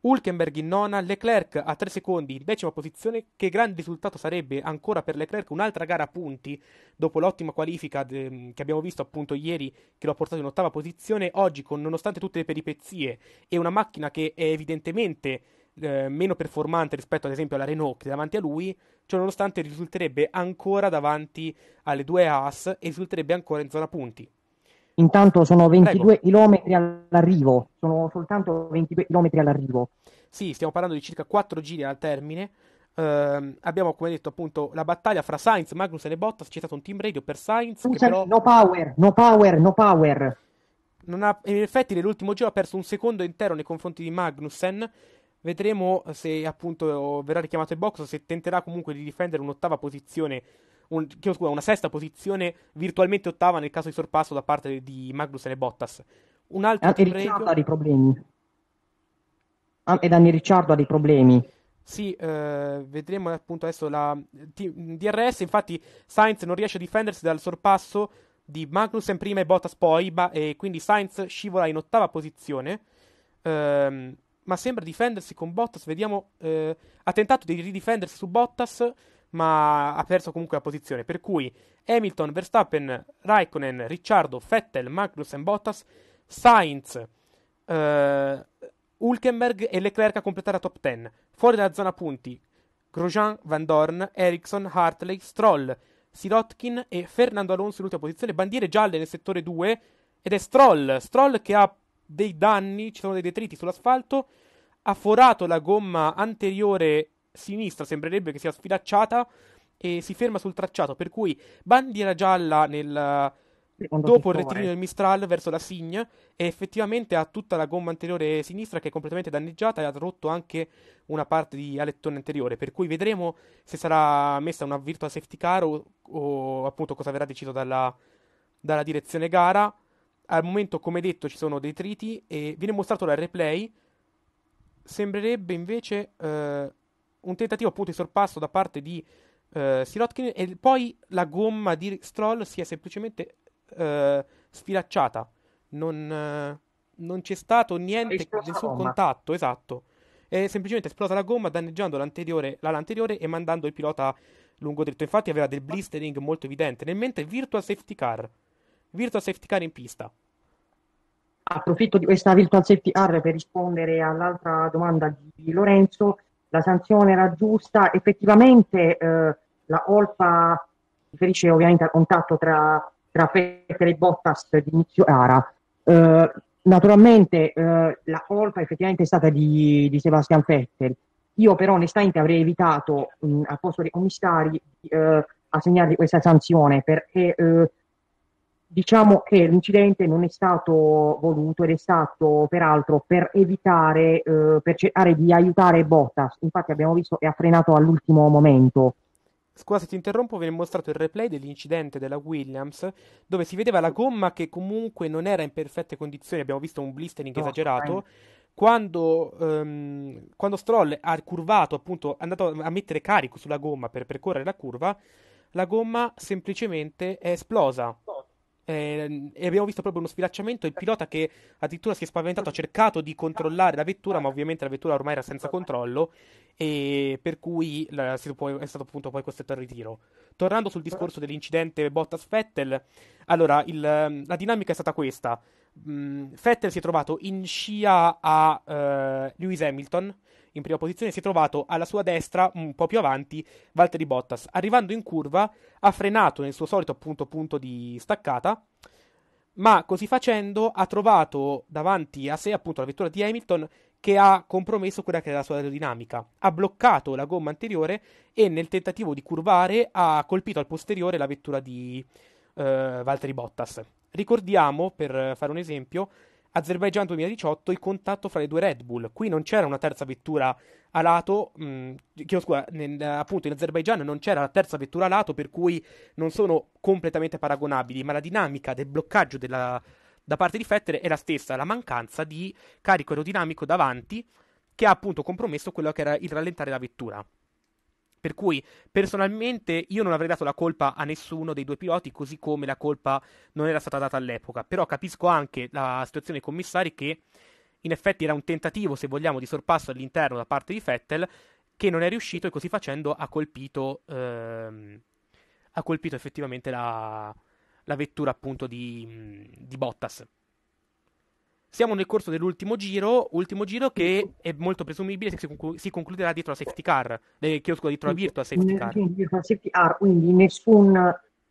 Hulkenberg in nona, Leclerc a 3 secondi in decima posizione, che gran risultato sarebbe ancora per Leclerc un'altra gara a punti, dopo l'ottima qualifica de- ehm, che abbiamo visto appunto ieri che lo ha portato in ottava posizione, oggi con nonostante tutte le peripezie e una macchina che è evidentemente eh, meno performante rispetto ad esempio alla Renault che è davanti a lui, ciononostante risulterebbe ancora davanti alle due Haas e risulterebbe ancora in zona punti. Intanto sono 22 Prego. km all'arrivo, sono soltanto 22 chilometri all'arrivo. Sì, stiamo parlando di circa 4 giri al termine. Uh, abbiamo come detto appunto la battaglia fra Sainz, Magnussen e Bottas. C'è stato un team radio per Sainz. Scusami, però... No power, no power, no power. Ha... in effetti, nell'ultimo giro ha perso un secondo intero nei confronti di Magnussen. Vedremo se appunto verrà richiamato in box o se tenterà comunque di difendere un'ottava posizione un, scusa, una sesta posizione, virtualmente ottava nel caso di sorpasso da parte di Magnussen e Bottas. Un altro anche premio... Ricciardo ha dei problemi. Ah, Ed anche Ricciardo ha dei problemi. Sì, eh, vedremo appunto adesso la T- DRS. Infatti, Sainz non riesce a difendersi dal sorpasso di Magnussen prima e Bottas poi. Ba- e quindi Sainz scivola in ottava posizione. Eh, ma sembra difendersi con Bottas. Vediamo. Eh, ha tentato di ridifendersi su Bottas ma ha perso comunque la posizione. Per cui Hamilton, Verstappen, Raikkonen, Ricciardo, Vettel, Magnussen, Bottas, Sainz, eh, Hulkenberg e Leclerc a completare la top 10. Fuori dalla zona punti Grosjean, Van Dorn, Ericsson, Hartley, Stroll, Sirotkin e Fernando Alonso in ultima posizione. Bandiere gialle nel settore 2 ed è Stroll. Stroll che ha dei danni, ci sono dei detriti sull'asfalto, ha forato la gomma anteriore sinistra sembrerebbe che sia sfilacciata e si ferma sul tracciato, per cui bandiera gialla nel, dopo il retrino del Mistral verso la Sign e effettivamente ha tutta la gomma anteriore sinistra che è completamente danneggiata e ha rotto anche una parte di alettone anteriore per cui vedremo se sarà messa una virtual safety car o, o appunto cosa verrà deciso dalla, dalla, direzione gara al momento come detto ci sono detriti e viene mostrato la replay sembrerebbe invece eh, un tentativo appunto di sorpasso da parte di uh, Sirotkin e poi la gomma di Stroll si è semplicemente uh, sfilacciata. Non, uh, non, c'è stato niente, nessun contatto, esatto. È semplicemente esplosa la gomma danneggiando l'anteriore, l'ala anteriore e mandando il pilota lungo dritto. Infatti aveva del blistering molto evidente, nel mentre Virtual Safety Car. Virtual Safety Car in pista. Approfitto di questa Virtual Safety Car per rispondere all'altra domanda di Lorenzo la sanzione era giusta, effettivamente eh, la colpa riferisce ovviamente al contatto tra, tra Fettel e Bottas di inizio gara. Eh, naturalmente eh, la colpa effettivamente è stata di, di Sebastian Fettel. Io però onestamente avrei evitato mh, al posto dei commissari di eh, assegnargli questa sanzione perché eh, Diciamo che l'incidente non è stato voluto ed è stato peraltro per evitare, eh, per cercare di aiutare Bottas. Infatti abbiamo visto che ha frenato all'ultimo momento. Scusa se ti interrompo, viene mostrato il replay dell'incidente della Williams dove si vedeva la gomma che comunque non era in perfette condizioni, abbiamo visto un blistering no, esagerato. Fine. Eh. Quando, um, quando Stroll ha curvato, appunto, è andato a mettere carico sulla gomma per percorrere la curva, la gomma semplicemente è esplosa. Eh, e abbiamo visto proprio uno sfilacciamento. Il pilota che addirittura si è spaventato, ha cercato di controllare la vettura, ma ovviamente la vettura ormai era senza controllo, e per cui la, può, è stato appunto poi costretto al ritiro. Tornando sul discorso dell'incidente Bottas Vettel, allora il, la dinamica è stata questa. Mm, Fettel si è trovato in scia a uh, Lewis Hamilton in prima posizione, si è trovato alla sua destra, un po' più avanti, Valtteri Bottas. Arrivando in curva, ha frenato nel suo solito appunto punto di staccata, ma così facendo ha trovato davanti a sé appunto la vettura di Hamilton che ha compromesso quella che era la sua aerodinamica. Ha bloccato la gomma anteriore e nel tentativo di curvare ha colpito al posteriore la vettura di eh, Valtteri Bottas. Ricordiamo, per fare un esempio, Azerbaijan 2018 il contatto fra le due Red Bull. Qui non c'era una terza vettura a lato, mh, mm, chiedo scusa, nel, appunto in Azerbaijan non c'era la terza vettura a lato, per cui non sono completamente paragonabili, ma la dinamica del bloccaggio della, da parte di Fettere è la stessa, la mancanza di carico aerodinamico davanti che ha appunto compromesso quello che era il rallentare la vettura. Per cui personalmente io non avrei dato la colpa a nessuno dei due piloti, così come la colpa non era stata data all'epoca. Però capisco anche la situazione dei commissari che in effetti era un tentativo, se vogliamo, di sorpasso all'interno da parte di Fettel che non è riuscito e così facendo ha colpito, ehm, ha colpito effettivamente la, la, vettura appunto di, di Bottas. Siamo nel corso dell'ultimo giro, ultimo giro che è molto presumibile che si concluderà dietro la safety car, eh, chiedo scusa, dietro la virtual safety car. Safety car quindi nessun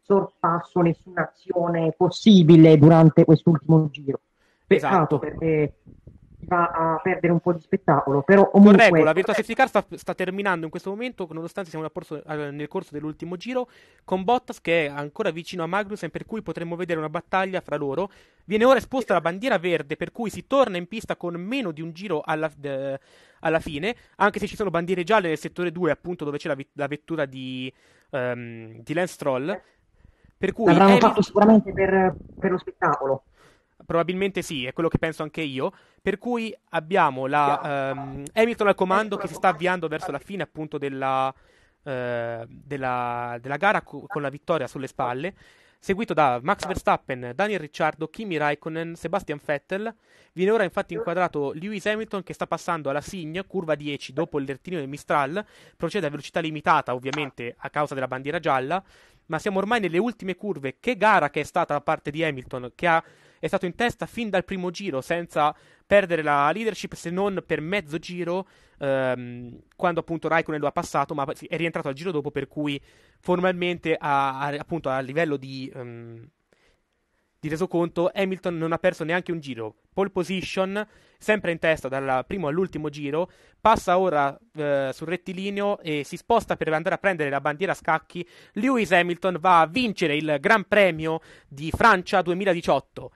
sorpasso, nessuna azione possibile durante quest'ultimo giro. Peccato esatto. perché va a perdere un po' di spettacolo. Però comunque... Correggo, la Virtua Safety Car sta, sta, terminando in questo momento, nonostante siamo porso, nel corso dell'ultimo giro, con Bottas che è ancora vicino a Magnussen, per cui potremmo vedere una battaglia fra loro. Viene ora esposta la bandiera verde, per cui si torna in pista con meno di un giro alla, de, alla fine, anche se ci sono bandiere gialle nel settore 2, appunto dove c'è la, la vettura di, um, di Lance Troll. Per cui L'avranno fatto sicuramente per, per lo spettacolo. Probabilmente sì, è quello che penso anche io. Per cui abbiamo la, ehm, Hamilton al comando che si sta avviando verso la fine appunto della, eh, della, della gara con la vittoria sulle spalle. Seguito da Max Verstappen, Daniel Ricciardo, Kimi Raikkonen, Sebastian Vettel. Viene ora infatti inquadrato Lewis Hamilton che sta passando alla Sign, curva 10, dopo il lettino del Mistral. Procede a velocità limitata, ovviamente a causa della bandiera gialla. Ma siamo ormai nelle ultime curve. Che gara che è stata da parte di Hamilton, che ha è stato in testa fin dal primo giro, senza perdere la leadership se non per mezzo giro, ehm, quando appunto Raikkonen lo ha passato, ma è rientrato al giro dopo, per cui formalmente a, a appunto a livello di... Um, di resoconto, Hamilton non ha perso neanche un giro. Pole position, sempre in testa dal primo all'ultimo giro, passa ora eh, sul rettilineo e si sposta per andare a prendere la bandiera a scacchi. Lewis Hamilton va a vincere il Gran Premio di Francia 2018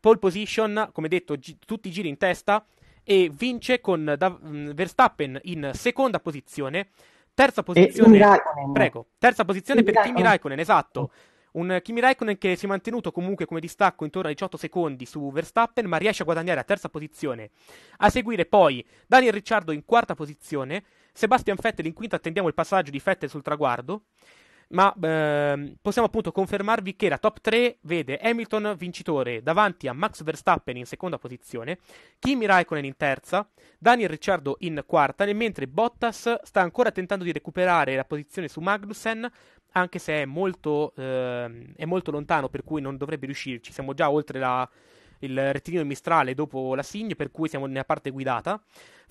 pole position, come detto, gi- tutti i giri in testa e vince con da- mm, Verstappen in seconda posizione, terza posizione, prego, terza posizione per Kimi Raikkonen, esatto. Un Kimi Raikkonen che si è mantenuto comunque come distacco intorno ai 18 secondi su Verstappen, ma riesce a guadagnare a terza posizione. A seguire poi Daniel Ricciardo in quarta posizione, Sebastian Vettel in quinta, attendiamo il passaggio di Vettel sul traguardo ma ehm, possiamo appunto confermarvi che la top 3 vede Hamilton vincitore davanti a Max Verstappen in seconda posizione, Kimi Raikkonen in terza, Daniel Ricciardo in quarta, mentre Bottas sta ancora tentando di recuperare la posizione su Magnussen, anche se è molto, ehm, è molto lontano, per cui non dovrebbe riuscirci. Siamo già oltre la, il rettilineo mistrale dopo la Signe, per cui siamo nella parte guidata.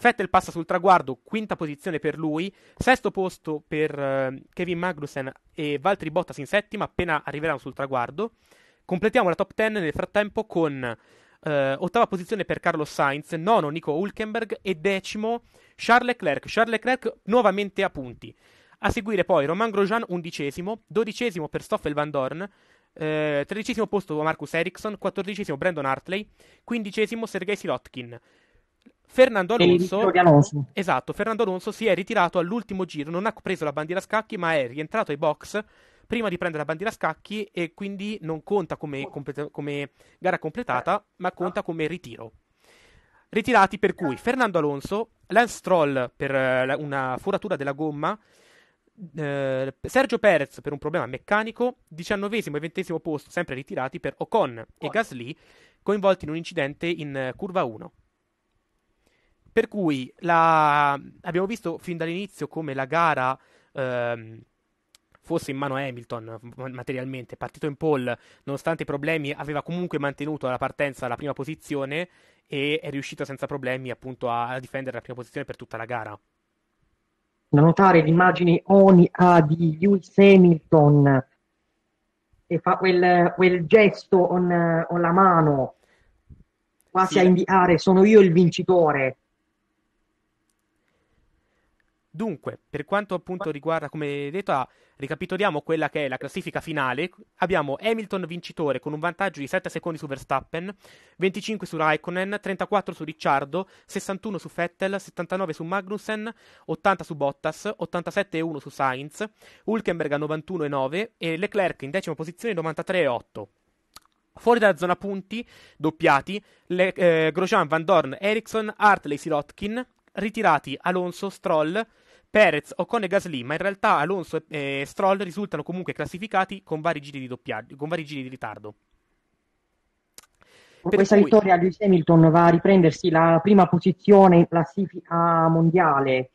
Vettel passa sul traguardo, quinta posizione per lui, sesto posto per eh, Kevin Magnussen e Valtteri Bottas in settima, appena arriveranno sul traguardo. Completiamo la top 10 nel frattempo con eh, ottava posizione per Carlos Sainz, nono Nico Hulkenberg e decimo Charles Leclerc. Charles Leclerc nuovamente a punti. A seguire poi Romain Grosjean undicesimo, dodicesimo per Stoffel Van Dorn, eh, tredicesimo posto Marcus Eriksson, quattordicesimo Brandon Hartley, quindicesimo Sergei Silotkin, Fernando Alonso, Alonso. esatto, Fernando Alonso si è ritirato all'ultimo giro, non ha preso la bandiera a scacchi, ma è rientrato ai box prima di prendere la bandiera a scacchi e quindi non conta come, come, come gara completata, ma conta come ritiro. Ritirati per cui Fernando Alonso, Lance Stroll per eh, una foratura della gomma, eh, Sergio Perez per un problema meccanico, diciannovesimo e ventesimo posto sempre ritirati per Ocon e Gasly coinvolti in un incidente in eh, curva 1. Per cui la... abbiamo visto fin dall'inizio come la gara ehm, fosse in mano a Hamilton materialmente, partito in pole, nonostante i problemi, aveva comunque mantenuto la partenza alla prima posizione e è riuscito senza problemi appunto a difendere la prima posizione per tutta la gara. Da notare l'immagine ONIA di Lewis Hamilton che fa quel, quel gesto con la mano quasi sì. a inviare sono io il vincitore. Dunque, per quanto appunto riguarda, come detto, ah, ricapitoliamo quella che è la classifica finale. Abbiamo Hamilton vincitore con un vantaggio di 7 secondi su Verstappen, 25 su Raikkonen, 34 su Ricciardo, 61 su Vettel, 79 su Magnussen, 80 su Bottas, 87,1 su Sainz, Hulkenberg a 91,9 e Leclerc in decima posizione 93,8. Fuori dalla zona punti, doppiati, le, eh, Grosjean, Van Dorn, Ericsson, Hartley, Sirotkin, ritirati Alonso, Stroll, Perez, Ocon e Gasly, ma in realtà Alonso e Stroll risultano comunque classificati con vari giri di, doppiaggio, con vari giri di ritardo. Con questa cui... vittoria di Hamilton va a riprendersi la prima posizione in classifica mondiale.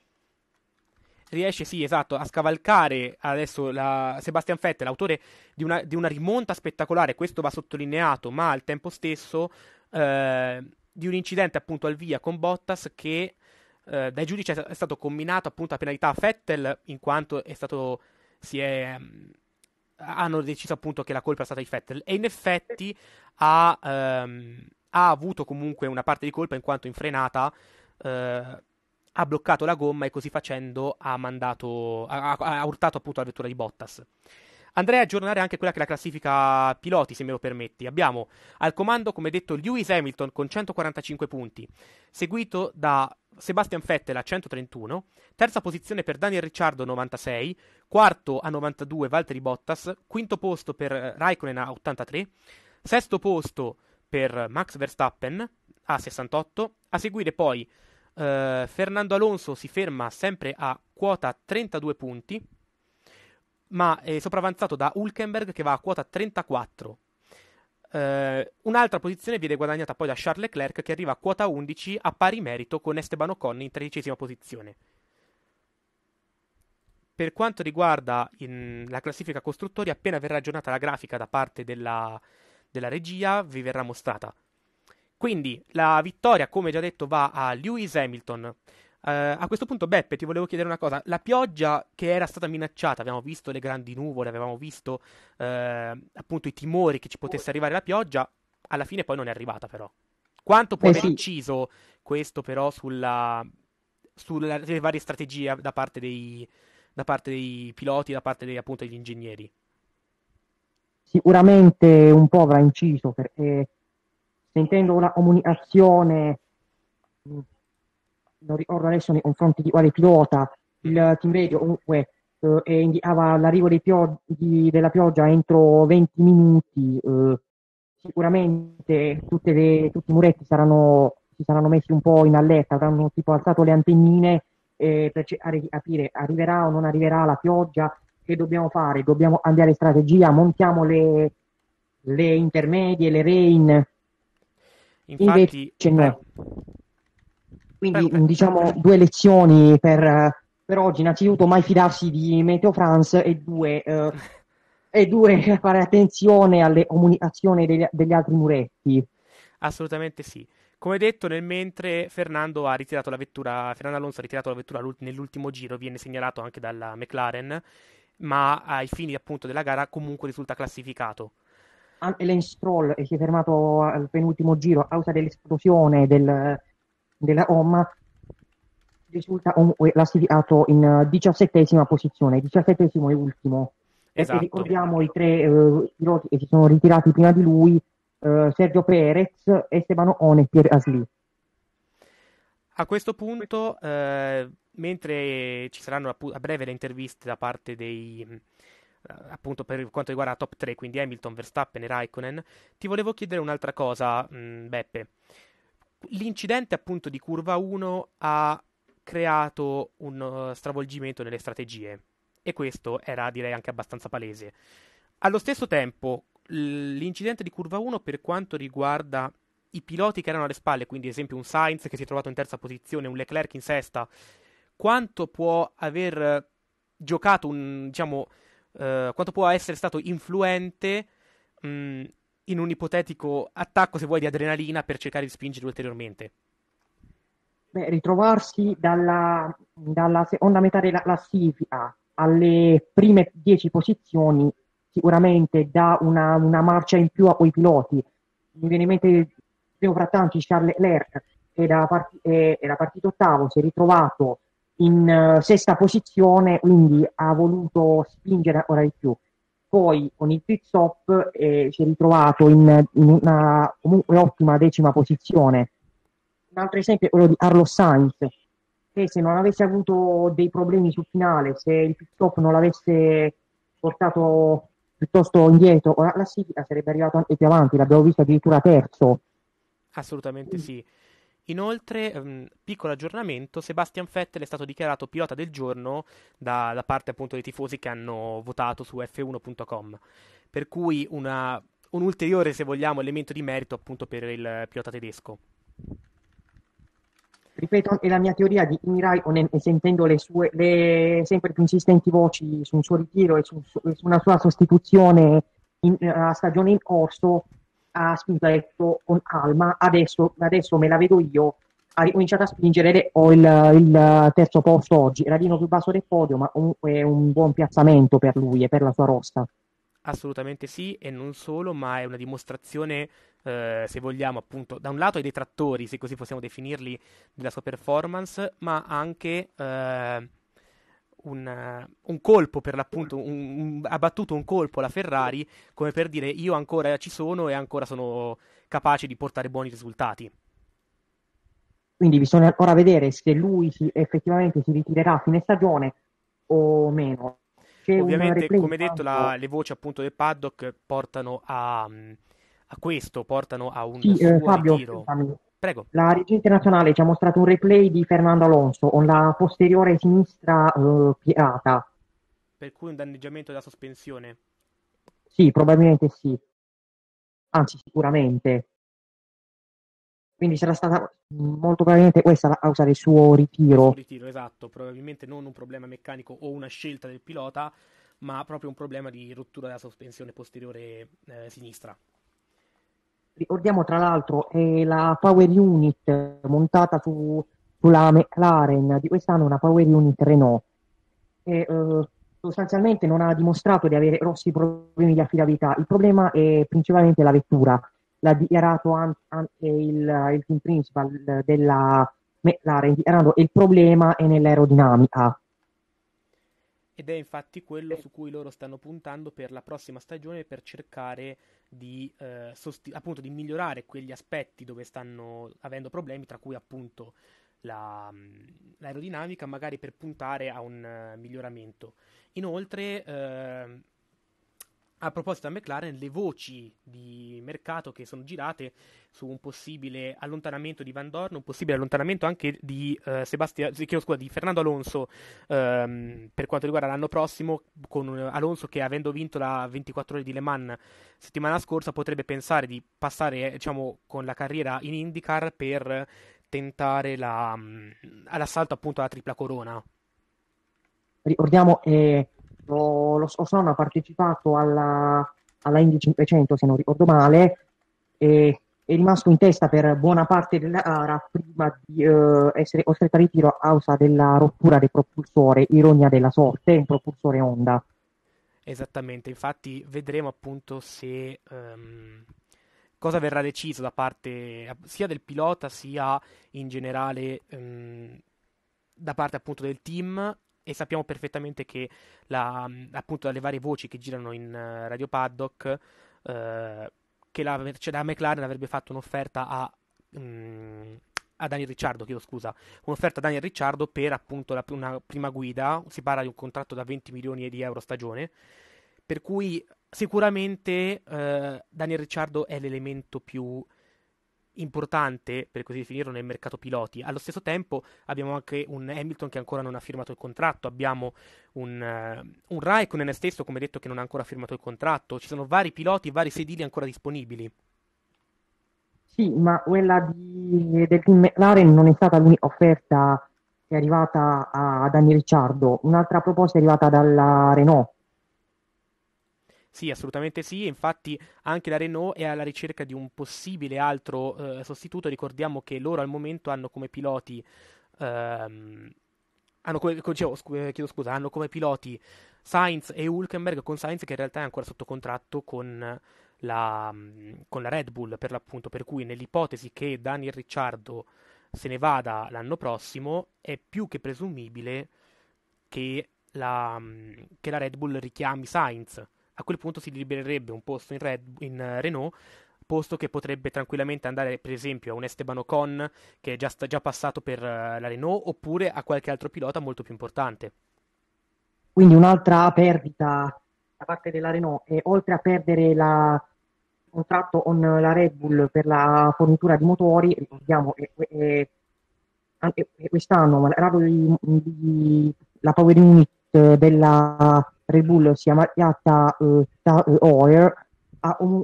Riesce, sì, esatto, a scavalcare adesso la... Sebastian Vettel, autore di una, di una, rimonta spettacolare, questo va sottolineato, ma al tempo stesso eh, di un incidente appunto al via con Bottas che eh, dai giudici è stato combinato appunto a penalità a Fettel in quanto è stato si è mm, hanno deciso appunto che la colpa è stata di Fettel e in effetti ha, ehm, ha avuto comunque una parte di colpa in quanto in frenata eh, ha bloccato la gomma e così facendo ha, mandato, ha, ha urtato appunto la vettura di Bottas. Andrei a aggiornare anche quella che è la classifica piloti, se me lo permetti. Abbiamo al comando, come detto, Lewis Hamilton con 145 punti, seguito da Sebastian Vettel a 131, terza posizione per Daniel Ricciardo 96, quarto a 92 Valtteri Bottas, quinto posto per eh, Raikkonen a 83, sesto posto per Max Verstappen a 68, a seguire poi eh, Fernando Alonso si ferma sempre a quota 32 punti, ma è sopravanzato da Hulkenberg che va a quota 34 Uh, un'altra posizione viene guadagnata poi da Charles Leclerc che arriva a quota 11 a pari merito con Esteban Ocon in tredicesima posizione. Per quanto riguarda la classifica costruttori, appena verrà aggiornata la grafica da parte della, della regia, vi verrà mostrata. Quindi la vittoria, come già detto, va a Lewis Hamilton, Uh, a questo punto, Beppe, ti volevo chiedere una cosa. La pioggia che era stata minacciata, abbiamo visto le grandi nuvole, avevamo visto uh, appunto i timori che ci potesse arrivare la pioggia, alla fine poi non è arrivata però. Quanto può eh aver sì. inciso questo però sulla, sulle varie strategie da parte dei, da parte dei piloti, da parte dei, appunto degli ingegneri? Sicuramente un po' avrà inciso perché sentendo una comunicazione non ricordo adesso nei confronti di quale pilota, il team radio comunque eh, indicava ah, l'arrivo piog- di, della pioggia entro 20 minuti, eh, sicuramente le, tutti i muretti saranno, si saranno messi un po' in allerta, avranno tipo alzato le antennine eh, per cercare di capire arriverà o non arriverà la pioggia, che dobbiamo fare? Dobbiamo cambiare strategia, montiamo le, le intermedie, le rain. Infatti, Invece, no. Eh, quindi Perfetto. Mm, diciamo due lezioni per, per, oggi. Innanzitutto mai fidarsi di Meteo France e due, eh, e due fare attenzione alle comunicazioni degli, degli altri muretti. Assolutamente sì. Come detto, nel mentre Fernando, ha ritirato la vettura, Fernando Alonso ha ritirato la vettura nell'ultimo giro, viene segnalato anche dalla McLaren, ma ai fini appunto della gara comunque risulta classificato. Anche Lance Stroll si è fermato al penultimo giro a causa dell'esplosione del, della Roma risulta un, classificato eh, in eh, diciassettesima posizione, diciassettesimo e ultimo. Esatto. Perché ricordiamo i tre eh, piloti che si sono ritirati prima di lui, eh, Sergio Perez, Esteban One e Pierre Asli. A questo punto, eh, mentre ci saranno a, a, breve le interviste da parte dei eh, appunto per quanto riguarda la top 3, quindi Hamilton, Verstappen e Raikkonen, ti volevo chiedere un'altra cosa, mh, mm, Beppe l'incidente appunto di curva 1 ha creato un eh, stravolgimento nelle strategie e questo era direi anche abbastanza palese. Allo stesso tempo l'incidente di curva 1 per quanto riguarda i piloti che erano alle spalle, quindi ad esempio un Sainz che si è trovato in terza posizione, un Leclerc in sesta, quanto può aver giocato un, diciamo, eh, quanto può essere stato influente mh, in un ipotetico attacco, se vuoi, di adrenalina per cercare di spingere ulteriormente? Beh, ritrovarsi dalla, dalla seconda metà della classifica alle prime dieci posizioni sicuramente dà una, una, marcia in più a quei piloti. Mi viene in mente, primo fra tanti, Charles Leclerc, che era, part- eh, era partito ottavo, si è ritrovato in uh, sesta posizione, quindi ha voluto spingere ancora di più poi con il pit stop eh, si è ritrovato in, in, una comunque ottima decima posizione. Un altro esempio è quello di Carlos Sainz, che se non avesse avuto dei problemi sul finale, se il pit stop non l'avesse portato piuttosto indietro, la classifica sarebbe arrivata anche più avanti, l'abbiamo visto addirittura terzo. Assolutamente sì. Inoltre, um, piccolo aggiornamento, Sebastian Vettel è stato dichiarato pilota del giorno da, da, parte appunto dei tifosi che hanno votato su f1.com, per cui una, un ulteriore, se vogliamo, elemento di merito appunto per il pilota tedesco. Ripeto, è la mia teoria di Kimi e sentendo le sue le sempre più insistenti voci sul suo ritiro e su, su una sua sostituzione in, a stagione in corso, ah spinto con calma, adesso, adesso, me la vedo io, ha cominciato a spingere, ho il, il, terzo posto oggi, radino sul basso del podio, ma comunque è un buon piazzamento per lui e per la sua rosta. Assolutamente sì, e non solo, ma è una dimostrazione, eh, se vogliamo, appunto, da un lato ai detrattori, se così possiamo definirli, della sua performance, ma anche... Eh un, eh, un, colpo per l'appunto, un, un, ha battuto un colpo la Ferrari come per dire io ancora ci sono e ancora sono capace di portare buoni risultati. Quindi bisogna ancora vedere se lui si, effettivamente si ritirerà a fine stagione o meno. C'è Ovviamente, come detto, la, le voci appunto del paddock portano a, a questo, portano a un sì, eh, Fabio, ritiro. Scusami, Prego. La regia internazionale ci ha mostrato un replay di Fernando Alonso con la posteriore sinistra uh, eh, piegata. Per cui un danneggiamento della sospensione? Sì, probabilmente sì. Anzi, sicuramente. Quindi sarà stata molto probabilmente questa la causa del suo ritiro. Suo ritiro, esatto. Probabilmente non un problema meccanico o una scelta del pilota, ma proprio un problema di rottura della sospensione posteriore eh, sinistra. Ricordiamo tra l'altro eh, la Power Unit montata su, sulla McLaren di quest'anno, una Power Unit Renault, che eh, sostanzialmente non ha dimostrato di avere grossi problemi di affidabilità. Il problema è principalmente la vettura, l'ha dichiarato anche il, il team principal della McLaren, dichiarando che il problema è nell'aerodinamica ed è infatti quello su cui loro stanno puntando per la prossima stagione per cercare di, eh, sosti- appunto, di migliorare quegli aspetti dove stanno avendo problemi, tra cui appunto la, mm, l'aerodinamica, magari per puntare a un uh, miglioramento. Inoltre, eh, a proposito della McLaren, le voci di mercato che sono girate su un possibile allontanamento di Van Dorn, un possibile allontanamento anche di, eh, Sebastia, scusa, di Fernando Alonso ehm, per quanto riguarda l'anno prossimo, con Alonso che avendo vinto la 24 ore di Le Mans settimana scorsa potrebbe pensare di passare eh, diciamo, con la carriera in IndyCar per tentare la, mm, l'assalto appunto alla tripla corona. Ricordiamo... Eh fatto lo scorso anno ha partecipato alla, alla Indy 500 se non ricordo male e è rimasto in testa per buona parte della gara prima di eh, essere costretto a ritiro a causa della rottura del propulsore, ironia della sorte, un propulsore Honda. Esattamente, infatti vedremo appunto se um, cosa verrà deciso da parte sia del pilota sia in generale um, da parte appunto del team e sappiamo perfettamente che la, appunto dalle varie voci che girano in uh, Radio Paddock uh, che la, cioè, la, McLaren avrebbe fatto un'offerta a, um, a Daniel Ricciardo, chiedo scusa, un'offerta a Daniel Ricciardo per appunto la, una prima guida, si parla di un contratto da 20 milioni di euro stagione, per cui sicuramente uh, Daniel Ricciardo è l'elemento più importante, per così definirlo, nel mercato piloti. Allo stesso tempo abbiamo anche un Hamilton che ancora non ha firmato il contratto, abbiamo un, uh, un Raikkonen stesso, come detto, che non ha ancora firmato il contratto, ci sono vari piloti, vari sedili ancora disponibili. Sì, ma quella di, del team McLaren non è stata l'unica offerta che è arrivata a Daniel Ricciardo, un'altra proposta è arrivata dalla Renault sì, assolutamente sì, infatti anche la Renault è alla ricerca di un possibile altro eh, sostituto, ricordiamo che loro al momento hanno come piloti... Ehm, hanno come, dicevo, scu- eh, chiedo scusa, hanno come piloti Sainz e Hulkenberg, con Sainz che in realtà è ancora sotto contratto con la, mm, con la Red Bull per l'appunto, per cui nell'ipotesi che Daniel Ricciardo se ne vada l'anno prossimo è più che presumibile che la, mm, che la Red Bull richiami Sainz a quel punto si libererebbe un posto in, Red, in eh, Renault posto che potrebbe tranquillamente andare per esempio a un Esteban Ocon che è già, sta, già passato per eh, la Renault oppure a qualche altro pilota molto più importante. Quindi un'altra perdita da parte della Renault e oltre a perdere il contratto con la Red Bull per la fornitura di motori, ricordiamo che anche quest'anno malgrado la Power Unit della Rebul si è marchiata eh, ta, eh, Oer ha un,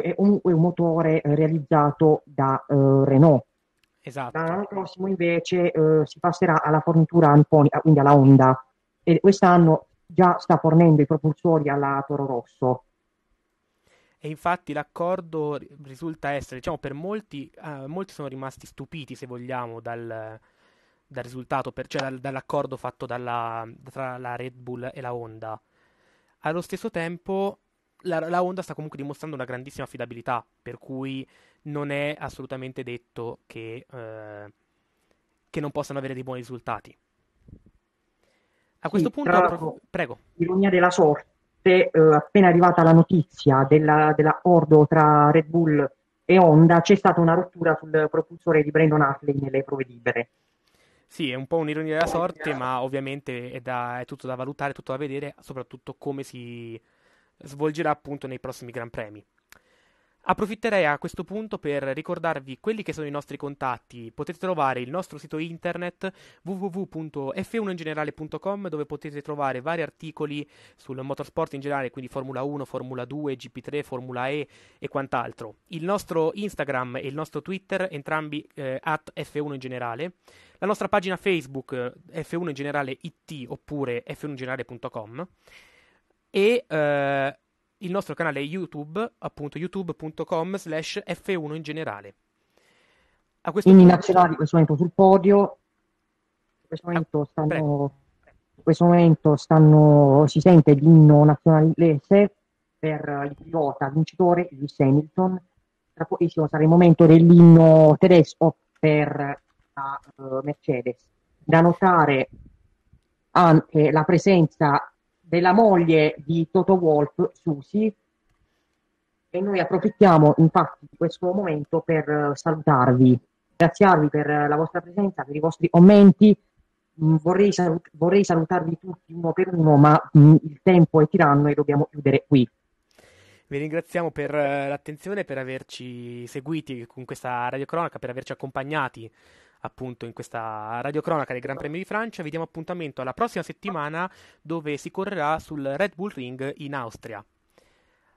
eh, è un, è un, motore eh, realizzato da Renault. Esatto. L'anno prossimo invece si passerà alla fornitura anponica, ah, quindi alla Honda e quest'anno già sta fornendo i propulsori alla Toro Rosso. E infatti l'accordo risulta essere, diciamo, per molti, eh, molti sono rimasti stupiti, se vogliamo, dal, dal risultato, per, cioè dal, dall'accordo fatto dalla, tra la Red Bull e la Honda. Allo stesso tempo, la, la, Honda sta comunque dimostrando una grandissima affidabilità, per cui non è assolutamente detto che, eh, che non possano avere dei buoni risultati. A questo sì, punto, pro... prego. Ironia della sorte, eh, appena arrivata la notizia della, dell'accordo tra Red Bull e Honda, c'è stata una rottura sul propulsore di Brandon Hartley nelle prove libere. Sì, è un po' un'ironia della sorte, ma ovviamente è, da, è tutto da valutare, tutto da vedere, soprattutto come si svolgerà appunto nei prossimi Gran Premi. Approfitterei a questo punto per ricordarvi quelli che sono i nostri contatti. Potete trovare il nostro sito internet www.f1ingenerale.com dove potete trovare vari articoli sul motorsport in generale, quindi Formula 1, Formula 2, GP3, Formula E e quant'altro. Il nostro Instagram e il nostro Twitter, entrambi eh, at F1 ingenerale la nostra pagina Facebook eh, F1 in generale IT oppure f1generale.com e eh, il nostro canale YouTube, appunto youtube.com slash F1 in generale. A questo Quindi punto... nazionali in questo momento sul podio, in questo ah, momento ah, stanno... questo momento stanno, si sente l'inno nazionale inglese per il pilota vincitore di Hamilton. Tra pochissimo sarà il momento dell'inno tedesco per uh, Mercedes. Da notare anche la presenza della moglie di Toto Wolf, Susi, e noi approfittiamo infatti di questo momento per eh, salutarvi, Grazie per eh, la vostra presenza, per i vostri commenti. Mm, vorrei, salut- vorrei salutarvi tutti uno per uno, ma mh, mm, il tempo è tiranno e dobbiamo chiudere qui. Vi ringraziamo per l'attenzione, per averci seguiti con questa radiocronaca, per averci accompagnati appunto in questa radiocronaca del Gran Premio di Francia. Vi diamo appuntamento alla prossima settimana dove si correrà sul Red Bull Ring in Austria.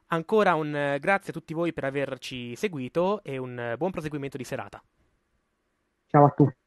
Ancora un eh, grazie a tutti voi per averci seguito e un eh, buon proseguimento di serata. Ciao a tutti.